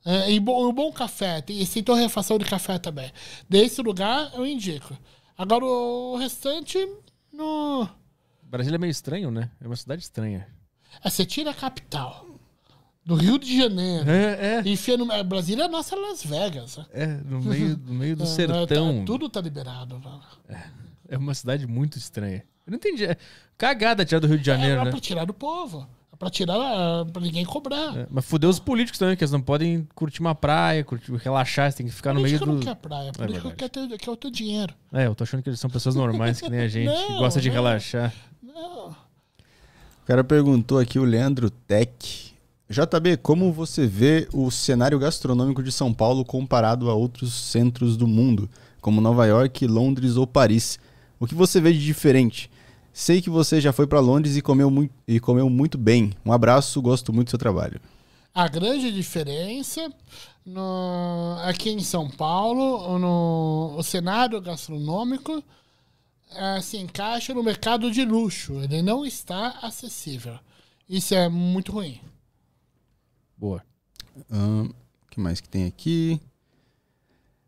É, e bom, um bom café, e sem torrefação de café também. Desse lugar, eu indico. Agora, o restante, no... Brasília é meio estranho, né? É uma cidade estranha. É, você tira a capital do Rio de Janeiro. É, é. E enfia no... É, Brasília é a nossa Las Vegas. É, no meio, no meio do é, sertão. Tá, tudo tá liberado. É, é uma cidade muito estranha. Eu não entendi. É cagada tirar do Rio de é, Janeiro, é, né? É pra tirar do povo. É pra tirar, é, pra ninguém cobrar. É, mas fudeu os políticos também, que eles não podem curtir uma praia, curtir, relaxar, tem que ficar no meio do... não quer praia, político quer, ter, quer o teu dinheiro. É, eu tô achando que eles são pessoas normais, que nem a gente, não, que gosta de não, relaxar. Não. O cara perguntou aqui, o Leandro Tech. JB, como você vê o cenário gastronômico de São Paulo comparado a outros centros do mundo, como Nova York, Londres ou Paris? O que você vê de diferente? Sei que você já foi para Londres e comeu, muito, e comeu muito bem. Um abraço, gosto muito do seu trabalho. A grande diferença no, aqui em São Paulo, no, o cenário gastronômico é, se encaixa no mercado de luxo. Ele não está acessível. Isso é muito ruim. Boa. O um, que mais que tem aqui?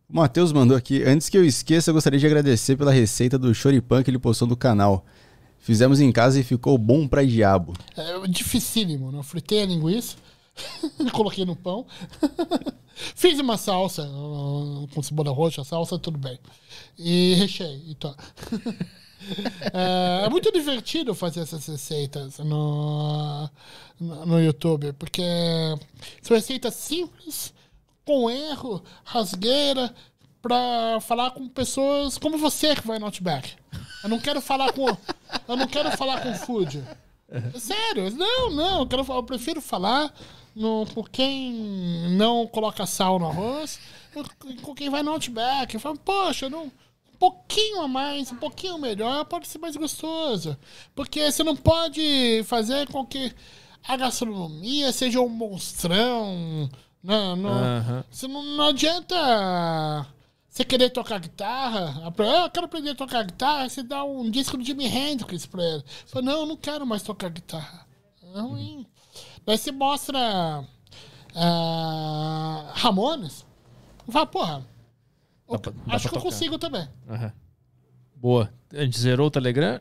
O Matheus mandou aqui. Antes que eu esqueça, eu gostaria de agradecer pela receita do choripan que ele postou no canal. Fizemos em casa e ficou bom pra diabo. É dificílimo, né? Fritei a linguiça, coloquei no pão. Fiz uma salsa uh, uh, com cebola roxa, salsa, tudo bem. E rechei e tá. é, é, muito divertido fazer essas receitas no, no YouTube, porque são receitas simples, com erro, rasgueira, pra falar com pessoas como você que vai no Outback. Eu não quero falar com. Eu não quero falar com o Food. É. Sério, não, não. Eu, quero, eu prefiro falar no, com quem não coloca sal no arroz, com quem vai no Outback. Eu falo, poxa, não, um pouquinho a mais, um pouquinho melhor, pode ser mais gostoso. Porque você não pode fazer com que a gastronomia seja um monstrão. Né, não, não, não, não adianta você querer tocar guitarra, eu quero aprender a tocar guitarra, você dá um disco do Jimi Hendrix pra ele? Fala, não, eu não quero mais tocar guitarra. É ruim. Aí você mostra Ramones, fala, porra, dá pra, dá acho que eu consigo também. Uhum. Boa. A gente zerou o Telegram?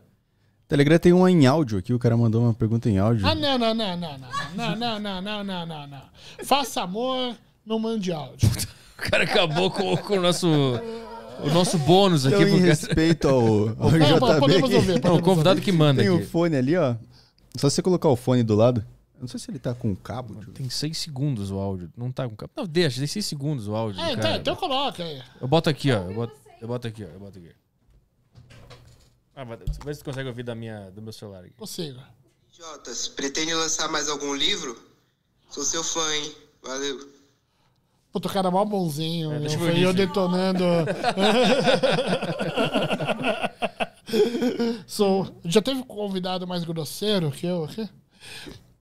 Telegram tem uma em áudio aqui, o cara mandou uma pergunta em áudio. Ah, não, não, não, não, não, não, não, não, não, não, não, não. Faça amor, não mande áudio. O cara acabou com, com o nosso. O nosso bônus aqui. Então, em porque... respeito ao, ao JB. podemos ouvir, Não, o convidado que manda Tem aqui. o fone ali, ó. Só você colocar o fone do lado. Eu não sei se ele tá com cabo. Tipo. Tem seis segundos o áudio. Não tá com cabo. Não, deixa, tem seis segundos o áudio. É, então, então coloca aí. Eu boto aqui, ó. Eu boto, eu boto aqui, ó. Eu boto aqui. Ah, mas você consegue ouvir da minha, do meu celular aqui. Consigo. Jotas, pretende lançar mais algum livro? Sou seu fã, hein? Valeu. Pô, o cara é mó bonzinho. É, eu, eu detonando. Sou. Já teve convidado mais grosseiro que eu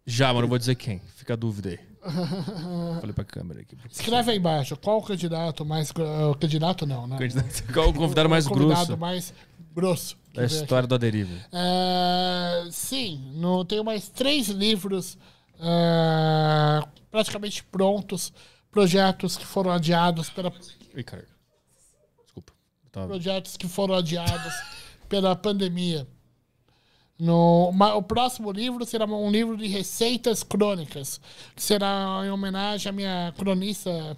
Já, mas não vou dizer quem. Fica a dúvida aí. Falei pra câmera aqui. Escreve aí embaixo. Qual o candidato mais. O candidato não, né? Candidato, qual o convidado mais grosso? convidado mais grosso. Da história da do Uh, é, sim, no, tenho mais três livros uh, praticamente prontos projetos que foram adiados pela. Ih, Desculpa. Projetos que foram adiados pela pandemia. No, o próximo livro será um livro de receitas crônicas, que será em homenagem à minha cronista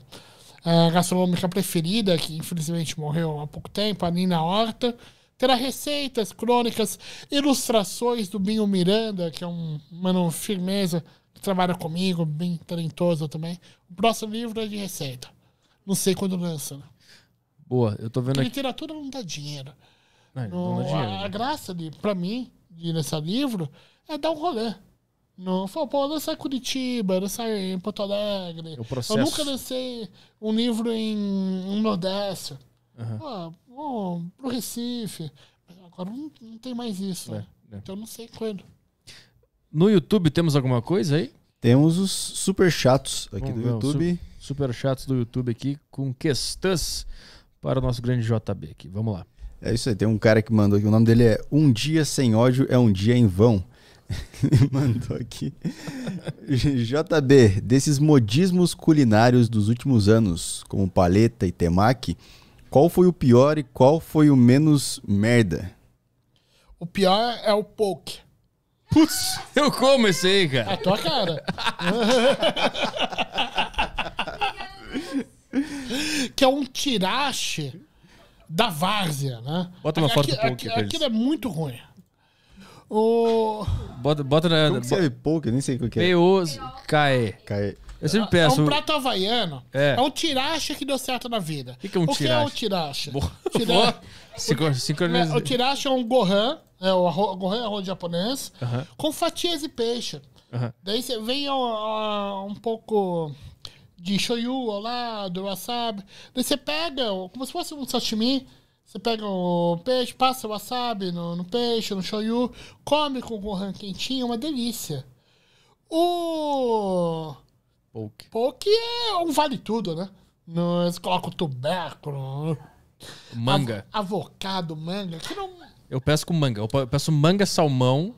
uh, gastronômica preferida, que infelizmente morreu há pouco tempo, a Nina Horta. Terá receitas, crônicas, ilustrações do Binho Miranda, que é um mano firmeza, trabalha comigo, bem talentoso também. O próximo livro é de receita. Não sei quando lança, né? Boa, eu tô vendo aqui. literatura não dá dinheiro. Não, não, dá dinheiro. A, né? a graça, de, pra mim, de lançar livro, é dar um rolê. Não, falo, pô, lançar em Curitiba, lançar em Porto Alegre. É processo... Eu nunca lancei um livro em, em Nordeste. Uhum. Pô, pô, pro Recife. Agora não, não tem mais isso. É, né? é. Então eu não sei quando. No YouTube temos alguma coisa aí? Temos os super chatos aqui Bom, do YouTube. Su super chatos do YouTube aqui com questões para o nosso grande JB aqui. Vamos lá. É isso aí, tem um cara que mandou aqui, o nome dele é Um Dia Sem Ódio é um Dia em Vão. Ele mandou aqui. JB, desses modismos culinários dos últimos anos, como paleta e temaki, qual foi o pior e qual foi o menos merda? O pior é o poke. Putz, eu comecei, cara. A tua cara. que é um tirache da várzea, né? Bota uma aqui, foto aqui, do poker. Aqui, aquilo é muito ruim. O... Bota, bota na. Como que escreve poker? Nem sei o que é. p o eu sempre peço. É um prato havaiano. É, é um tiracha que deu certo na vida. O que, é um o é tiracha? O que é um tiracha? Bo... O tiracha é um gohan, é o arroz, gohan é arroz japonês, uh -huh. com fatias de peixe. Uh -huh. Daí você vem um, um pouco de shoyu ao lado, wasabi. Daí você pega, como se fosse um sashimi, você pega o peixe, passa o wasabi no, no peixe, no shoyu, come com o gohan quentinho, uma delícia. O... Poke. Poke é um vale tudo, né? Não, eles colocam tubérculo. Manga. Av avocado, manga. Que não... Eu peço com manga. Eu peço manga, salmão.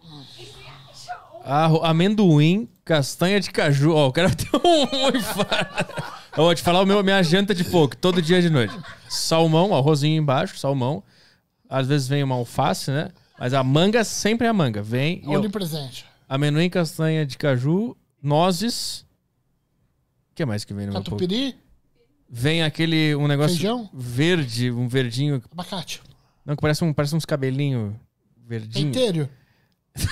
Ah, amendoim, castanha de caju. Ó, oh, o cara tem um infarto. Eu vou te falar o meu, minha janta de pouco, todo dia de noite. Salmão, arrozinho embaixo, salmão. Às vezes vem uma alface, né? Mas a manga sempre é a manga. Vem. Onde eu... presente. Amendoim, castanha de caju, nozes, o que é mais que vem no Catupiry? Vem aquele, um negócio Feijão? verde, um verdinho. Abacate. Não, que parece, um, parece uns cabelinhos verdinhos. Inteiro.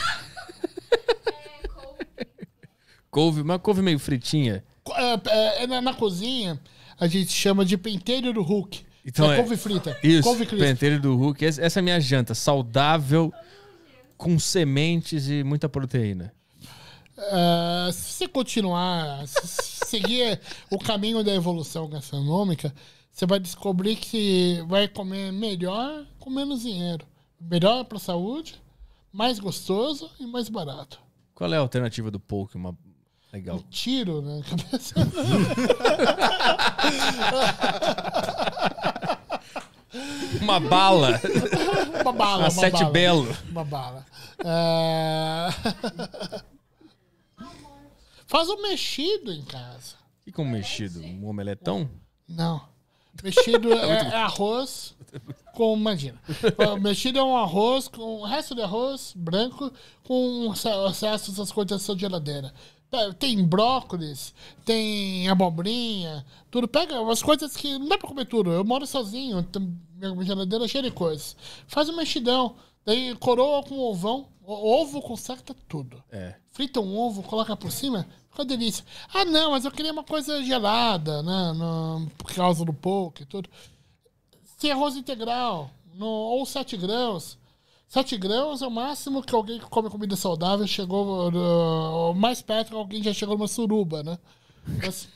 couve, uma couve meio fritinha. É, é, é, na, na cozinha, a gente chama de penteiro do Hulk. Então é, é couve frita. Isso, couve penteiro do Hulk. Essa é a minha janta, saudável, com sementes e muita proteína. Ah, se você continuar, se seguir o caminho da evolução gastronômica, você vai descobrir que vai comer melhor com menos dinheiro. Melhor para a saúde, mais gostoso e mais barato. Qual é a alternativa do pouco, Uma, Legal. Um tiro na cabeça. uma bala. Uma bala. Uma, uma sete bala. belo. Uma bala. Uh... Faz um mexido em casa. O que, que é um mexido? Um omeletão? Não. Mexido é, é, arroz com Imagina. mexido é um arroz com o resto de arroz branco com os restos das coisas da sua geladeira. Tá, tem brócolis, tem abobrinha, tudo. Pega umas coisas que não dá pra comer tudo. Eu moro sozinho, minha geladeira é cheia de coisas. Faz um mexidão, daí coroa com ovão, ovo conserta tudo. É. Frita um ovo, coloca por cima, uma delícia? Ah, não, mas eu queria uma coisa gelada, né? No, por causa do pouco e tudo. Se arroz integral, no, ou 7 grãos. 7 grãos é o máximo que alguém que come comida saudável chegou. Uh, mais perto que alguém já chegou numa suruba, né? Mas,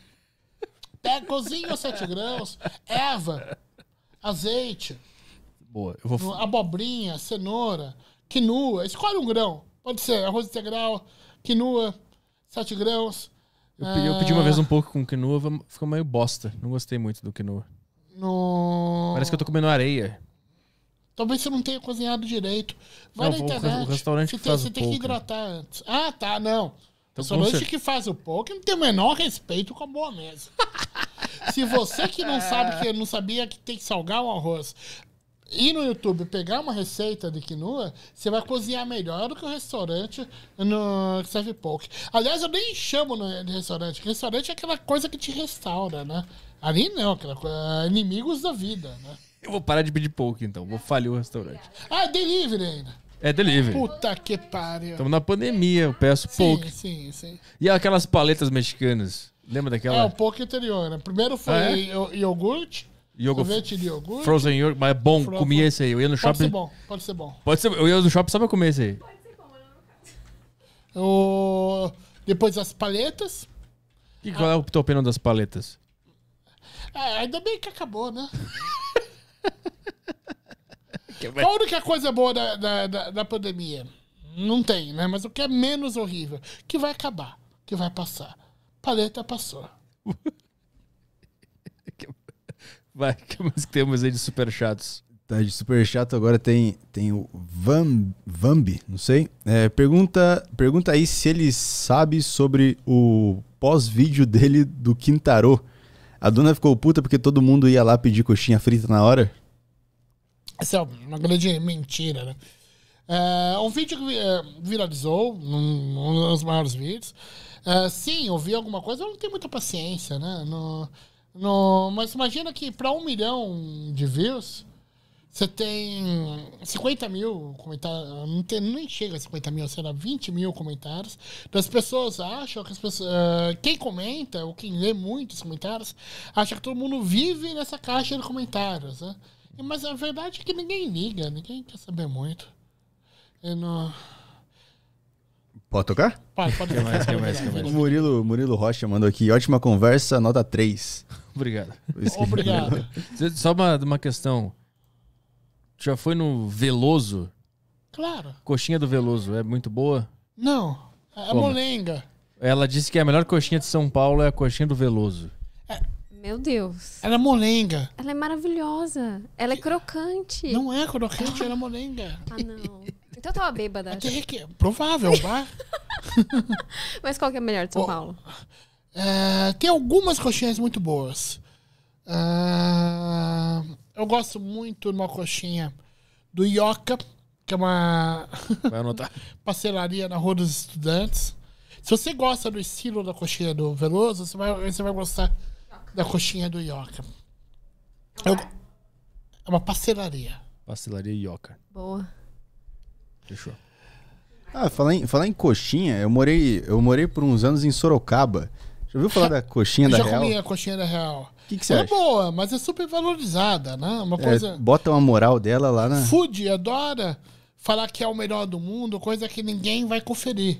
assim, cozinha os 7 grãos, erva, azeite. Boa, eu vou. Abobrinha, cenoura, quinua. Escolhe um grão. Pode ser arroz integral, quinua, 7 grãos. Eu pedi, eu pedi uma é. vez um pouco com quinoa, ficou meio bosta. Não gostei muito do quinoa. No... Parece que eu tô comendo areia. Talvez você não tenha cozinhado direito. Vai não, na internet. O restaurante você que tem, faz você o tem que hidratar antes. Ah, tá, não. Então, o restaurante que faz o poker não tem o menor respeito com a boa mesa. Se você que não sabe que não sabia que tem que salgar o arroz, ir no YouTube pegar uma receita de quinoa, você vai cozinhar melhor do que o restaurante no que serve pouco. Aliás, eu nem chamo de restaurante. Restaurante é aquela coisa que te restaura, né? Ali não, aquela coisa, é, inimigos da vida, né? Eu vou parar de pedir pouco então, vou falir o restaurante. Ah, é delivery ainda. É delivery. Puta que pariu. Estamos na pandemia, eu peço pouco. Sim, sim, sim. E aquelas paletas mexicanas? Lembra daquela? É, o pouco anterior, né? Primeiro foi ah, é? iogurte, Yogurt. Sorvete de iogurte. Frozen yogurt, mas é bom, Frozen. comi esse aí. Eu ia no shopping. Pode ser bom, pode ser bom. Pode ser, eu ia no shopping só pra comer esse aí. Pode ser bom, eu não... quero. Depois as paletas. E qual ah. é o teu opinião das paletas? É, ainda bem que acabou, né? qual a única coisa boa da, da, da, da pandemia? Não tem, né? Mas o que é menos horrível? Que vai acabar, que vai passar. Paleta passou. Vai, que mais que temos aí de super chatos? Tá, de super chato agora tem, tem o Van, Vambi, não sei. É, pergunta, pergunta aí se ele sabe sobre o pós-vídeo dele do Quintarô. A dona ficou puta porque todo mundo ia lá pedir coxinha frita na hora? Essa é uma grande mentira, né? É, um vídeo que é, viralizou, um, dos maiores vídeos. É, sim, eu vi alguma coisa, eu não tenho muita paciência, né? No, no, mas imagina que para um milhão de views, você tem 50 mil comentários, não tem, nem chega a 50 mil, será 20 mil comentários. Então as pessoas acham que as pessoas, uh, quem comenta ou quem lê muitos comentários acha que todo mundo vive nessa caixa de comentários, né? Mas a verdade é que ninguém liga, ninguém quer saber muito. Eu não... Pode tocar? Pode, pode tocar. O Murilo, Murilo Rocha mandou aqui, ótima conversa, nota 3. Obrigado. Obrigado. Só uma, uma questão. Já foi no Veloso? Claro. Coxinha do Veloso é muito boa? Não. É Como? molenga. Ela disse que a melhor coxinha de São Paulo é a coxinha do Veloso. É, Meu Deus. ela é molenga. Ela é maravilhosa. Ela é crocante. Não é crocante, ela é molenga. Ah, não. Então eu tava bêbada. É Que, é que, é provável, vá. Mas qual que é a melhor de São Paulo? É, tem algumas coxinhas muito boas. É, eu gosto muito de uma coxinha do Ioca, que é uma parcelaria na Rua dos Estudantes. Se você gosta do estilo da coxinha do Veloso, você vai, você vai gostar da coxinha do Ioca. É, é uma parcelaria. Parcelaria Ioca. Boa. Fechou. Ah, falar em, falar em coxinha, eu morei, eu morei por uns anos em Sorocaba. Já ouviu falar da coxinha da já Real? Já comi a coxinha da Real. O que, que você é acha? é boa, mas é super valorizada, né? Uma é, coisa... É, bota uma moral dela lá né? Food adora falar que é o melhor do mundo, coisa que ninguém vai conferir.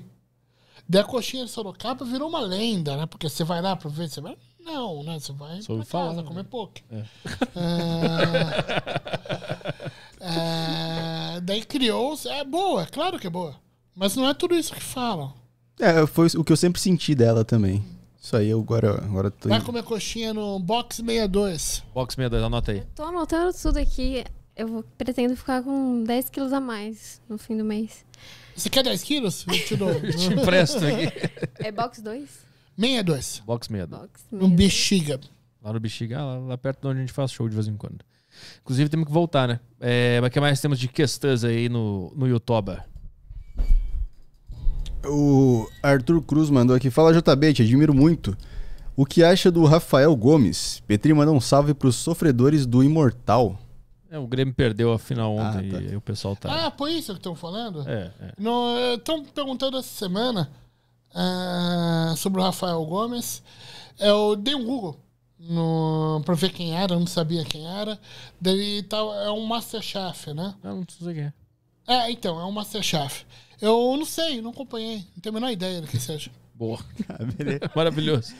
Daí a coxinha de Sorocaba virou uma lenda, né? Porque você vai lá pra ver, você vai... Não, né? Você vai Soube pra falar, casa, comer pouco. É. Ah, é, daí criou... É boa, é claro que é boa. Mas não é tudo isso que falam. É, foi o que eu sempre senti dela também. Isso aí, eu agora, agora tô Vai comer coxinha no Box 62. Box 62, anota aí. Eu tô anotando tudo aqui. Eu vou- pretendo ficar com 10 quilos a mais no fim do mês. Você quer 10 quilos? Eu te dou. Eu te empresto aqui. É box 2? 62. Box 62. No bexiga. Lá no Bexiga, lá, lá perto de onde a gente faz show de vez em quando. Inclusive, temos que voltar, né? É, mas o que mais temos de questões aí no, no Yotoba? O Arthur Cruz mandou aqui. Fala JB, te admiro muito. O que acha do Rafael Gomes? Petri manda um salve para os sofredores do Imortal. É, o Grêmio perdeu a final ah, ontem ah, tá. e o pessoal tá. Ah, por isso que estão falando? É. é. Estão eh, perguntando essa semana uh, sobre o Rafael Gomes. É, eu dei um Google no, pra ver quem era, eu não sabia quem era. Daí tá, é um Masterchef, né? Eu ah, não sei quem é. É, então, é um Masterchef. Eu não sei, não acompanhei. Não tenho a menor ideia do que seja. Boa. Ah, Maravilhoso.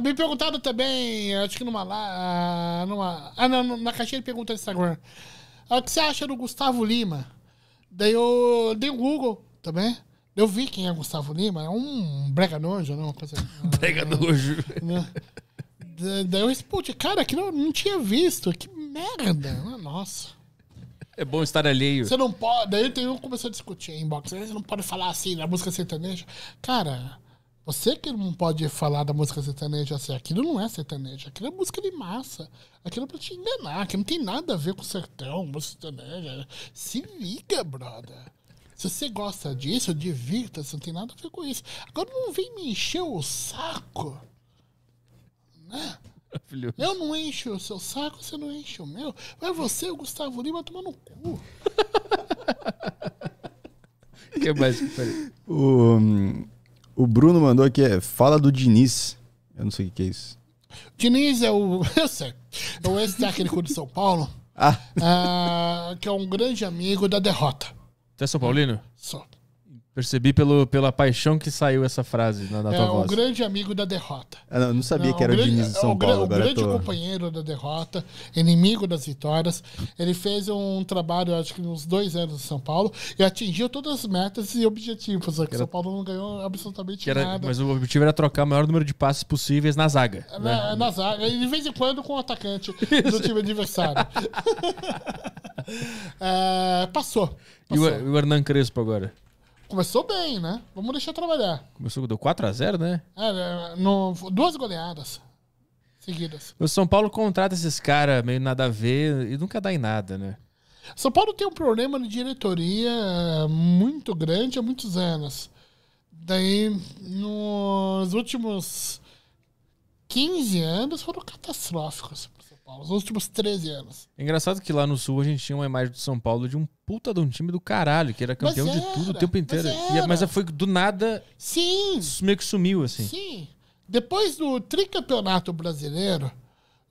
Me perguntaram também, acho que numa lá. Ah, numa, ah, não, na caixinha de perguntas do Instagram. Ah, o que você acha do Gustavo Lima? Daí eu dei o um Google também. Eu vi quem é Gustavo Lima. É um brega nojo, não? coisa, brega nojo. Né? Daí eu respondi, cara, que não, não tinha visto. Que merda. Nossa. É bom estar alheio. Você não pode. Daí tem um começou a discutir em Você não pode falar assim da música sertaneja. Cara, você que não pode falar da música sertaneja assim, aquilo não é sertaneja, aquilo é música de massa. Aquilo é pra te enganar, aquilo não tem nada a ver com sertão, música sertaneja. Se liga, brother. Se você gosta disso, divirta-se, não tem nada a ver com isso. Agora não vem me encher o saco. Né? Maravilhoso. Eu não encho o seu saco, você não enche o meu. Vai você, o Gustavo Lima, tomar no cu. O que mais? O, hum, o Bruno mandou aqui, é, fala do Diniz. Eu não sei o que é isso. Diniz é o. Eu sei. É o ex-técnico de São Paulo. Ah. ah. que é um grande amigo da derrota. Você é São Paulino? Sou. Percebi pelo, pela paixão que saiu essa frase na, na é, tua voz. É, um grande amigo da derrota. Ah, eu não, não sabia não, que era o, grande, Diniz de é São o, Paulo. O agora grande tô... companheiro da derrota, inimigo das vitórias. Ele fez um trabalho, acho que uns dois anos em São Paulo, e atingiu todas as metas e objetivos. Aqui. Era... São Paulo não ganhou absolutamente era... nada. Mas o objetivo era trocar o maior número de passes possíveis na zaga. Na, é, né? É, na zaga, e de vez em quando com o atacante do time adversário. é, passou. passou. E o, o Hernan Crespo agora? Começou bem, né? Vamos deixar trabalhar. Começou, deu 4x0, né? É, né? no, duas goleadas seguidas. O São Paulo contrata esses caras meio nada a ver e nunca dá em nada, né? São Paulo tem um problema de diretoria eh, muito grande há muitos anos. Daí, nos últimos 15 anos foram catastróficos para São Paulo, os últimos 13 anos. É engraçado que lá no Sul a gente tinha uma imagem do São Paulo de um puta de um time do caralho, que era campeão era, de tudo o tempo inteiro. Mas, era. mas foi do nada. Sim. Meio que sumiu, assim. Sim. Depois do tricampeonato brasileiro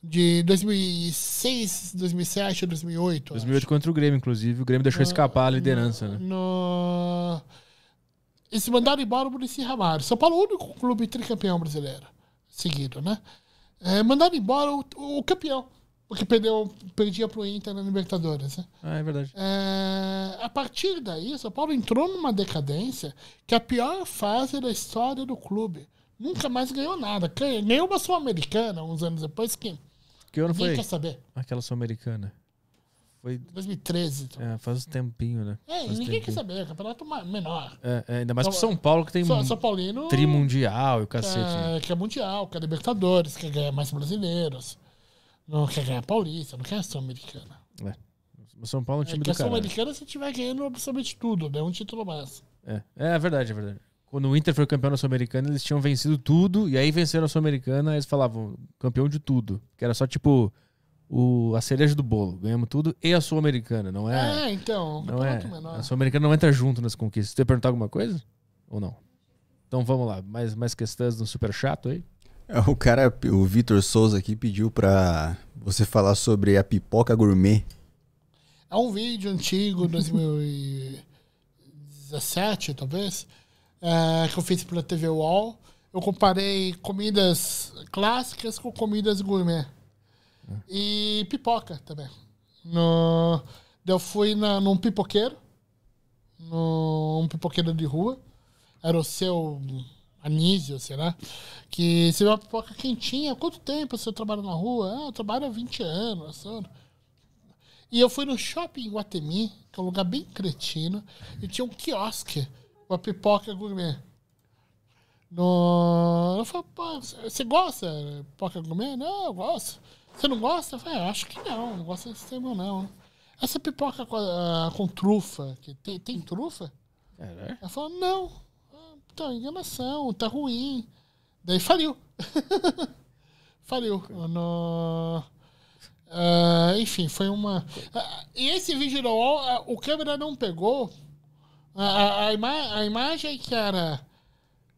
de 2006, 2007, 2008. 2008 acho. contra o Grêmio, inclusive. O Grêmio deixou no, escapar a liderança, no, né? No... Eles mandaram embora o Muricy Ramalho. São Paulo é o único clube tricampeão brasileiro seguido, né? É, mandaram embora o, o campeão. Porque perdeu, perdia pro Inter na Libertadores. Né? Ah, é verdade. É, a partir daí, o São Paulo entrou numa decadência que é a pior fase da história do clube. Nunca mais ganhou nada. Ganhou uma Sul-Americana uns anos depois que. Que ano foi? quer saber. Aquela Sul-Americana. Foi 2013. Então. É, faz um tempinho, né? É, faz ninguém tempinho. quer saber, é campeonato menor. É, é, ainda mais pro São Paulo que tem São, São Paulino, trimundial e o cacete. É, né? Que é mundial, que é Libertadores, que ganha mais brasileiros não quer ganhar paulista, não quer a Sul-Americana. É. São Paulo é um é time é, do a Sul-Americana se tiver ganhando absolutamente tudo, né? Um título massa. É. é, é verdade, é verdade. Quando o Inter foi campeão da Sul-Americana, eles tinham vencido tudo, e aí venceram a Sul-Americana, eles falavam campeão de tudo. Que era só tipo o, a cereja do bolo. Ganhamos tudo e a Sul-Americana, não é? É, então. Não é, menor. A Sul-Americana não entra junto nas conquistas. Você ia perguntar alguma coisa? Ou não? Então vamos lá. Mais, mais questões no super chato aí? O cara, o Vitor Souza aqui pediu pra você falar sobre a pipoca gourmet. é um vídeo antigo, 2017 talvez, é, que eu fiz pela TV Wall. Eu comparei comidas clássicas com comidas gourmet. E pipoca também. No, eu fui na, num pipoqueiro, num pipoqueiro de rua. Era o seu sei será? Que seria uma pipoca quentinha. Quanto tempo você trabalha na rua? Ah, eu trabalho há 20 anos. Sabe? E eu fui no shopping em Guatemi, que é um lugar bem cretino, e tinha um quiosque com a pipoca gourmet. No... Eu falei, pô, você gosta de pipoca gourmet? Não, eu gosto. Você não gosta? Eu falei, ah, acho que não, não gosto desse tema não. Essa pipoca com, uh, com trufa, que tem, tem trufa? É, né? Ela falou, não. Então, enganação, tá ruim. Daí faliu. faliu. No... Uh, ah, enfim, foi uma. Uh, e esse vídeo do UOL, uh, ah, o câmera não pegou. A, a, ima a imagem que era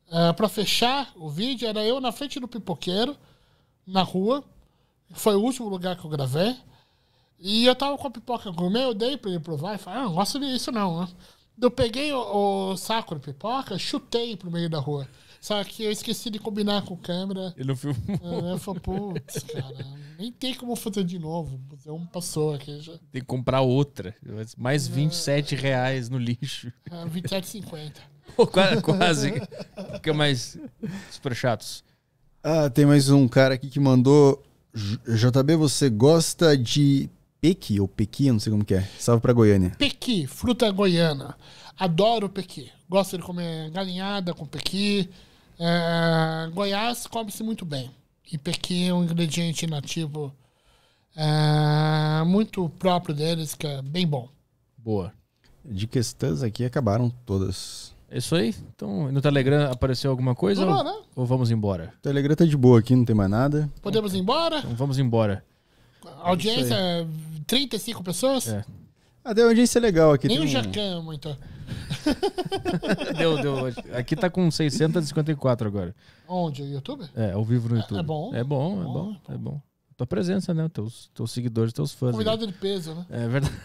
uh, para fechar o vídeo era eu na frente do pipoqueiro, na rua. Foi o último lugar que eu gravei. E eu tava com a pipoca gourmet, eu dei pra ele provar e falei, ah, não gosto disso não, né? Eu peguei o, o saco de pipoca, chutei pro meio da rua. Só que eu esqueci de combinar com a câmera. Ele não filmou. Ah, eu falei, putz, cara, nem tem como fazer de novo. O um passou aqui já. Tem que comprar outra. Mais 27 é, reais no lixo. É, 27,50. Pô, quase, quase. Fica mais super chatos. Ah, tem mais um cara aqui que mandou. JB, você gosta de pequi ou pequi, eu não sei como que é. Salve pra Goiânia. Pequi, fruta goiana. Adoro pequi. Gosto de comer galinhada com pequi. É, Goiás come-se muito bem. E pequi é um ingrediente nativo é, muito próprio deles, que é bem bom. Boa. De questões aqui acabaram todas. É isso aí? Então, no Telegram apareceu alguma coisa? Não, né? ou, ou vamos embora? O Telegram tá de boa aqui, não tem mais nada. Podemos ir embora? Então vamos embora. A audiência é 35 pessoas? É. Ah, deu audiência legal aqui. Nem o um... Jacan muito. Tá. deu, deu. Aqui tá com 654 agora. Onde? no YouTube? É, ao vivo no é, YouTube. É, é bom. É bom, é bom, bom, é então. bom. É bom. Tua presença, né? Teus, teus seguidores, teus fãs. Convidado de peso, né? É verdade.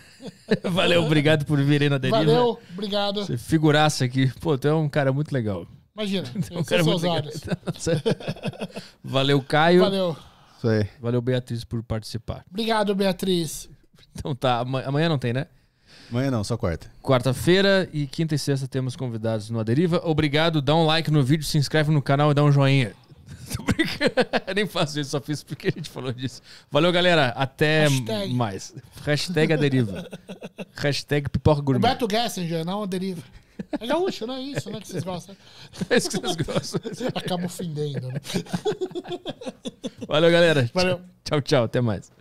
Valeu, obrigado por vir aí na deriva. Valeu, obrigado. Você é figuraça aqui. Pô, tu é um cara muito legal. Imagina. É um cara muito legal. Tá Valeu, Caio. Valeu. Valeu, Beatriz, por participar. Obrigado, Beatriz. Então tá, amanhã não tem, né? Amanhã não, só quarta. Quarta-feira e quinta e sexta temos convidados no Aderiva. Obrigado, dá um like no vídeo, se inscreve no canal e dá um joinha. Tô brincando. Nem faço isso, só fiz porque a gente falou disso. Valeu, galera. Até Hashtag. mais. Hashtag Aderiva. Hashtag Pipoca Gourmet. Roberto Gessinger, não Aderiva. É gaúcho, não é isso, né? Que vocês gostam. É isso que vocês gostam. Acaba ofendendo, né? Valeu, galera. Valeu. Tchau, tchau. Até mais.